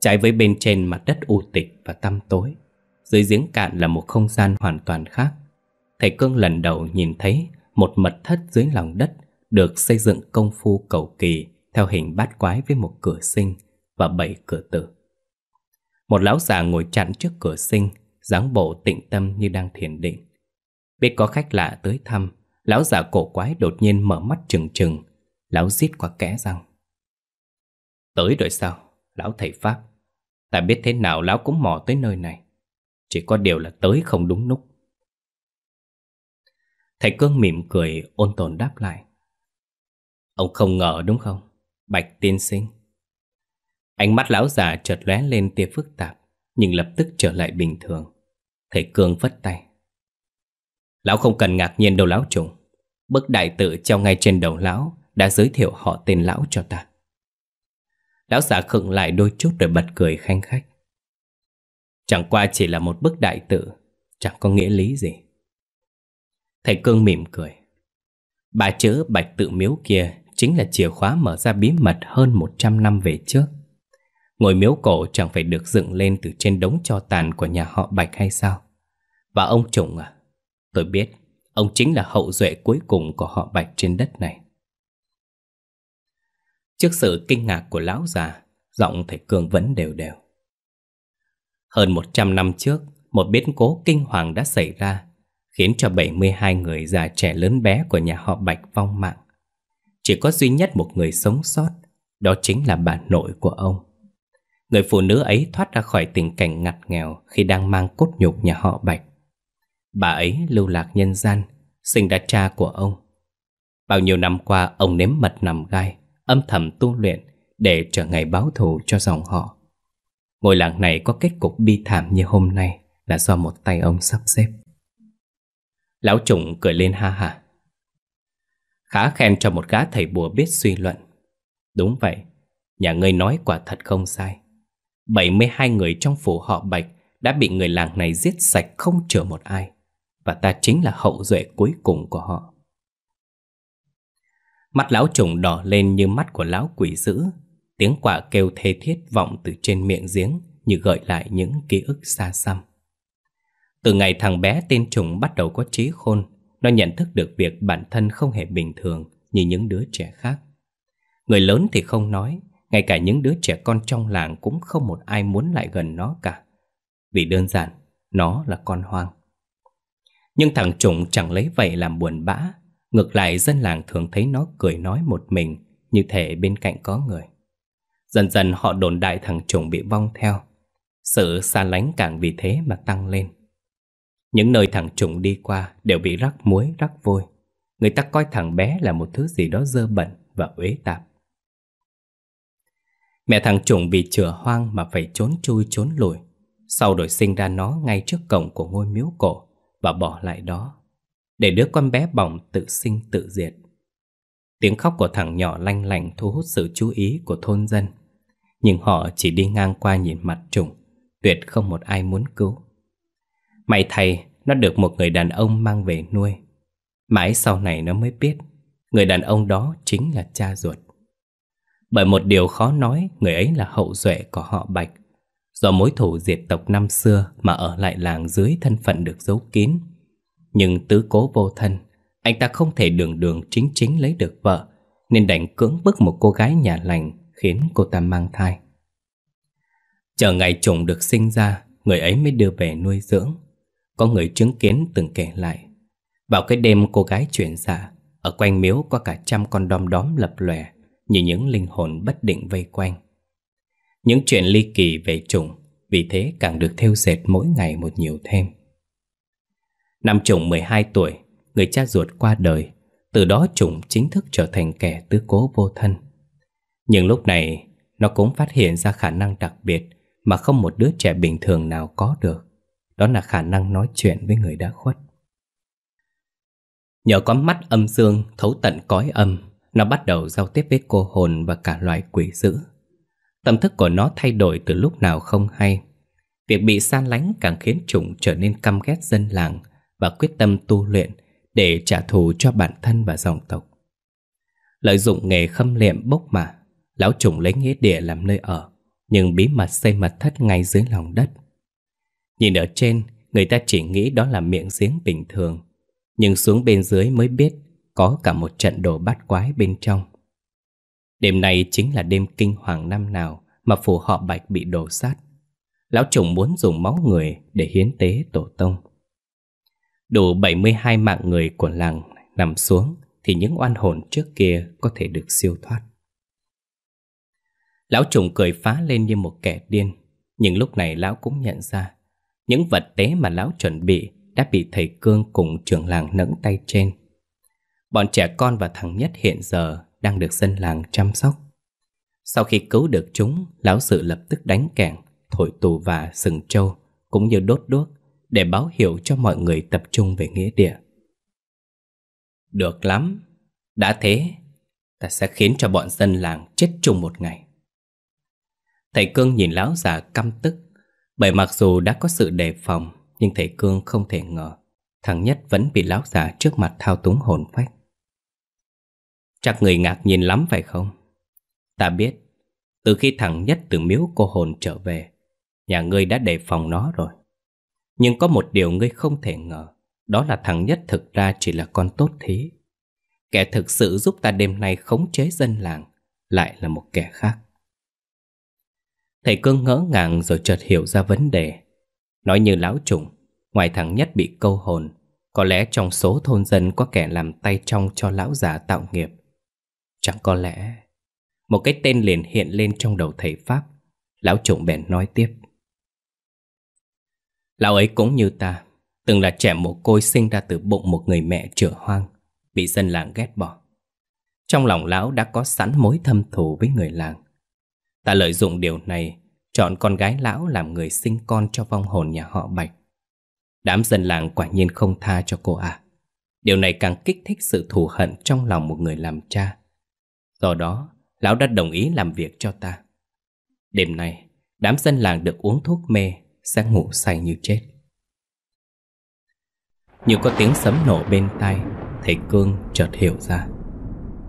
Trái với bên trên mặt đất u tịch và tăm tối Dưới giếng cạn là một không gian hoàn toàn khác Thầy Cương lần đầu nhìn thấy một mật thất dưới lòng đất Được xây dựng công phu cầu kỳ theo hình bát quái với một cửa sinh và bảy cửa tử Một lão già ngồi chặn trước cửa sinh dáng bộ tịnh tâm như đang thiền định Biết có khách lạ tới thăm Lão già cổ quái đột nhiên mở mắt trừng trừng Lão rít qua kẽ răng Tới rồi sao Lão thầy Pháp Ta biết thế nào lão cũng mò tới nơi này Chỉ có điều là tới không đúng lúc Thầy Cương mỉm cười ôn tồn đáp lại Ông không ngờ đúng không Bạch tiên sinh Ánh mắt lão già chợt lóe lên tia phức tạp Nhưng lập tức trở lại bình thường Thầy Cương vất tay Lão không cần ngạc nhiên đâu lão trùng Bức đại tự treo ngay trên đầu lão Đã giới thiệu họ tên lão cho ta Lão giả khựng lại đôi chút rồi bật cười khanh khách Chẳng qua chỉ là một bức đại tự Chẳng có nghĩa lý gì Thầy Cương mỉm cười bà chữ bạch tự miếu kia Chính là chìa khóa mở ra bí mật hơn 100 năm về trước Ngôi miếu cổ chẳng phải được dựng lên từ trên đống cho tàn của nhà họ Bạch hay sao? Và ông Trùng à, Tôi biết Ông chính là hậu duệ cuối cùng của họ Bạch trên đất này Trước sự kinh ngạc của lão già Giọng thầy Cường vẫn đều đều Hơn 100 năm trước Một biến cố kinh hoàng đã xảy ra Khiến cho 72 người già trẻ lớn bé Của nhà họ Bạch vong mạng Chỉ có duy nhất một người sống sót Đó chính là bà nội của ông Người phụ nữ ấy thoát ra khỏi tình cảnh ngặt nghèo Khi đang mang cốt nhục nhà họ Bạch Bà ấy lưu lạc nhân gian, sinh ra cha của ông. Bao nhiêu năm qua ông nếm mật nằm gai, âm thầm tu luyện để trở ngày báo thù cho dòng họ. Ngôi làng này có kết cục bi thảm như hôm nay là do một tay ông sắp xếp. Lão trùng cười lên ha ha. Khá khen cho một gã thầy bùa biết suy luận. Đúng vậy, nhà ngươi nói quả thật không sai. 72 người trong phủ họ Bạch đã bị người làng này giết sạch không chừa một ai. Và ta chính là hậu duệ cuối cùng của họ Mắt lão trùng đỏ lên như mắt của lão quỷ dữ Tiếng quả kêu thê thiết vọng từ trên miệng giếng Như gợi lại những ký ức xa xăm Từ ngày thằng bé tên trùng bắt đầu có trí khôn Nó nhận thức được việc bản thân không hề bình thường Như những đứa trẻ khác Người lớn thì không nói Ngay cả những đứa trẻ con trong làng Cũng không một ai muốn lại gần nó cả Vì đơn giản Nó là con hoang nhưng thằng trùng chẳng lấy vậy làm buồn bã Ngược lại dân làng thường thấy nó cười nói một mình Như thể bên cạnh có người Dần dần họ đồn đại thằng trùng bị vong theo Sự xa lánh càng vì thế mà tăng lên Những nơi thằng trùng đi qua đều bị rắc muối rắc vôi Người ta coi thằng bé là một thứ gì đó dơ bẩn và uế tạp Mẹ thằng trùng vì chửa hoang mà phải trốn chui trốn lùi Sau đổi sinh ra nó ngay trước cổng của ngôi miếu cổ và bỏ lại đó, để đứa con bé bỏng tự sinh tự diệt. Tiếng khóc của thằng nhỏ lanh lảnh thu hút sự chú ý của thôn dân, nhưng họ chỉ đi ngang qua nhìn mặt trùng, tuyệt không một ai muốn cứu. May thay, nó được một người đàn ông mang về nuôi. Mãi sau này nó mới biết, người đàn ông đó chính là cha ruột. Bởi một điều khó nói, người ấy là hậu duệ của họ Bạch do mối thù diệt tộc năm xưa mà ở lại làng dưới thân phận được giấu kín. Nhưng tứ cố vô thân, anh ta không thể đường đường chính chính lấy được vợ, nên đành cưỡng bức một cô gái nhà lành khiến cô ta mang thai. Chờ ngày chồng được sinh ra, người ấy mới đưa về nuôi dưỡng. Có người chứng kiến từng kể lại. Vào cái đêm cô gái chuyển dạ, ở quanh miếu có cả trăm con đom đóm lập lòe như những linh hồn bất định vây quanh. Những chuyện ly kỳ về trùng Vì thế càng được theo dệt mỗi ngày một nhiều thêm Năm trùng 12 tuổi Người cha ruột qua đời Từ đó trùng chính thức trở thành kẻ tứ cố vô thân Nhưng lúc này Nó cũng phát hiện ra khả năng đặc biệt Mà không một đứa trẻ bình thường nào có được Đó là khả năng nói chuyện với người đã khuất Nhờ có mắt âm dương thấu tận cõi âm Nó bắt đầu giao tiếp với cô hồn và cả loài quỷ dữ Tâm thức của nó thay đổi từ lúc nào không hay Việc bị san lánh càng khiến chủng trở nên căm ghét dân làng Và quyết tâm tu luyện để trả thù cho bản thân và dòng tộc Lợi dụng nghề khâm liệm bốc mả Lão chủng lấy nghĩa địa làm nơi ở Nhưng bí mật xây mật thất ngay dưới lòng đất Nhìn ở trên, người ta chỉ nghĩ đó là miệng giếng bình thường Nhưng xuống bên dưới mới biết có cả một trận đồ bắt quái bên trong Đêm nay chính là đêm kinh hoàng năm nào mà phù họ Bạch bị đổ sát. Lão trùng muốn dùng máu người để hiến tế tổ tông. Đủ 72 mạng người của làng nằm xuống thì những oan hồn trước kia có thể được siêu thoát. Lão trùng cười phá lên như một kẻ điên, nhưng lúc này lão cũng nhận ra những vật tế mà lão chuẩn bị đã bị thầy Cương cùng trưởng làng nẫng tay trên. Bọn trẻ con và thằng Nhất hiện giờ đang được dân làng chăm sóc. Sau khi cứu được chúng, lão sự lập tức đánh kẻng, thổi tù và sừng trâu, cũng như đốt đuốc, để báo hiệu cho mọi người tập trung về nghĩa địa. Được lắm, đã thế, ta sẽ khiến cho bọn dân làng chết chung một ngày. Thầy Cương nhìn lão già căm tức, bởi mặc dù đã có sự đề phòng, nhưng thầy Cương không thể ngờ, thằng nhất vẫn bị lão già trước mặt thao túng hồn phách. Chắc người ngạc nhiên lắm phải không? Ta biết, từ khi thằng nhất từ miếu cô hồn trở về, nhà ngươi đã đề phòng nó rồi. Nhưng có một điều ngươi không thể ngờ, đó là thằng nhất thực ra chỉ là con tốt thí. Kẻ thực sự giúp ta đêm nay khống chế dân làng lại là một kẻ khác. Thầy cương ngỡ ngàng rồi chợt hiểu ra vấn đề. Nói như lão trùng, ngoài thằng nhất bị câu hồn, có lẽ trong số thôn dân có kẻ làm tay trong cho lão già tạo nghiệp Chẳng có lẽ Một cái tên liền hiện lên trong đầu thầy Pháp Lão trộm bèn nói tiếp Lão ấy cũng như ta Từng là trẻ mồ côi sinh ra từ bụng một người mẹ trở hoang Bị dân làng ghét bỏ Trong lòng lão đã có sẵn mối thâm thù với người làng Ta lợi dụng điều này Chọn con gái lão làm người sinh con cho vong hồn nhà họ Bạch Đám dân làng quả nhiên không tha cho cô ạ à. Điều này càng kích thích sự thù hận trong lòng một người làm cha Do đó, lão đã đồng ý làm việc cho ta. Đêm nay, đám dân làng được uống thuốc mê, sẽ ngủ say như chết. Như có tiếng sấm nổ bên tai, thầy Cương chợt hiểu ra.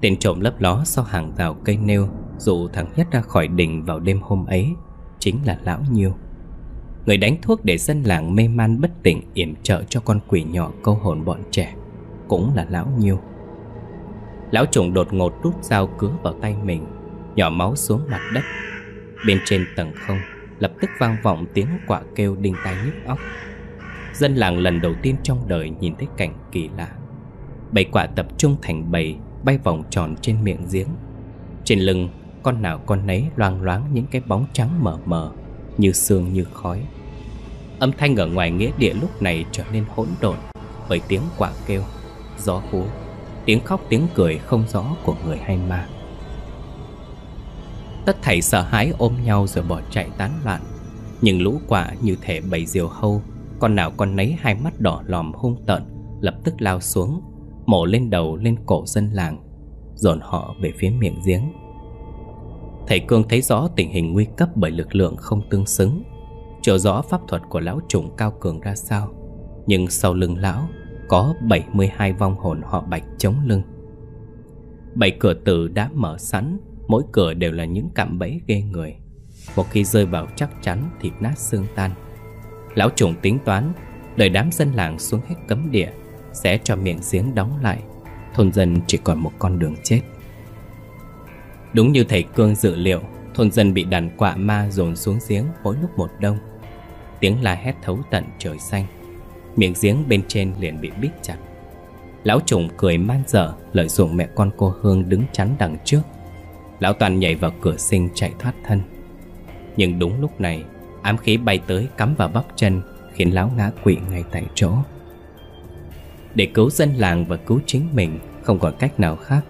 Tên trộm lấp ló sau hàng rào cây nêu dụ thằng Nhất ra khỏi đình vào đêm hôm ấy chính là Lão Nhiêu. Người đánh thuốc để dân làng mê man bất tỉnh yểm trợ cho con quỷ nhỏ câu hồn bọn trẻ cũng là Lão Nhiêu. Lão trùng đột ngột rút dao cứa vào tay mình Nhỏ máu xuống mặt đất Bên trên tầng không Lập tức vang vọng tiếng quả kêu đinh tai nhức óc Dân làng lần đầu tiên trong đời nhìn thấy cảnh kỳ lạ Bảy quả tập trung thành bầy Bay vòng tròn trên miệng giếng Trên lưng Con nào con nấy loang loáng những cái bóng trắng mờ mờ Như sương như khói Âm thanh ở ngoài nghĩa địa lúc này trở nên hỗn độn Bởi tiếng quả kêu Gió hú tiếng khóc tiếng cười không rõ của người hay ma. Tất thảy sợ hãi ôm nhau rồi bỏ chạy tán loạn. Nhưng lũ quả như thể bầy diều hâu, con nào con nấy hai mắt đỏ lòm hung tợn, lập tức lao xuống, mổ lên đầu lên cổ dân làng, dồn họ về phía miệng giếng. Thầy Cương thấy rõ tình hình nguy cấp bởi lực lượng không tương xứng, chờ rõ pháp thuật của lão trùng cao cường ra sao, nhưng sau lưng lão có 72 vong hồn họ bạch chống lưng. Bảy cửa tử đã mở sẵn, mỗi cửa đều là những cạm bẫy ghê người. Một khi rơi vào chắc chắn thì nát xương tan. Lão trùng tính toán, đợi đám dân làng xuống hết cấm địa, sẽ cho miệng giếng đóng lại. Thôn dân chỉ còn một con đường chết. Đúng như thầy Cương dự liệu, thôn dân bị đàn quạ ma dồn xuống giếng mỗi lúc một đông. Tiếng la hét thấu tận trời xanh. Miệng giếng bên trên liền bị bít chặt Lão trùng cười man dở Lợi dụng mẹ con cô Hương đứng chắn đằng trước Lão Toàn nhảy vào cửa sinh chạy thoát thân Nhưng đúng lúc này Ám khí bay tới cắm vào bắp chân Khiến lão ngã quỵ ngay tại chỗ Để cứu dân làng và cứu chính mình Không còn cách nào khác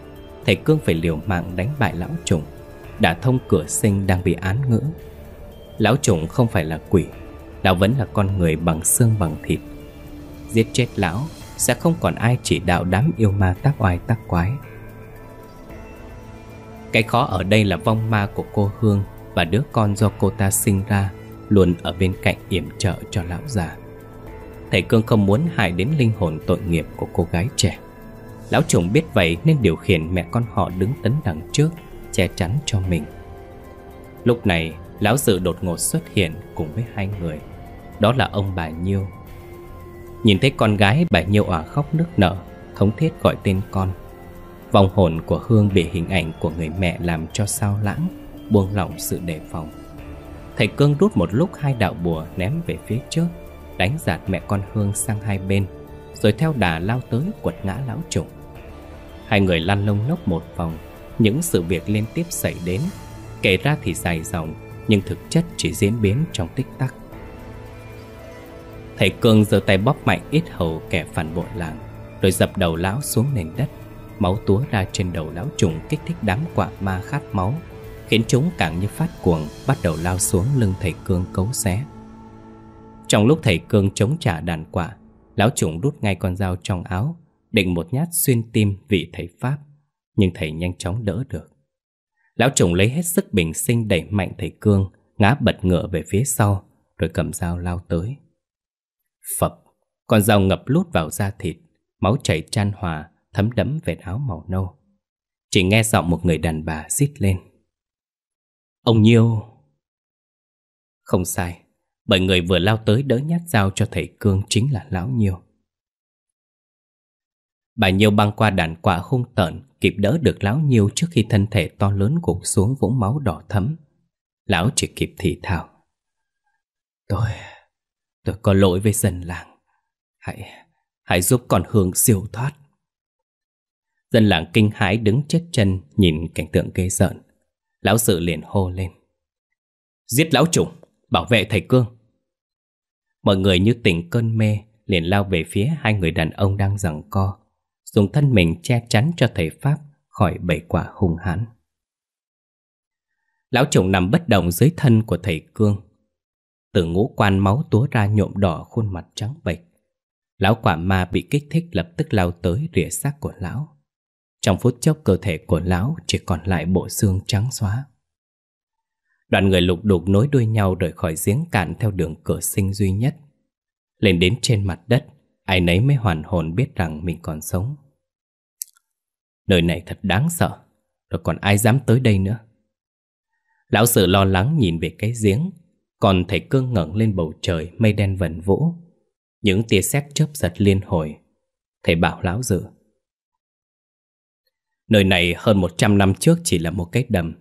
Thầy Cương phải liều mạng đánh bại lão trùng Đã thông cửa sinh đang bị án ngữ Lão trùng không phải là quỷ Lão vẫn là con người bằng xương bằng thịt Giết chết lão Sẽ không còn ai chỉ đạo đám yêu ma tác oai tác quái Cái khó ở đây là vong ma của cô Hương Và đứa con do cô ta sinh ra Luôn ở bên cạnh yểm trợ cho lão già Thầy Cương không muốn hại đến linh hồn tội nghiệp của cô gái trẻ Lão chồng biết vậy nên điều khiển mẹ con họ đứng tấn đằng trước Che chắn cho mình Lúc này Lão Dự đột ngột xuất hiện cùng với hai người Đó là ông bà Nhiêu Nhìn thấy con gái bà nhiêu òa khóc nức nở Thống thiết gọi tên con Vòng hồn của Hương bị hình ảnh của người mẹ làm cho sao lãng Buông lỏng sự đề phòng Thầy Cương rút một lúc hai đạo bùa ném về phía trước Đánh giạt mẹ con Hương sang hai bên Rồi theo đà lao tới quật ngã lão trùng Hai người lăn lông lốc một vòng Những sự việc liên tiếp xảy đến Kể ra thì dài dòng Nhưng thực chất chỉ diễn biến trong tích tắc Thầy Cương giơ tay bóp mạnh ít hầu kẻ phản bội làng Rồi dập đầu lão xuống nền đất Máu túa ra trên đầu lão trùng kích thích đám quạ ma khát máu Khiến chúng càng như phát cuồng Bắt đầu lao xuống lưng thầy Cương cấu xé Trong lúc thầy Cương chống trả đàn quạ Lão trùng rút ngay con dao trong áo Định một nhát xuyên tim vị thầy Pháp Nhưng thầy nhanh chóng đỡ được Lão trùng lấy hết sức bình sinh đẩy mạnh thầy Cương Ngã bật ngựa về phía sau Rồi cầm dao lao tới Phập, con dao ngập lút vào da thịt, máu chảy chan hòa, thấm đẫm vệt áo màu nâu. Chỉ nghe giọng một người đàn bà rít lên. Ông Nhiêu! Không sai, bởi người vừa lao tới đỡ nhát dao cho thầy Cương chính là Lão Nhiêu. Bà Nhiêu băng qua đàn quả hung tợn, kịp đỡ được Lão Nhiêu trước khi thân thể to lớn gục xuống vũng máu đỏ thấm. Lão chỉ kịp thì thào. Tôi... Tôi có lỗi với dân làng. Hãy, hãy giúp con Hương siêu thoát. Dân làng kinh hãi đứng chết chân nhìn cảnh tượng ghê rợn. Lão sự liền hô lên. Giết lão trùng, bảo vệ thầy Cương. Mọi người như tỉnh cơn mê liền lao về phía hai người đàn ông đang giằng co, dùng thân mình che chắn cho thầy Pháp khỏi bảy quả hung hãn. Lão trùng nằm bất động dưới thân của thầy Cương, từ ngũ quan máu túa ra nhuộm đỏ khuôn mặt trắng bệch Lão quả ma bị kích thích lập tức lao tới rỉa xác của lão Trong phút chốc cơ thể của lão chỉ còn lại bộ xương trắng xóa Đoàn người lục đục nối đuôi nhau rời khỏi giếng cạn theo đường cửa sinh duy nhất Lên đến trên mặt đất Ai nấy mới hoàn hồn biết rằng mình còn sống Nơi này thật đáng sợ Rồi còn ai dám tới đây nữa Lão sự lo lắng nhìn về cái giếng còn thầy cương ngẩng lên bầu trời mây đen vần vỗ Những tia sét chớp giật liên hồi Thầy bảo lão dự Nơi này hơn 100 năm trước chỉ là một cái đầm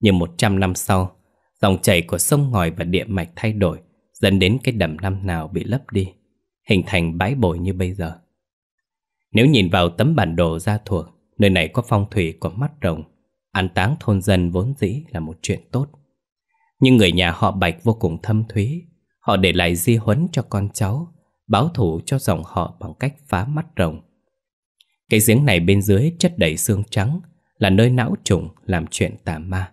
Nhưng 100 năm sau Dòng chảy của sông ngòi và địa mạch thay đổi Dẫn đến cái đầm năm nào bị lấp đi Hình thành bãi bồi như bây giờ Nếu nhìn vào tấm bản đồ ra thuộc Nơi này có phong thủy có mắt rồng An táng thôn dân vốn dĩ là một chuyện tốt nhưng người nhà họ Bạch vô cùng thâm thúy Họ để lại di huấn cho con cháu Báo thủ cho dòng họ bằng cách phá mắt rồng Cái giếng này bên dưới chất đầy xương trắng Là nơi não trùng làm chuyện tà ma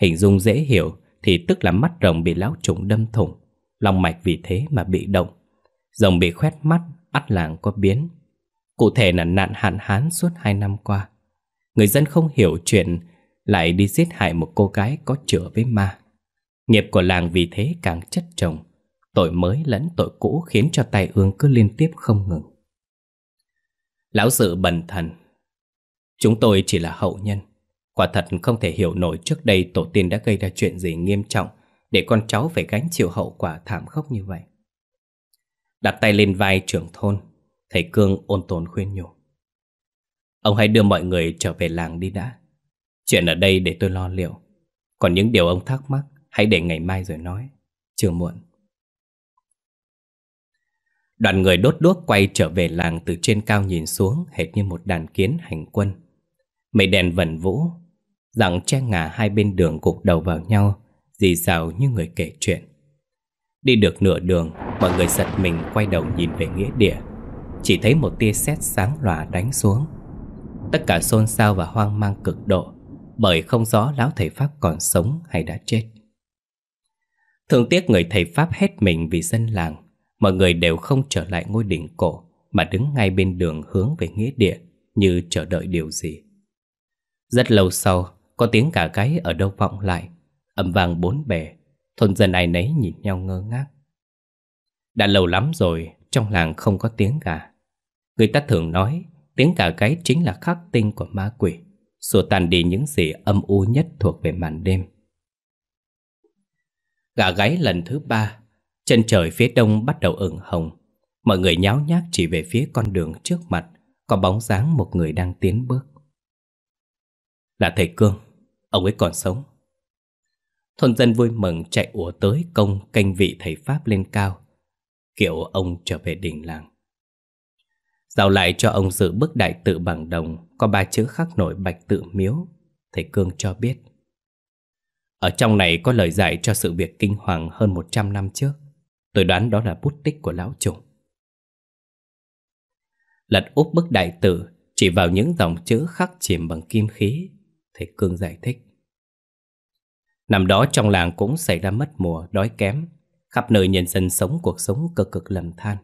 Hình dung dễ hiểu thì tức là mắt rồng bị lão trùng đâm thủng Lòng mạch vì thế mà bị động Rồng bị khoét mắt, ắt làng có biến Cụ thể là nạn hạn hán suốt hai năm qua Người dân không hiểu chuyện Lại đi giết hại một cô gái có chữa với ma Nghiệp của làng vì thế càng chất chồng Tội mới lẫn tội cũ khiến cho tai ương cứ liên tiếp không ngừng Lão sự bần thần Chúng tôi chỉ là hậu nhân Quả thật không thể hiểu nổi trước đây tổ tiên đã gây ra chuyện gì nghiêm trọng Để con cháu phải gánh chịu hậu quả thảm khốc như vậy Đặt tay lên vai trưởng thôn Thầy Cương ôn tồn khuyên nhủ Ông hãy đưa mọi người trở về làng đi đã Chuyện ở đây để tôi lo liệu Còn những điều ông thắc mắc Hãy để ngày mai rồi nói Chưa muộn Đoàn người đốt đuốc quay trở về làng từ trên cao nhìn xuống hệt như một đàn kiến hành quân. Mây đèn vẩn vũ, rằng che ngả hai bên đường cục đầu vào nhau, dì dào như người kể chuyện. Đi được nửa đường, mọi người giật mình quay đầu nhìn về nghĩa địa. Chỉ thấy một tia sét sáng lòa đánh xuống. Tất cả xôn xao và hoang mang cực độ, bởi không rõ lão thầy Pháp còn sống hay đã chết. Thương tiếc người thầy Pháp hết mình vì dân làng Mọi người đều không trở lại ngôi đỉnh cổ Mà đứng ngay bên đường hướng về nghĩa địa Như chờ đợi điều gì Rất lâu sau Có tiếng cả gáy ở đâu vọng lại Âm vang bốn bề Thôn dân ai nấy nhìn nhau ngơ ngác Đã lâu lắm rồi Trong làng không có tiếng gà Người ta thường nói Tiếng gà gáy chính là khắc tinh của ma quỷ Sủa tàn đi những gì âm u nhất thuộc về màn đêm Gà gáy lần thứ ba Chân trời phía đông bắt đầu ửng hồng Mọi người nháo nhác chỉ về phía con đường trước mặt Có bóng dáng một người đang tiến bước Là thầy Cương Ông ấy còn sống Thôn dân vui mừng chạy ùa tới công canh vị thầy Pháp lên cao Kiểu ông trở về đỉnh làng Giao lại cho ông dự bức đại tự bằng đồng Có ba chữ khắc nổi bạch tự miếu Thầy Cương cho biết ở trong này có lời giải cho sự việc kinh hoàng hơn 100 năm trước. Tôi đoán đó là bút tích của lão trùng. Lật úp bức đại tử chỉ vào những dòng chữ khắc chìm bằng kim khí, thầy Cương giải thích. Năm đó trong làng cũng xảy ra mất mùa, đói kém, khắp nơi nhân dân sống cuộc sống cực cực lầm than.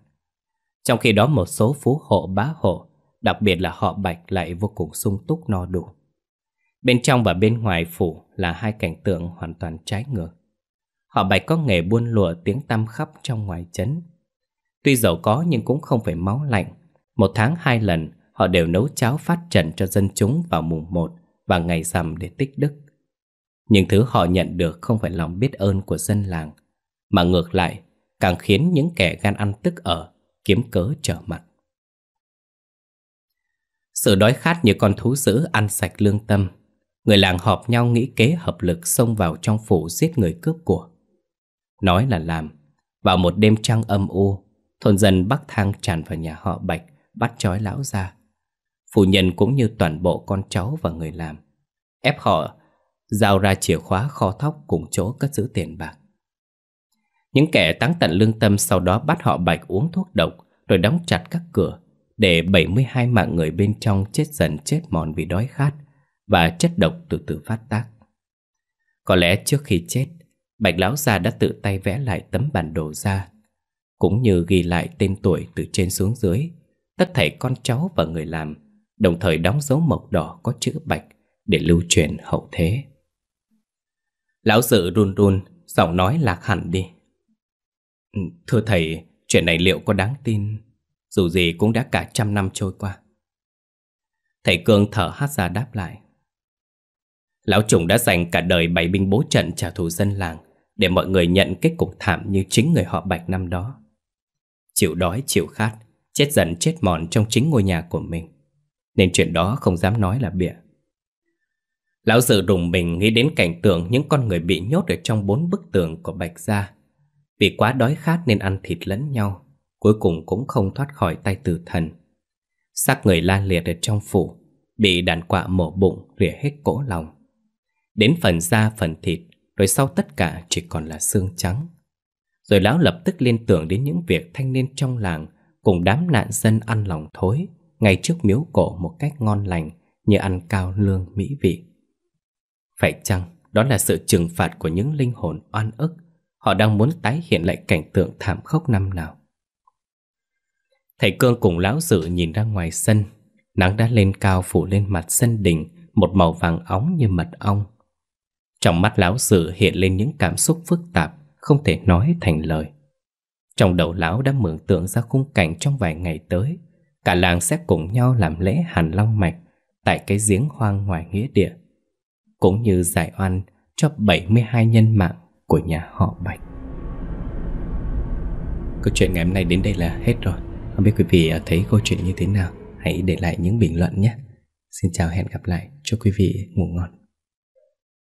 Trong khi đó một số phú hộ bá hộ, đặc biệt là họ bạch lại vô cùng sung túc no đủ. Bên trong và bên ngoài phủ là hai cảnh tượng hoàn toàn trái ngược. Họ bạch có nghề buôn lụa tiếng tăm khắp trong ngoài chấn. Tuy giàu có nhưng cũng không phải máu lạnh. Một tháng hai lần, họ đều nấu cháo phát trần cho dân chúng vào mùng một và ngày rằm để tích đức. những thứ họ nhận được không phải lòng biết ơn của dân làng, mà ngược lại, càng khiến những kẻ gan ăn tức ở, kiếm cớ trở mặt. Sự đói khát như con thú dữ ăn sạch lương tâm Người làng họp nhau nghĩ kế hợp lực xông vào trong phủ giết người cướp của Nói là làm Vào một đêm trăng âm u Thôn dân bắc thang tràn vào nhà họ Bạch Bắt trói lão ra phụ nhân cũng như toàn bộ con cháu và người làm Ép họ Giao ra chìa khóa kho thóc cùng chỗ cất giữ tiền bạc Những kẻ táng tận lương tâm sau đó bắt họ Bạch uống thuốc độc Rồi đóng chặt các cửa Để 72 mạng người bên trong chết dần chết mòn vì đói khát và chất độc từ từ phát tác. Có lẽ trước khi chết, Bạch Lão gia đã tự tay vẽ lại tấm bản đồ ra, cũng như ghi lại tên tuổi từ trên xuống dưới, tất thảy con cháu và người làm, đồng thời đóng dấu mộc đỏ có chữ Bạch để lưu truyền hậu thế. Lão Dự run run, giọng nói lạc hẳn đi. Ừ, thưa thầy, chuyện này liệu có đáng tin? Dù gì cũng đã cả trăm năm trôi qua. Thầy Cương thở hát ra đáp lại. Lão Trùng đã dành cả đời bày binh bố trận trả thù dân làng Để mọi người nhận kết cục thảm như chính người họ Bạch năm đó Chịu đói, chịu khát, chết dần chết mòn trong chính ngôi nhà của mình Nên chuyện đó không dám nói là bịa Lão Dự đùng mình nghĩ đến cảnh tượng những con người bị nhốt ở trong bốn bức tường của Bạch Gia Vì quá đói khát nên ăn thịt lẫn nhau Cuối cùng cũng không thoát khỏi tay tử thần Xác người la liệt ở trong phủ Bị đàn quạ mổ bụng rỉa hết cỗ lòng Đến phần da phần thịt Rồi sau tất cả chỉ còn là xương trắng Rồi lão lập tức liên tưởng đến những việc thanh niên trong làng Cùng đám nạn dân ăn lòng thối Ngày trước miếu cổ một cách ngon lành Như ăn cao lương mỹ vị Phải chăng đó là sự trừng phạt của những linh hồn oan ức Họ đang muốn tái hiện lại cảnh tượng thảm khốc năm nào Thầy Cương cùng lão dự nhìn ra ngoài sân Nắng đã lên cao phủ lên mặt sân đình Một màu vàng óng như mật ong trong mắt lão sử hiện lên những cảm xúc phức tạp, không thể nói thành lời. Trong đầu lão đã mường tượng ra khung cảnh trong vài ngày tới. Cả làng sẽ cùng nhau làm lễ hàn long mạch tại cái giếng hoang ngoài nghĩa địa. Cũng như giải oan cho 72 nhân mạng của nhà họ Bạch. Câu chuyện ngày hôm nay đến đây là hết rồi. Không biết quý vị thấy câu chuyện như thế nào? Hãy để lại những bình luận nhé. Xin chào hẹn gặp lại. Chúc quý vị ngủ ngon.